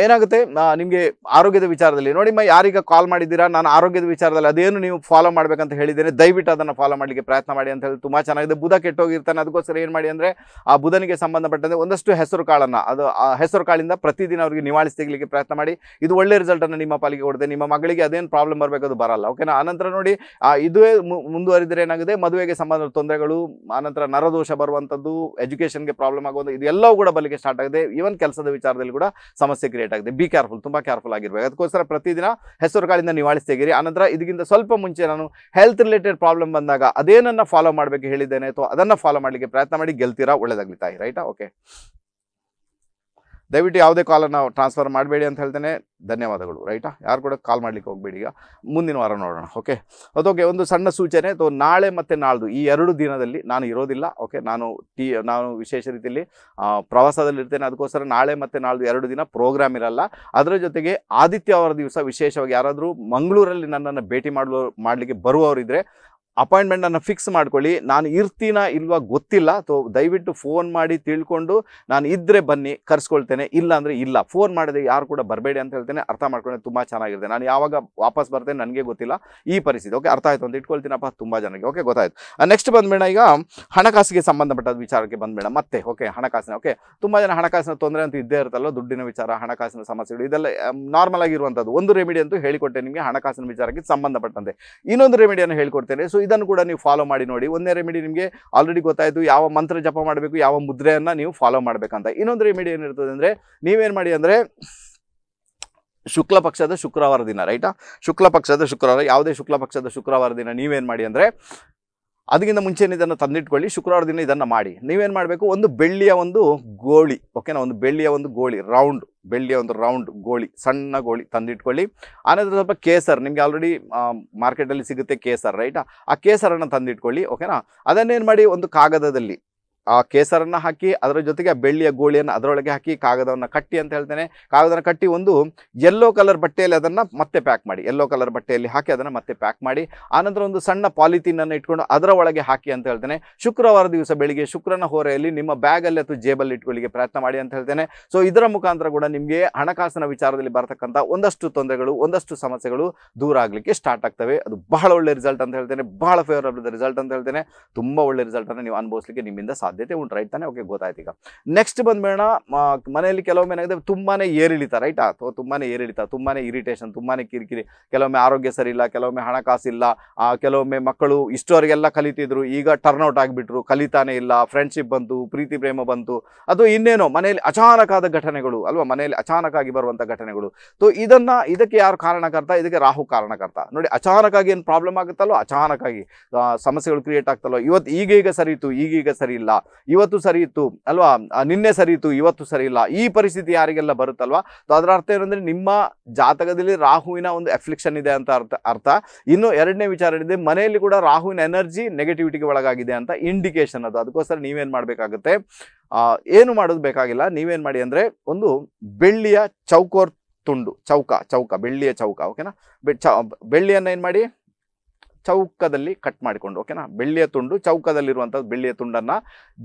ಏನಾಗುತ್ತೆ ನಿಮಗೆ ಆರೋಗ್ಯದ ವಿಚಾರದಲ್ಲಿ ನೋಡಿ ಮೈ ಯಾರೀಗ ಕಾಲ್ ಮಾಡಿದ್ದೀರಾ ನಾನು ಆರೋಗ್ಯದ ವಿಚಾರದಲ್ಲಿ ಅದೇನು ನೀವು ಫಾಲೋ ಮಾಡಬೇಕಂತ ಹೇಳಿದ್ದೇನೆ ದಯವಿಟ್ಟು ಅದನ್ನು ಫಾಲೋ ಮಾಡಲಿಕ್ಕೆ ಪ್ರಯತ್ನ ಮಾಡಿ ಅಂತ ಹೇಳಿ ತುಂಬ ಚೆನ್ನಾಗಿದೆ ಬುಧ ಕೆಟ್ಟೋಗಿರ್ತಾನೆ ಅದಕ್ಕೋಸ್ಕರ ಏನು ಮಾಡಿ ಅಂದರೆ ಆ ಬುಧನಿಗೆ ಸಂಬಂಧಪಟ್ಟಂತೆ ಒಂದಷ್ಟು ಹೆಸರು ಕಾಳನ್ನು ಅದು ಆ ಹೆಸರು ಕಾಳಿಂದ ಪ್ರತಿದಿನ ಅವರಿಗೆ ನಿವಾಳಿಸಿ ತೆಗಲಿಕ್ಕೆ ಪ್ರಯತ್ನ ಮಾಡಿ ಇದು ಒಳ್ಳೆ ರಿಸಲ್ಟನ್ನು ನಿಮ್ಮ ಪಾಲಿಗೆ ಕೊಡದೆ ನಿಮ್ಮ ಮಗಳಿಗೆ ಅದೇನು ಪ್ರಾಬ್ಲಮ್ ಬರಬೇಕು ಅದು ಬರಲ್ಲ ಓಕೆನಾ ಆನಂತರ ನೋಡಿ ಇದುವೇ ಮುಂದುವರಿದರೆ ಏನಾಗಿದೆ ಮದುವೆಗೆ ಸಂಬಂಧ ತೊಂದರೆಗಳು ಆನಂತರ ನರದೋಷ ಬರುವಂಥದ್ದು ಎಜುಕೇಷನ್ಗೆ ಪ್ರಾಬ್ಲಮ್ ಆಗುವಂಥ ಇದೆಲ್ಲವೂ ಕೂಡ ಬಲಿಗೆ ಸ್ಟಾರ್ಟ್ ಆಗಿದೆ ಈವನ್ ಕೆಲಸದ ವಿಚಾರದಲ್ಲಿ ಕೂಡ ಸಮಸ್ಯೆ ಕ್ರಿಯೇಟ್ ಬಿ ಕೇರ್ಫುಲ್ ತುಂಬ ಕೇರ್ಫುಲ್ ಆಗಿರ್ಬೇಕು ಅದಕ್ಕೋಸ್ಕರ ಪ್ರತಿದಿನ ಹೆಸರು ಕಾಳಿಂದ ನಿವಾಳಿಸಿ ತೆಗಿರಿ ಆನಂತರ ಇದಕ್ಕಿಂತ ಸ್ವಲ್ಪ ಮುಂಚೆ ನಾನು ಹೆಲ್ತ್ ರಿಲೇಟೆಡ್ ಪ್ರಾಬ್ಲಮ್ ಬಂದಾಗ ಅದೇನನ್ನ ಫಾಲೋ ಮಾಡಬೇಕು ಹೇಳಿದ್ದೇನೆ ಅಥವಾ ಅದನ್ನು ಫಾಲೋ ಮಾಡಲಿಕ್ಕೆ ಪ್ರಯತ್ನ ಮಾಡಿ ಗೆಲ್ತೀರಾ ತಾಯಿ ರೈಟಾ ಓಕೆ ದಯವಿಟ್ಟು ಯಾವುದೇ ಕಾಲನ್ನು ಟ್ರಾನ್ಸ್ಫರ್ ಮಾಡಬೇಡಿ ಅಂತ ಹೇಳ್ತೇನೆ ಧನ್ಯವಾದಗಳು ರೈಟಾ ಯಾರು ಕೂಡ ಕಾಲ್ ಮಾಡಲಿಕ್ಕೆ ಹೋಗಬೇಡಿ ಈಗ ಮುಂದಿನ ವಾರ ನೋಡೋಣ ಓಕೆ ಅದಕ್ಕೆ ಒಂದು ಸಣ್ಣ ಸೂಚನೆ ಅಥವಾ ನಾಳೆ ಮತ್ತು ನಾಳ್ದು ಈ ಎರಡು ದಿನದಲ್ಲಿ ನಾನು ಇರೋದಿಲ್ಲ ಓಕೆ ನಾನು ಟಿ ನಾನು ವಿಶೇಷ ರೀತಿಯಲ್ಲಿ ಪ್ರವಾಸದಲ್ಲಿ ಇರ್ತೇನೆ ಅದಕ್ಕೋಸ್ಕರ ನಾಳೆ ಮತ್ತು ನಾಳ್ದು ಎರಡು ದಿನ ಪ್ರೋಗ್ರಾಮ್ ಇರಲ್ಲ ಅದರ ಜೊತೆಗೆ ಆದಿತ್ಯವಾರ ದಿವಸ ವಿಶೇಷವಾಗಿ ಯಾರಾದರೂ ಮಂಗಳೂರಲ್ಲಿ ನನ್ನನ್ನು ಭೇಟಿ ಮಾಡಲು ಮಾಡಲಿಕ್ಕೆ ಬರುವವರಿದ್ದರೆ ಅಪಾಯಿಂಟ್ಮೆಂಟನ್ನು ಫಿಕ್ಸ್ ಮಾಡ್ಕೊಳ್ಳಿ ನಾನು ಇರ್ತೀನಾ ಇಲ್ವಾ ಗೊತ್ತಿಲ್ಲ ಅಥವಾ ದಯವಿಟ್ಟು ಫೋನ್ ಮಾಡಿ ತಿಳ್ಕೊಂಡು ನಾನು ಇದ್ದರೆ ಬನ್ನಿ ಕರ್ಸ್ಕೊಳ್ತೇನೆ ಇಲ್ಲ ಅಂದರೆ ಇಲ್ಲ ಫೋನ್ ಮಾಡಿದೆ ಯಾರು ಕೂಡ ಬರಬೇಡಿ ಅಂತ ಹೇಳ್ತೇನೆ ಅರ್ಥ ಮಾಡ್ಕೊಂಡೆ ತುಂಬ ಚೆನ್ನಾಗಿರುತ್ತೆ ನಾನು ಯಾವಾಗ ವಾಪಸ್ ಬರ್ತೇನೆ ನನಗೆ ಗೊತ್ತಿಲ್ಲ ಈ ಪರಿಸ್ಥಿತಿ ಓಕೆ ಅರ್ಥ ಆಯಿತು ಅಂತ ಇಟ್ಕೊಳ್ತೀನಪ್ಪ ತುಂಬ ಜನಕ್ಕೆ ಓಕೆ ಗೊತ್ತಾಯಿತು ನೆಕ್ಸ್ಟ್ ಬಂದ್ಬೇಡ ಈಗ ಹಣಕಾಸಿಗೆ ಸಂಬಂಧಪಟ್ಟ ವಿಚಾರಕ್ಕೆ ಬಂದ್ಬೇಡ ಮತ್ತೆ ಓಕೆ ಹಣಕಾಸಿನ ಓಕೆ ತುಂಬ ಜನ ಹಣಕಾಸಿನ ತೊಂದರೆ ಅಂತ ಇದ್ದೇ ಇರುತ್ತಲ್ಲ ದುಡ್ಡಿನ ವಿಚಾರ ಹಣಕಾಸಿನ ಸಮಸ್ಯೆಗಳು ಇದೆಲ್ಲ ನಾರ್ಮಲ್ ಆಗಿರುವಂಥದ್ದು ಒಂದು ರೆಮಿಡಿ ಅಂತೂ ಹೇಳಿಕೊಟ್ಟೆ ನಿಮಗೆ ಹಣಕಾಸಿನ ವಿಚಾರಕ್ಕೆ ಸಂಬಂಧಪಟ್ಟಂತೆ ಇನ್ನೊಂದು ರೆಮಿಡಿಯನ್ನು ಹೇಳಿಕೊಡ್ತೇನೆ ಸೊ ಇದನ್ನು ಕೂಡ ನೀವು ಫಾಲೋ ಮಾಡಿ ನೋಡಿ ಒಂದೇ ರೆಮಿಡಿ ನಿಮಗೆ ಆಲ್ರೆಡಿ ಗೊತ್ತಾಯಿತು ಯಾವ ಮಂತ್ರ ಜಪ ಮಾಡಬೇಕು ಯಾವ ಮುದ್ರೆಯನ್ನು ನೀವು ಫಾಲೋ ಮಾಡಬೇಕಂತ ಇನ್ನೊಂದು ರೆಮಿಡಿ ಏನಿರ್ತದೆ ಅಂದರೆ ನೀವೇನು ಮಾಡಿ ಅಂದರೆ ಶುಕ್ಲ ಪಕ್ಷದ ಶುಕ್ರವಾರ ದಿನ ರೈಟಾ ಶುಕ್ಲ ಪಕ್ಷದ ಶುಕ್ರವಾರ ಯಾವುದೇ ಶುಕ್ಲ ಪಕ್ಷದ ಶುಕ್ರವಾರ ದಿನ ನೀವೇನು ಮಾಡಿ ಅಂದರೆ ಅದಕ್ಕಿಂತ ಮುಂಚೆನೇ ಇದನ್ನು ತಂದಿಟ್ಕೊಳ್ಳಿ ಶುಕ್ರವಾರ ದಿನ ಇದನ್ನು ಮಾಡಿ ನೀವೇನು ಮಾಡಬೇಕು ಒಂದು ಬೆಳ್ಳಿಯ ಒಂದು ಗೋಳಿ ಓಕೆನಾ ಒಂದು ಬೆಳ್ಳಿಯ ಒಂದು ಗೋಳಿ ರೌಂಡ್ ಬೆಳ್ಳಿಯ ಒಂದು ರೌಂಡ್ ಗೋಳಿ ಸಣ್ಣ ಗೋಳಿ ತಂದಿಟ್ಕೊಳ್ಳಿ ಆನಂತರ ಸ್ವಲ್ಪ ಕೇಸರ್ ನಿಮಗೆ ಆಲ್ರೆಡಿ ಮಾರ್ಕೆಟಲ್ಲಿ ಸಿಗುತ್ತೆ ಕೇಸರ್ ರೈಟಾ ಆ ಕೇಸರನ್ನು ತಂದಿಟ್ಕೊಳ್ಳಿ ಓಕೆನಾ ಅದನ್ನೇನು ಮಾಡಿ ಒಂದು ಕಾಗದದಲ್ಲಿ ಆ ಕೇಸರನ್ನು ಹಾಕಿ ಅದರ ಜೊತೆಗೆ ಬೆಳ್ಳಿಯ ಗೋಳಿಯನ್ನು ಅದರೊಳಗೆ ಹಾಕಿ ಕಾಗದವನ್ನು ಕಟ್ಟಿ ಅಂತ ಹೇಳ್ತೇನೆ ಕಾಗದನ ಕಟ್ಟಿ ಒಂದು ಯೆಲ್ಲೋ ಕಲರ್ ಬಟ್ಟೆಯಲ್ಲಿ ಅದನ್ನು ಮತ್ತೆ ಪ್ಯಾಕ್ ಮಾಡಿ ಯೆಲ್ಲೋ ಕಲರ್ ಬಟ್ಟೆಯಲ್ಲಿ ಹಾಕಿ ಅದನ್ನು ಮತ್ತೆ ಪ್ಯಾಕ್ ಮಾಡಿ ಆನಂತರ ಒಂದು ಸಣ್ಣ ಪಾಲಿಥೀನನ್ನು ಇಟ್ಕೊಂಡು ಅದರ ಒಳಗೆ ಹಾಕಿ ಅಂತ ಹೇಳ್ತೇನೆ ಶುಕ್ರವಾರ ದಿವಸ ಬೆಳಿಗ್ಗೆ ಶುಕ್ರನ ಹೋರೆಯಲ್ಲಿ ನಿಮ್ಮ ಬ್ಯಾಗಲ್ಲಿ ಅಥವಾ ಜೇಬಲ್ಲಿ ಇಟ್ಕೊಳ್ಳಿಕ್ಕೆ ಪ್ರಯತ್ನ ಮಾಡಿ ಅಂತ ಹೇಳ್ತೇನೆ ಸೊ ಇದರ ಮುಖಾಂತರ ಕೂಡ ನಿಮಗೆ ಹಣಕಾಸಿನ ವಿಚಾರದಲ್ಲಿ ಬರತಕ್ಕಂಥ ಒಂದಷ್ಟು ತೊಂದರೆಗಳು ಒಂದಷ್ಟು ಸಮಸ್ಯೆಗಳು ದೂರ ಆಗಲಿಕ್ಕೆ ಸ್ಟಾರ್ಟ್ ಆಗ್ತವೆ ಅದು ಬಹಳ ಒಳ್ಳೆ ರಿಸಲ್ಟ್ ಅಂತ ಹೇಳ್ತೇನೆ ಬಹಳ ಫೇವರಬಲ್ ರಿಸಲ್ಟ್ ಅಂತ ಹೇಳ್ತೇನೆ ತುಂಬ ಒಳ್ಳೆ ರಿಸಲ್ಟನ್ನು ನೀವು ಅನುಭವಿಸಲಿಕ್ಕೆ ನಿಮ್ಮಿಂದ ಸಾಧ್ಯ ಸಾಧ್ಯತೆ ಉಂಟು ರೈಟ್ ತಾನೆ ಓಕೆ ಗೊತ್ತಾಯ್ತು ಈಗ ನೆಕ್ಸ್ಟ್ ಬಂದ್ಬೇಡ ಮನೆಯಲ್ಲಿ ಕೆಲವೊಮ್ಮೆ ಏನಾಗಿದೆ ತುಂಬಾ ಏರಿಳಿತ ರೈಟ್ ಅಥವಾ ತುಂಬಾ ಏರಿಳಿತ ತುಂಬಾ ಇರಿಟೇಷನ್ ತುಂಬಾ ಕಿರಿಕಿರಿ ಕೆಲವೊಮ್ಮೆ ಆರೋಗ್ಯ ಸರಿ ಇಲ್ಲ ಕೆಲವೊಮ್ಮೆ ಹಣಕಾಸಿಲ್ಲ ಕೆಲವೊಮ್ಮೆ ಮಕ್ಕಳು ಇಷ್ಟವರೆಗೆಲ್ಲ ಕಲಿತಿದ್ರು ಈಗ ಟರ್ನ್ ಔಟ್ ಆಗಿಬಿಟ್ರು ಕಲಿತಾನೆ ಇಲ್ಲ ಫ್ರೆಂಡ್ಶಿಪ್ ಬಂತು ಪ್ರೀತಿ ಪ್ರೇಮ ಬಂತು ಅದು ಇನ್ನೇನೋ ಮನೆಯಲ್ಲಿ ಅಚಾನಕ್ ಆದ ಘಟನೆಗಳು ಅಲ್ವಾ ಮನೆಯಲ್ಲಿ ಅಚಾನಕ್ ಆಗಿ ಬರುವಂಥ ಘಟನೆಗಳು ಸೊ ಇದನ್ನ ಇದಕ್ಕೆ ಯಾರು ಕಾರಣಕರ್ತ ಇದಕ್ಕೆ ರಾಹು ಕಾರಣಕರ್ತ ನೋಡಿ ಅಚಾನಕಾಗಿ ಏನು ಪ್ರಾಬ್ಲಮ್ ಆಗುತ್ತಲ್ಲೋ ಆಗಿ ಸಮಸ್ಯೆಗಳು ಕ್ರಿಯೇಟ್ ಆಗ್ತಲ್ಲೋ ಇವತ್ತು ಈಗೀಗ ಸರಿ ಇತ್ತು ಈಗೀಗ ಸರಿ ಇಲ್ಲ ಇವತ್ತು ಸರಿ ಇತ್ತು ಅಲ್ವಾ ನಿನ್ನೆ ಸರಿ ಇತ್ತು ಇವತ್ತು ಸರಿ ಇಲ್ಲ ಈ ಪರಿಸ್ಥಿತಿ ಯಾರಿಗೆಲ್ಲ ಬರುತ್ತಲ್ವಾ ಅದರ ಅರ್ಥ ಏನಂದ್ರೆ ನಿಮ್ಮ ಜಾತಕದಲ್ಲಿ ರಾಹುವಿನ ಒಂದು ಎಫ್ಲಿಕ್ಷನ್ ಇದೆ ಅಂತ ಅರ್ಥ ಅರ್ಥ ಇನ್ನು ಎರಡನೇ ವಿಚಾರ ಏನಿದೆ ಮನೆಯಲ್ಲಿ ಕೂಡ ರಾಹುವಿನ ಎನರ್ಜಿ ನೆಗೆಟಿವಿಟಿಗೆ ಒಳಗಾಗಿದೆ ಅಂತ ಇಂಡಿಕೇಶನ್ ಅದು ಅದಕ್ಕೋಸ್ಕರ ನೀವೇನು ಮಾಡಬೇಕಾಗುತ್ತೆ ಏನು ಮಾಡೋದು ಬೇಕಾಗಿಲ್ಲ ನೀವೇನು ಮಾಡಿ ಅಂದರೆ ಒಂದು ಬೆಳ್ಳಿಯ ಚೌಕೋರ್ ತುಂಡು ಚೌಕ ಚೌಕ ಬೆಳ್ಳಿಯ ಚೌಕ ಓಕೆನಾ ಬೆಳ್ಳಿಯನ್ನು ಏನು ಮಾಡಿ ಚೌಕದಲ್ಲಿ ಕಟ್ ಮಾಡಿಕೊಂಡು ಓಕೆನಾ ಬೆಳ್ಳಿಯ ತುಂಡು ಚೌಕದಲ್ಲಿರುವಂಥದ್ದು ಬೆಳ್ಳಿಯ ತುಂಡನ್ನು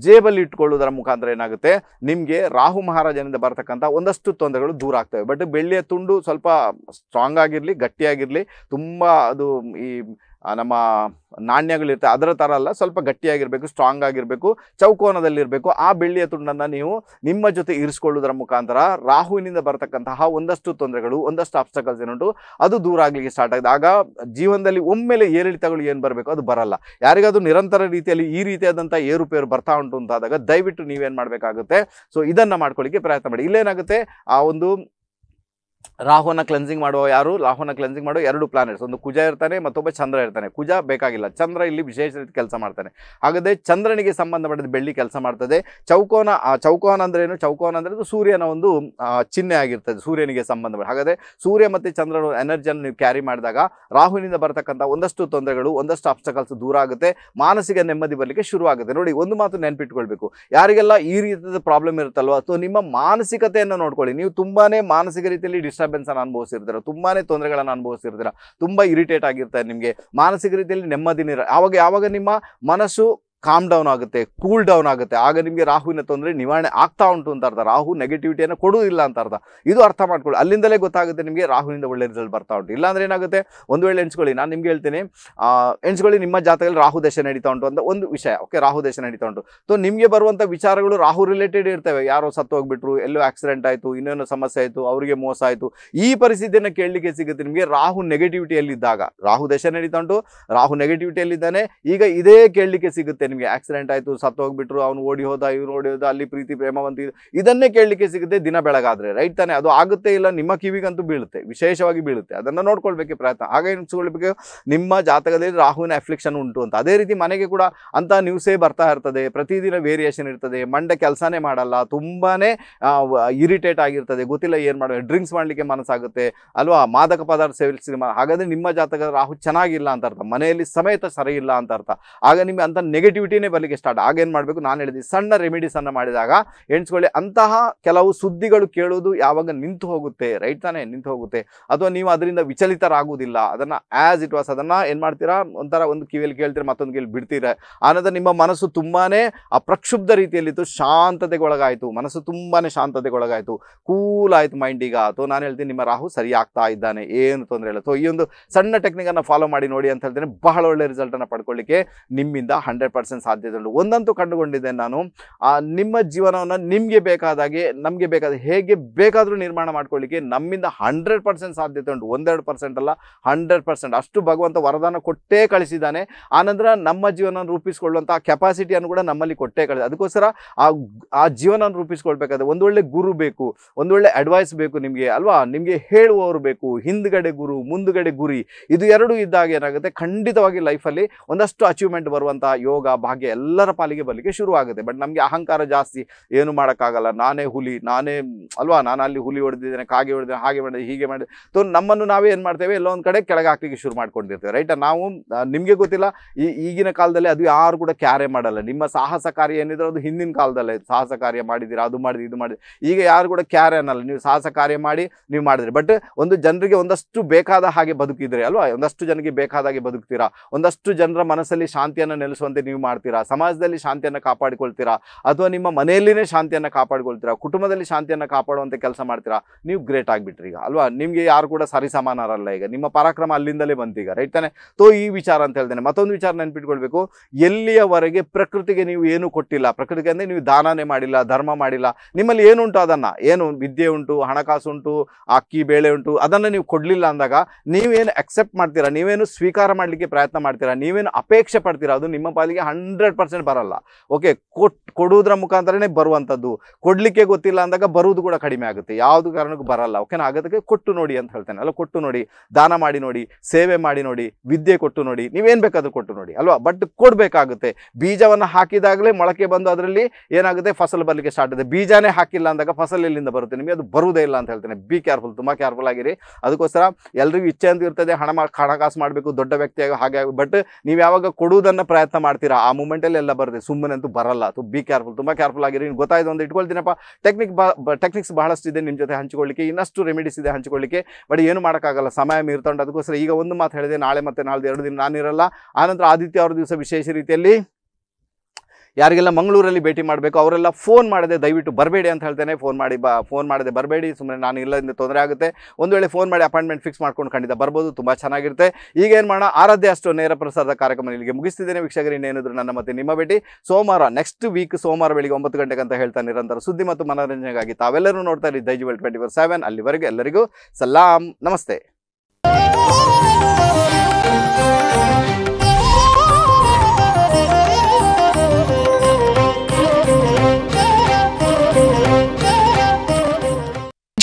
ಜೇಬಲ್ಲಿ ಇಟ್ಕೊಳ್ಳೋದರ ಮುಖಾಂತರ ಏನಾಗುತ್ತೆ ನಿಮಗೆ ರಾಹು ಮಹಾರಾಜನಿಂದ ಬರತಕ್ಕಂಥ ಒಂದಷ್ಟು ತೊಂದರೆಗಳು ದೂರ ಆಗ್ತವೆ ಬಟ್ ಬೆಳ್ಳಿಯ ತುಂಡು ಸ್ವಲ್ಪ ಸ್ಟ್ರಾಂಗ್ ಆಗಿರಲಿ ಗಟ್ಟಿಯಾಗಿರಲಿ ತುಂಬ ಅದು ಈ ನಮ್ಮ ನಾಣ್ಯಗಳಿರ್ತವೆ ಅದರ ಥರ ಅಲ್ಲ ಸ್ವಲ್ಪ ಗಟ್ಟಿಯಾಗಿರಬೇಕು ಸ್ಟ್ರಾಂಗ್ ಆಗಿರಬೇಕು ಚೌಕೋನದಲ್ಲಿರಬೇಕು ಆ ಬೆಳ್ಳಿಯ ತುಂಡನ್ನು ನೀವು ನಿಮ್ಮ ಜೊತೆ ಇರಿಸ್ಕೊಳ್ಳೋದ್ರ ಮುಖಾಂತರ ರಾಹುವಿನಿಂದ ಬರತಕ್ಕಂತಹ ಒಂದಷ್ಟು ತೊಂದರೆಗಳು ಒಂದಷ್ಟು ಆಬ್ಸ್ಟಕಲ್ಸ್ ಏನುಂಟು ಅದು ದೂರ ಆಗಲಿಕ್ಕೆ ಸ್ಟಾರ್ಟ್ ಆಗಿದೆ ಆಗ ಜೀವನದಲ್ಲಿ ಒಮ್ಮೆಲೆ ಏರಿಳಿತಗಳು ಏನು ಬರಬೇಕು ಅದು ಬರಲ್ಲ ಯಾರಿಗಾದರೂ ನಿರಂತರ ರೀತಿಯಲ್ಲಿ ಈ ರೀತಿಯಾದಂಥ ಏರುಪೇರು ಬರ್ತಾ ಉಂಟು ಅಂತಾದಾಗ ದಯವಿಟ್ಟು ನೀವೇನು ಮಾಡಬೇಕಾಗುತ್ತೆ ಸೊ ಇದನ್ನು ಮಾಡ್ಕೊಳ್ಳಿಕ್ಕೆ ಪ್ರಯತ್ನ ಮಾಡಿ ಇಲ್ಲೇನಾಗುತ್ತೆ ಆ ಒಂದು ರಾಹುನ ಕ್ಲೆನ್ಸಿಂಗ್ ಮಾಡುವ ಯಾರು ರಾಹುನ ಕ್ಲೆನ್ಸಿಂಗ್ ಮಾಡುವ ಎರಡು ಪ್ಲಾನೆಟ್ಸ್ ಒಂದು ಕುಜ ಇರ್ತಾನೆ ಮತ್ತೊಬ್ಬ ಚಂದ್ರ ಇರ್ತಾನೆ ಕುಜ ಬೇಕಾಗಿಲ್ಲ ಚಂದ್ರ ಇಲ್ಲಿ ವಿಶೇಷ ರೀತಿ ಕೆಲಸ ಮಾಡ್ತಾನೆ ಹಾಗಾದರೆ ಚಂದ್ರನಿಗೆ ಸಂಬಂಧಪಟ್ಟಿದ್ದು ಬೆಳ್ಳಿ ಕೆಲಸ ಮಾಡ್ತದೆ ಚೌಕೋನ ಚೌಕೋನ ಅಂದ್ರೆ ಏನು ಚೌಕೋನ ಅಂದರೆ ಅದು ಸೂರ್ಯನ ಒಂದು ಚಿಹ್ನೆ ಆಗಿರ್ತದೆ ಸೂರ್ಯನಿಗೆ ಸಂಬಂಧಪಟ್ಟ ಹಾಗಾದರೆ ಸೂರ್ಯ ಮತ್ತು ಚಂದ್ರನ ಎನರ್ಜಿಯನ್ನು ನೀವು ಕ್ಯಾರಿ ಮಾಡಿದಾಗ ರಾಹುವಿನಿಂದ ಬರತಕ್ಕಂಥ ಒಂದಷ್ಟು ತೊಂದರೆಗಳು ಒಂದಷ್ಟು ಅಬ್ಸ್ಟಕಲ್ಸ್ ದೂರ ಆಗುತ್ತೆ ಮಾನಸಿಕ ನೆಮ್ಮದಿ ಬರಲಿಕ್ಕೆ ಶುರುವಾಗುತ್ತೆ ನೋಡಿ ಒಂದು ಮಾತು ನೆನಪಿಟ್ಕೊಳ್ಬೇಕು ಯಾರಿಗೆಲ್ಲ ಈ ರೀತಿಯ ಪ್ರಾಬ್ಲಮ್ ಇರುತ್ತಲ್ವ ಅಥವಾ ನಿಮ್ಮ ಮಾನಸಿಕತೆಯನ್ನು ನೋಡ್ಕೊಳ್ಳಿ ನೀವು ತುಂಬಾ ಮಾನಸಿಕ ರೀತಿಯಲ್ಲಿ ಡಿಸ್ಟರ್ಬೆನ್ಸ್ ಅನ್ನು ಅನುಭವಿಸಿರ್ತೀರ ತುಂಬಾನೇ ತೊಂದರೆಗಳನ್ನು ಅನುಭವಿಸಿರ್ತೀರ ತುಂಬಾ ಇರಿಟೇಟ್ ಆಗಿರ್ತಾರೆ ನಿಮಗೆ ಮಾನಸಿಕ ರೀತಿಯಲ್ಲಿ ನೆಮ್ಮದಿನಿರ ಆವಾಗ ಯಾವಾಗ ನಿಮ್ಮ ಮನಸ್ಸು ಕಾಮ್ ಡೌನ್ ಆಗುತ್ತೆ ಕೂಲ್ ಡೌನ್ ಆಗುತ್ತೆ ಆಗ ನಿಮಗೆ ರಾಹುವಿನ ತೊಂದರೆ ನಿವಾರಣೆ ಆಗ್ತಾ ಉಂಟು ಅಂತ ಅರ್ಥ ರಾಹು ನೆಗೆಟಿವಿಟಿಯನ್ನು ಕೊಡುವುದಿಲ್ಲ ಅಂತ ಅರ್ಥ ಇದು ಅರ್ಥ ಮಾಡ್ಕೊಳ್ಳಿ ಅಲ್ಲಿಂದಲೇ ಗೊತ್ತಾಗುತ್ತೆ ನಿಮಗೆ ರಾಹುವಿನಿಂದ ಒಳ್ಳೆ ರಿಸಲ್ಟ್ ಬರ್ತಾ ಉಂಟು ಇಲ್ಲಾಂದ್ರೆ ಏನಾಗುತ್ತೆ ಒಂದು ವೇಳೆ ಎಣಿಸ್ಕೊಳ್ಳಿ ನಾನು ನಿಮ್ಗೆ ಹೇಳ್ತೇನೆ ಎಣಿಸ್ಕೊಳ್ಳಿ ನಿಮ್ಮ ಜಾತಕದಲ್ಲಿ ರಾಹು ದಶೆ ನಡೀತಾ ಉಂಟು ಅಂತ ಒಂದು ವಿಷಯ ಓಕೆ ರಾಹು ದಶೆ ನಡೀತಾ ಉಂಟು ಸೊ ನಿಮಗೆ ಬರುವಂಥ ವಿಚಾರಗಳು ರಾಹು ರಿಲೇಟೆಡ್ ಇರ್ತವೆ ಯಾರೋ ಸತ್ತು ಹೋಗ್ಬಿಟ್ರು ಎಲ್ಲೋ ಆಕ್ಸಿಡೆಂಟ್ ಆಯಿತು ಇನ್ನೇನೋ ಸಮಸ್ಯೆ ಆಯಿತು ಅವರಿಗೆ ಮೋಸ ಆಯಿತು ಈ ಪರಿಸ್ಥಿತಿಯನ್ನು ಕೇಳಲಿಕ್ಕೆ ಸಿಗುತ್ತೆ ನಿಮಗೆ ರಾಹು ನೆಗೆಟಿವಿಟಿಯಲ್ಲಿದ್ದಾಗ ರಾಹು ದಶೆ ನಡೀತಾ ಉಂಟು ರಾಹು ನೆಗೆಟಿವಿಟಿಯಲ್ಲಿದ್ದಾನೆ ಈಗ ಇದೇ ಕೇಳಲಿಕ್ಕೆ ಸಿಗುತ್ತೆ ನಿಮಗೆ ಆಕ್ಸಿಡೆಂಟ್ ಆಯಿತು ಹೋಗ್ಬಿಟ್ರು ಅವ್ನು ಓಡಿ ಹೋದ ಇವ್ನು ಓಡಿ ಹೋದ ಅಲ್ಲಿ ಪ್ರೀತಿ ಪ್ರೇಮವಂತ ಇದನ್ನೇ ಕೇಳಲಿಕ್ಕೆ ಸಿಗುತ್ತೆ ದಿನ ಬೆಳಗಾದರೆ ರೈಟ್ ತಾನೇ ಅದು ಆಗುತ್ತೆ ಇಲ್ಲ ನಿಮ್ಮ ಕಿವಿಗಂತೂ ಬೀಳುತ್ತೆ ವಿಶೇಷವಾಗಿ ಬೀಳುತ್ತೆ ಅದನ್ನು ನೋಡ್ಕೊಳ್ಬೇಕು ಪ್ರಯತ್ನ ಹಾಗೆ ನಿಮ್ಮ ಜಾತಕದಲ್ಲಿ ರಾಹುವಿನ ಅಫ್ಲಿಕ್ಷನ್ ಉಂಟು ಅಂತ ಅದೇ ರೀತಿ ಮನೆಗೆ ಕೂಡ ಅಂತ ನ್ಯೂಸೇ ಬರ್ತಾ ಇರ್ತದೆ ಪ್ರತಿದಿನ ವೇರಿಯೇಷನ್ ಇರ್ತದೆ ಮಂಡ ಕೆಲಸನೇ ಮಾಡಲ್ಲ ತುಂಬಾ ಇರಿಟೇಟ್ ಆಗಿರ್ತದೆ ಗೊತ್ತಿಲ್ಲ ಏನು ಮಾಡಿ ಡ್ರಿಂಕ್ಸ್ ಮಾಡಲಿಕ್ಕೆ ಮನಸ್ಸಾಗುತ್ತೆ ಅಲ್ವಾ ಮಾದಕ ಪದಾರ್ಥ ಸೇವಿಸಿ ಹಾಗಾದರೆ ನಿಮ್ಮ ಜಾತಕ ರಾಹು ಚೆನ್ನಾಗಿಲ್ಲ ಅಂತ ಅರ್ಥ ಮನೆಯಲ್ಲಿ ಸಮೇತ ಸರಿ ಇಲ್ಲ ಅಂತ ಅರ್ಥ ಆಗ ನಿಮಗೆ ಅಂತ ನೆಗೆಟಿವ್ ನೆಗೆಟಿವಿಟಿನೇ ಬರಲಿಕ್ಕೆ ಸ್ಟಾರ್ಟ್ ಆಗೇನ್ ಮಾಡಬೇಕು ನಾನು ಹೇಳಿದೆ ಸಣ್ಣ ರೆಮಿಡೀಸನ್ನು ಮಾಡಿದಾಗ ಎಣಿಸ್ಕೊಳ್ಳಿ ಅಂತಹ ಕೆಲವು ಸುದ್ದಿಗಳು ಕೇಳೋದು ಯಾವಾಗ ನಿಂತು ಹೋಗುತ್ತೆ ರೈಟ್ ತಾನೇ ನಿಂತು ಹೋಗುತ್ತೆ ಅಥವಾ ನೀವು ಅದರಿಂದ ವಿಚಲಿತರಾಗುವುದಿಲ್ಲ ಅದನ್ನು ಆ್ಯಸ್ ಇಟ್ ವಾಸ್ ಅದನ್ನು ಏನು ಮಾಡ್ತೀರಾ ಒಂಥರ ಒಂದು ಕಿವಿಯಲ್ಲಿ ಕೇಳ್ತೀರಾ ಮತ್ತೊಂದು ಕಿವಿಯಲ್ಲಿ ಬಿಡ್ತೀರ ಆನಂತರ ನಿಮ್ಮ ಮನಸ್ಸು ತುಂಬಾ ಅಪ್ರಕ್ಷುಬ್ಧ ರೀತಿಯಲ್ಲಿತ್ತು ಶಾಂತತೆಗೊಳಗಾಯಿತು ಮನಸ್ಸು ತುಂಬಾ ಶಾಂತತೆಗೊಳಗಾಯಿತು ಕೂಲ್ ಆಯಿತು ಮೈಂಡಿಗ ಅಥವಾ ನಾನು ಹೇಳ್ತೀನಿ ನಿಮ್ಮ ರಾಹು ಸರಿ ಆಗ್ತಾ ಇದ್ದಾನೆ ಏನು ತೊಂದರೆ ಇಲ್ಲ ಸೊ ಈ ಒಂದು ಸಣ್ಣ ಟೆಕ್ನಿಕನ್ನು ಫಾಲೋ ಮಾಡಿ ನೋಡಿ ಅಂತ ಹೇಳ್ತೇನೆ ಬಹಳ ಒಳ್ಳೆ ರಿಸಲ್ಟನ್ನು ಪಡ್ಕೊಳ್ಳಿಕ್ಕೆ ನಿಮ್ಮಿಂದ ಹಂಡ್ರೆಡ್ ಪರ್ಸೆಂಟ್ ಉಂಟು ಒಂದಂತೂ ಕಂಡುಕೊಂಡಿದ್ದೇನೆ ನಾನು ನಿಮ್ಮ ಜೀವನವನ್ನು ನಿಮಗೆ ಬೇಕಾದಾಗೆ ನಮಗೆ ಬೇಕಾದ ಹೇಗೆ ಬೇಕಾದರೂ ನಿರ್ಮಾಣ ಮಾಡ್ಕೊಳ್ಳಿಕ್ಕೆ ನಮ್ಮಿಂದ ಹಂಡ್ರೆಡ್ ಪರ್ಸೆಂಟ್ ಸಾಧ್ಯತೆ ಉಂಟು ಒಂದೆರಡು ಪರ್ಸೆಂಟ್ ಅಲ್ಲ ಹಂಡ್ರೆಡ್ ಪರ್ಸೆಂಟ್ ಅಷ್ಟು ಭಗವಂತ ವರದಾನ ಕೊಟ್ಟೇ ಕಳಿಸಿದ್ದಾನೆ ಆನಂತರ ನಮ್ಮ ಜೀವನ ರೂಪಿಸಿಕೊಳ್ಳುವಂಥ ಕೆಪಾಸಿಟಿಯನ್ನು ಕೂಡ ನಮ್ಮಲ್ಲಿ ಕೊಟ್ಟೇ ಕಳಿಸಿದೆ ಅದಕ್ಕೋಸ್ಕರ ಆ ಆ ಜೀವನ ರೂಪಿಸ್ಕೊಳ್ಬೇಕಾದ್ರೆ ಒಂದೊಳ್ಳೆ ಗುರು ಬೇಕು ಒಂದೊಳ್ಳೆ ಅಡ್ವೈಸ್ ಬೇಕು ನಿಮಗೆ ಅಲ್ವಾ ನಿಮಗೆ ಹೇಳುವವರು ಬೇಕು ಹಿಂದ್ಗಡೆ ಗುರು ಮುಂದ್ಗಡೆ ಗುರಿ ಇದು ಎರಡು ಇದ್ದಾಗ ಏನಾಗುತ್ತೆ ಖಂಡಿತವಾಗಿ ಲೈಫಲ್ಲಿ ಒಂದಷ್ಟು ಅಚೀವ್ಮೆಂಟ್ ಬರುವಂಥ ಯೋಗ ಭಾಗ್ಯ ಎಲ್ಲರ ಪಾಲಿಗೆ ಬರಲಿಕ್ಕೆ ಶುರುವಾಗುತ್ತೆ ಬಟ್ ನಮಗೆ ಅಹಂಕಾರ ಜಾಸ್ತಿ ಏನು ಮಾಡೋಕ್ಕಾಗಲ್ಲ ನಾನೇ ಹುಲಿ ನಾನೇ ಅಲ್ವಾ ನಾನು ಅಲ್ಲಿ ಹುಲಿ ಹೊಡೆದಿದ್ದೇನೆ ಕಾಗೆ ಹೊಡೆದಿದ್ದೇನೆ ಹಾಗೆ ಮಾಡಿದೆ ಹೀಗೆ ಮಾಡಿದೆ ಸೊ ನಮ್ಮನ್ನು ನಾವೇ ಏನು ಮಾಡ್ತೇವೆ ಎಲ್ಲೋ ಒಂದು ಕಡೆ ಕೆಳಗೆ ಹಾಕ್ಲಿಕ್ಕೆ ಶುರು ಮಾಡ್ಕೊಂಡಿರ್ತೇವೆ ರೈಟ್ ನಾವು ನಿಮಗೆ ಗೊತ್ತಿಲ್ಲ ಈಗಿನ ಕಾಲದಲ್ಲಿ ಅದು ಯಾರು ಕೂಡ ಕ್ಯಾರೆ ಮಾಡಲ್ಲ ನಿಮ್ಮ ಸಾಹಸ ಕಾರ್ಯ ಏನಿದ್ರು ಅದು ಹಿಂದಿನ ಕಾಲದಲ್ಲೇ ಸಾಹಸ ಕಾರ್ಯ ಮಾಡಿದ್ದೀರ ಅದು ಮಾಡಿದ್ರಿ ಇದು ಮಾಡಿದ್ರಿ ಈಗ ಯಾರು ಕೂಡ ಕ್ಯಾರೆ ಅನ್ನಲ್ಲ ನೀವು ಸಾಹಸ ಕಾರ್ಯ ಮಾಡಿ ನೀವು ಮಾಡಿದ್ರಿ ಬಟ್ ಒಂದು ಜನರಿಗೆ ಒಂದಷ್ಟು ಬೇಕಾದ ಹಾಗೆ ಬದುಕಿದ್ರೆ ಅಲ್ವಾ ಒಂದಷ್ಟು ಜನರಿಗೆ ಬೇಕಾದಾಗೆ ಬದುಕ್ತೀರಾ ಒಂದಷ್ಟು ಜನರ ಮನಸ್ಸಲ್ಲಿ ಶಾಂತಿಯನ್ನು ನೆಲೆಸುವಂತೆ ನೀವು ಮಾಡ್ತೀರಾ ಸಮಾಜದಲ್ಲಿ ಶಾಂತಿಯನ್ನು ಕಾಪಾಡಿಕೊಳ್ತೀರಾ ಅಥವಾ ನಿಮ್ಮ ಮನೆಯಲ್ಲಿನೇ ಶಾಂತಿಯನ್ನು ಕಾಪಾಡಿಕೊಳ್ತೀರಾ ಕುಟುಂಬದಲ್ಲಿ ಶಾಂತಿಯನ್ನು ಕಾಪಾಡುವಂಥ ಕೆಲಸ ಮಾಡ್ತೀರಾ ನೀವು ಗ್ರೇಟ್ ಆಗಿಬಿಟ್ರಿ ಈಗ ಅಲ್ವಾ ನಿಮಗೆ ಯಾರು ಕೂಡ ಸರಿ ಸಮಾನರಲ್ಲ ಈಗ ನಿಮ್ಮ ಪರಾಕ್ರಮ ಅಲ್ಲಿಂದಲೇ ಬಂತೀಗ ರೈಟ್ ತಾನೆ ತೋ ಈ ವಿಚಾರ ಅಂತ ಹೇಳ್ತೇನೆ ಮತ್ತೊಂದು ವಿಚಾರ ನೆನ್ಪಿಟ್ಕೊಳ್ಬೇಕು ಎಲ್ಲಿಯವರೆಗೆ ಪ್ರಕೃತಿಗೆ ನೀವು ಏನು ಕೊಟ್ಟಿಲ್ಲ ಪ್ರಕೃತಿಗೆ ಅಂದರೆ ನೀವು ದಾನನೇ ಮಾಡಿಲ್ಲ ಧರ್ಮ ಮಾಡಿಲ್ಲ ನಿಮ್ಮಲ್ಲಿ ಏನುಂಟು ಅದನ್ನು ಏನು ವಿದ್ಯೆ ಉಂಟು ಹಣಕಾಸು ಉಂಟು ಅಕ್ಕಿ ಬೇಳೆ ಉಂಟು ಅದನ್ನು ನೀವು ಕೊಡಲಿಲ್ಲ ಅಂದಾಗ ನೀವೇನು ಅಕ್ಸೆಪ್ಟ್ ಮಾಡ್ತೀರಾ ನೀವೇನು ಸ್ವೀಕಾರ ಮಾಡಲಿಕ್ಕೆ ಪ್ರಯತ್ನ ಮಾಡ್ತೀರಾ ನೀವೇನು ಅಪೇಕ್ಷೆ ಪಡ್ತೀರಾ ಅದು ನಿಮ್ಮ ಪಾಲಿಗೆ ಹಣ ಹಂಡ್ರೆಡ್ ಪರ್ಸೆಂಟ್ ಬರಲ್ಲ ಓಕೆ ಕೊಟ್ ಕೊಡುವುದರ ಮುಖಾಂತರನೇ ಬರುವಂಥದ್ದು ಕೊಡಲಿಕ್ಕೆ ಗೊತ್ತಿಲ್ಲ ಅಂದಾಗ ಬರುವುದು ಕೂಡ ಕಡಿಮೆ ಆಗುತ್ತೆ ಯಾವುದು ಕಾರಣಕ್ಕೂ ಬರಲ್ಲ ಓಕೆ ಆಗೋದಕ್ಕೆ ಕೊಟ್ಟು ನೋಡಿ ಅಂತ ಹೇಳ್ತೇನೆ ಅಲ್ಲ ಕೊಟ್ಟು ನೋಡಿ ದಾನ ಮಾಡಿ ನೋಡಿ ಸೇವೆ ಮಾಡಿ ನೋಡಿ ವಿದ್ಯೆ ಕೊಟ್ಟು ನೋಡಿ ನೀವೇನು ಬೇಕಾದರೂ ಕೊಟ್ಟು ನೋಡಿ ಅಲ್ವಾ ಬಟ್ ಕೊಡಬೇಕಾಗುತ್ತೆ ಬೀಜವನ್ನು ಹಾಕಿದಾಗಲೇ ಮೊಳಕೆ ಬಂದು ಅದರಲ್ಲಿ ಏನಾಗುತ್ತೆ ಫಸಲು ಬರಲಿಕ್ಕೆ ಸ್ಟಾರ್ಟ್ ಆಗುತ್ತೆ ಬೀಜನೇ ಹಾಕಿಲ್ಲ ಅಂದಾಗ ಫಸಲು ಎಲ್ಲಿಂದ ಬರುತ್ತೆ ನಿಮಗೆ ಅದು ಬರುವುದೇ ಇಲ್ಲ ಅಂತ ಹೇಳ್ತೇನೆ ಬಿ ಕೇರ್ಫುಲ್ ತುಂಬ ಕೇರ್ಫುಲ್ ಆಗಿರಿ ಅದಕ್ಕೋಸ್ಕರ ಎಲ್ರಿಗೂ ಇಚ್ಛೆ ಅಂತ ಇರ್ತದೆ ಹಣ ಹಣಕಾಸು ಮಾಡಬೇಕು ದೊಡ್ಡ ವ್ಯಕ್ತಿಯಾಗಿ ಹಾಗೆ ಬಟ್ ನೀವು ಯಾವಾಗ ಕೊಡುವುದನ್ನು ಪ್ರಯತ್ನ ಮಾಡ್ತೀರಾ ಆ ಮೂಮೆಂಟಲ್ಲಿ ಎಲ್ಲ ಬರುತ್ತೆ ಸುಮ್ಮನೆ ಅಂತೂ ಬರಲ್ಲ ಅದು ಬಿ ಕೇರ್ಫುಲ್ ತುಂಬ ಕೇರ್ಫುಲ್ ಆಗಿರಿ ನೀವು ಗೊತ್ತಾಯ್ತು ಒಂದು ಇಟ್ಕೊಳ್ತೀನಪ್ಪ ಟೆಕ್ನಿಕ್ ಟೆಕ್ನಿಕ್ಸ್ ಬಹಳಷ್ಟು ಇದೆ ನಿಮ್ಮ ಜೊತೆ ಹಂಚಿಕೊಳ್ಳಿಕ್ಕೆ ಇನ್ನಷ್ಟು ರೆಮಿಡೀಸ್ ಇದೆ ಹಂಚಿಕೊಳ್ಳಿಕ್ಕೆ ಬಟ್ ಏನು ಮಾಡೋಕ್ಕಾಗಲ್ಲ ಸಮಯ ಮೀರ್ತೊಂಡು ಅದಕ್ಕೋಸ್ಕರ ಈಗ ಒಂದು ಮಾತು ಹೇಳಿದೆ ನಾಳೆ ಮತ್ತೆ ನಾಳೆ ಎರಡು ದಿನ ನಾನಿರಲ್ಲ ಆನಂತರ ಆದಿತ್ಯ ಅವ್ರ ದಿವಸ ವಿಶೇಷ ರೀತಿಯಲ್ಲಿ ಯಾರಿಗೆಲ್ಲ ಮಂಗಳೂರಲ್ಲಿ ಭೇಟಿ ಮಾಡಬೇಕು ಅವರೆಲ್ಲ ಫೋನ್ ಮಾಡದೆ ದಯವಿಟ್ಟು ಬರಬೇಡಿ ಅಂತ ಹೇಳ್ತೇನೆ ಫೋನ್ ಮಾಡಿ ಬ ಫೋನ್ ಮಾಡದೆ ಬರಬೇಡಿ ಸುಮ್ಮನೆ ನಾನು ಇಲ್ಲದಿಂದ ತೊಂದರೆ ಆಗುತ್ತೆ ಒಂದು ವೇಳೆ ಫೋನ್ ಮಾಡಿ ಅಪಾಯಿಂಟ್ಮೆಂಟ್ ಫಿಕ್ಸ್ ಮಾಡ್ಕೊಂಡು ಖಂಡಿತ ಬರ್ಬೋದು ತುಂಬ ಚೆನ್ನಾಗಿರುತ್ತೆ ಈಗ ಏನು ಮಾಡೋಣ ಆರಾಧ್ಯ ಅಷ್ಟು ನೇರ ಪ್ರಸಾರದ ಕಾರ್ಯಕ್ರಮ ಇಲ್ಲಿಗೆ ಮುಗಿಸ್ತಿದ್ದೇನೆ ವೀಕ್ಷಕರು ಇನ್ನೇನಿದ್ರು ನನ್ನ ಮತ್ತೆ ನಿಮ್ಮ ಭೇಟಿ ಸೋಮವಾರ ನೆಕ್ಸ್ಟ್ ವೀಕ್ ಸೋಮವಾರ ಬೆಳಿಗ್ಗೆ ಒಂಬತ್ತು ಗಂಟೆಗೆ ಅಂತ ಹೇಳ್ತಾ ನಿರಂತರ ಸುದ್ದಿ ಮತ್ತು ಮನೋರಂಜನೆಗಾಗಿ ತಾವೆಲ್ಲರೂ ನೋಡ್ತಾ ಇದ್ದೀವಿ ದೈಜುವಲ್ ಟ್ವೆಂಟಿ ಫೋರ್ ಸೆವೆನ್ ಅಲ್ಲಿವರೆಗೂ ಎಲ್ಲರಿಗೂ ಸಲಾಂ ನಮಸ್ತೆ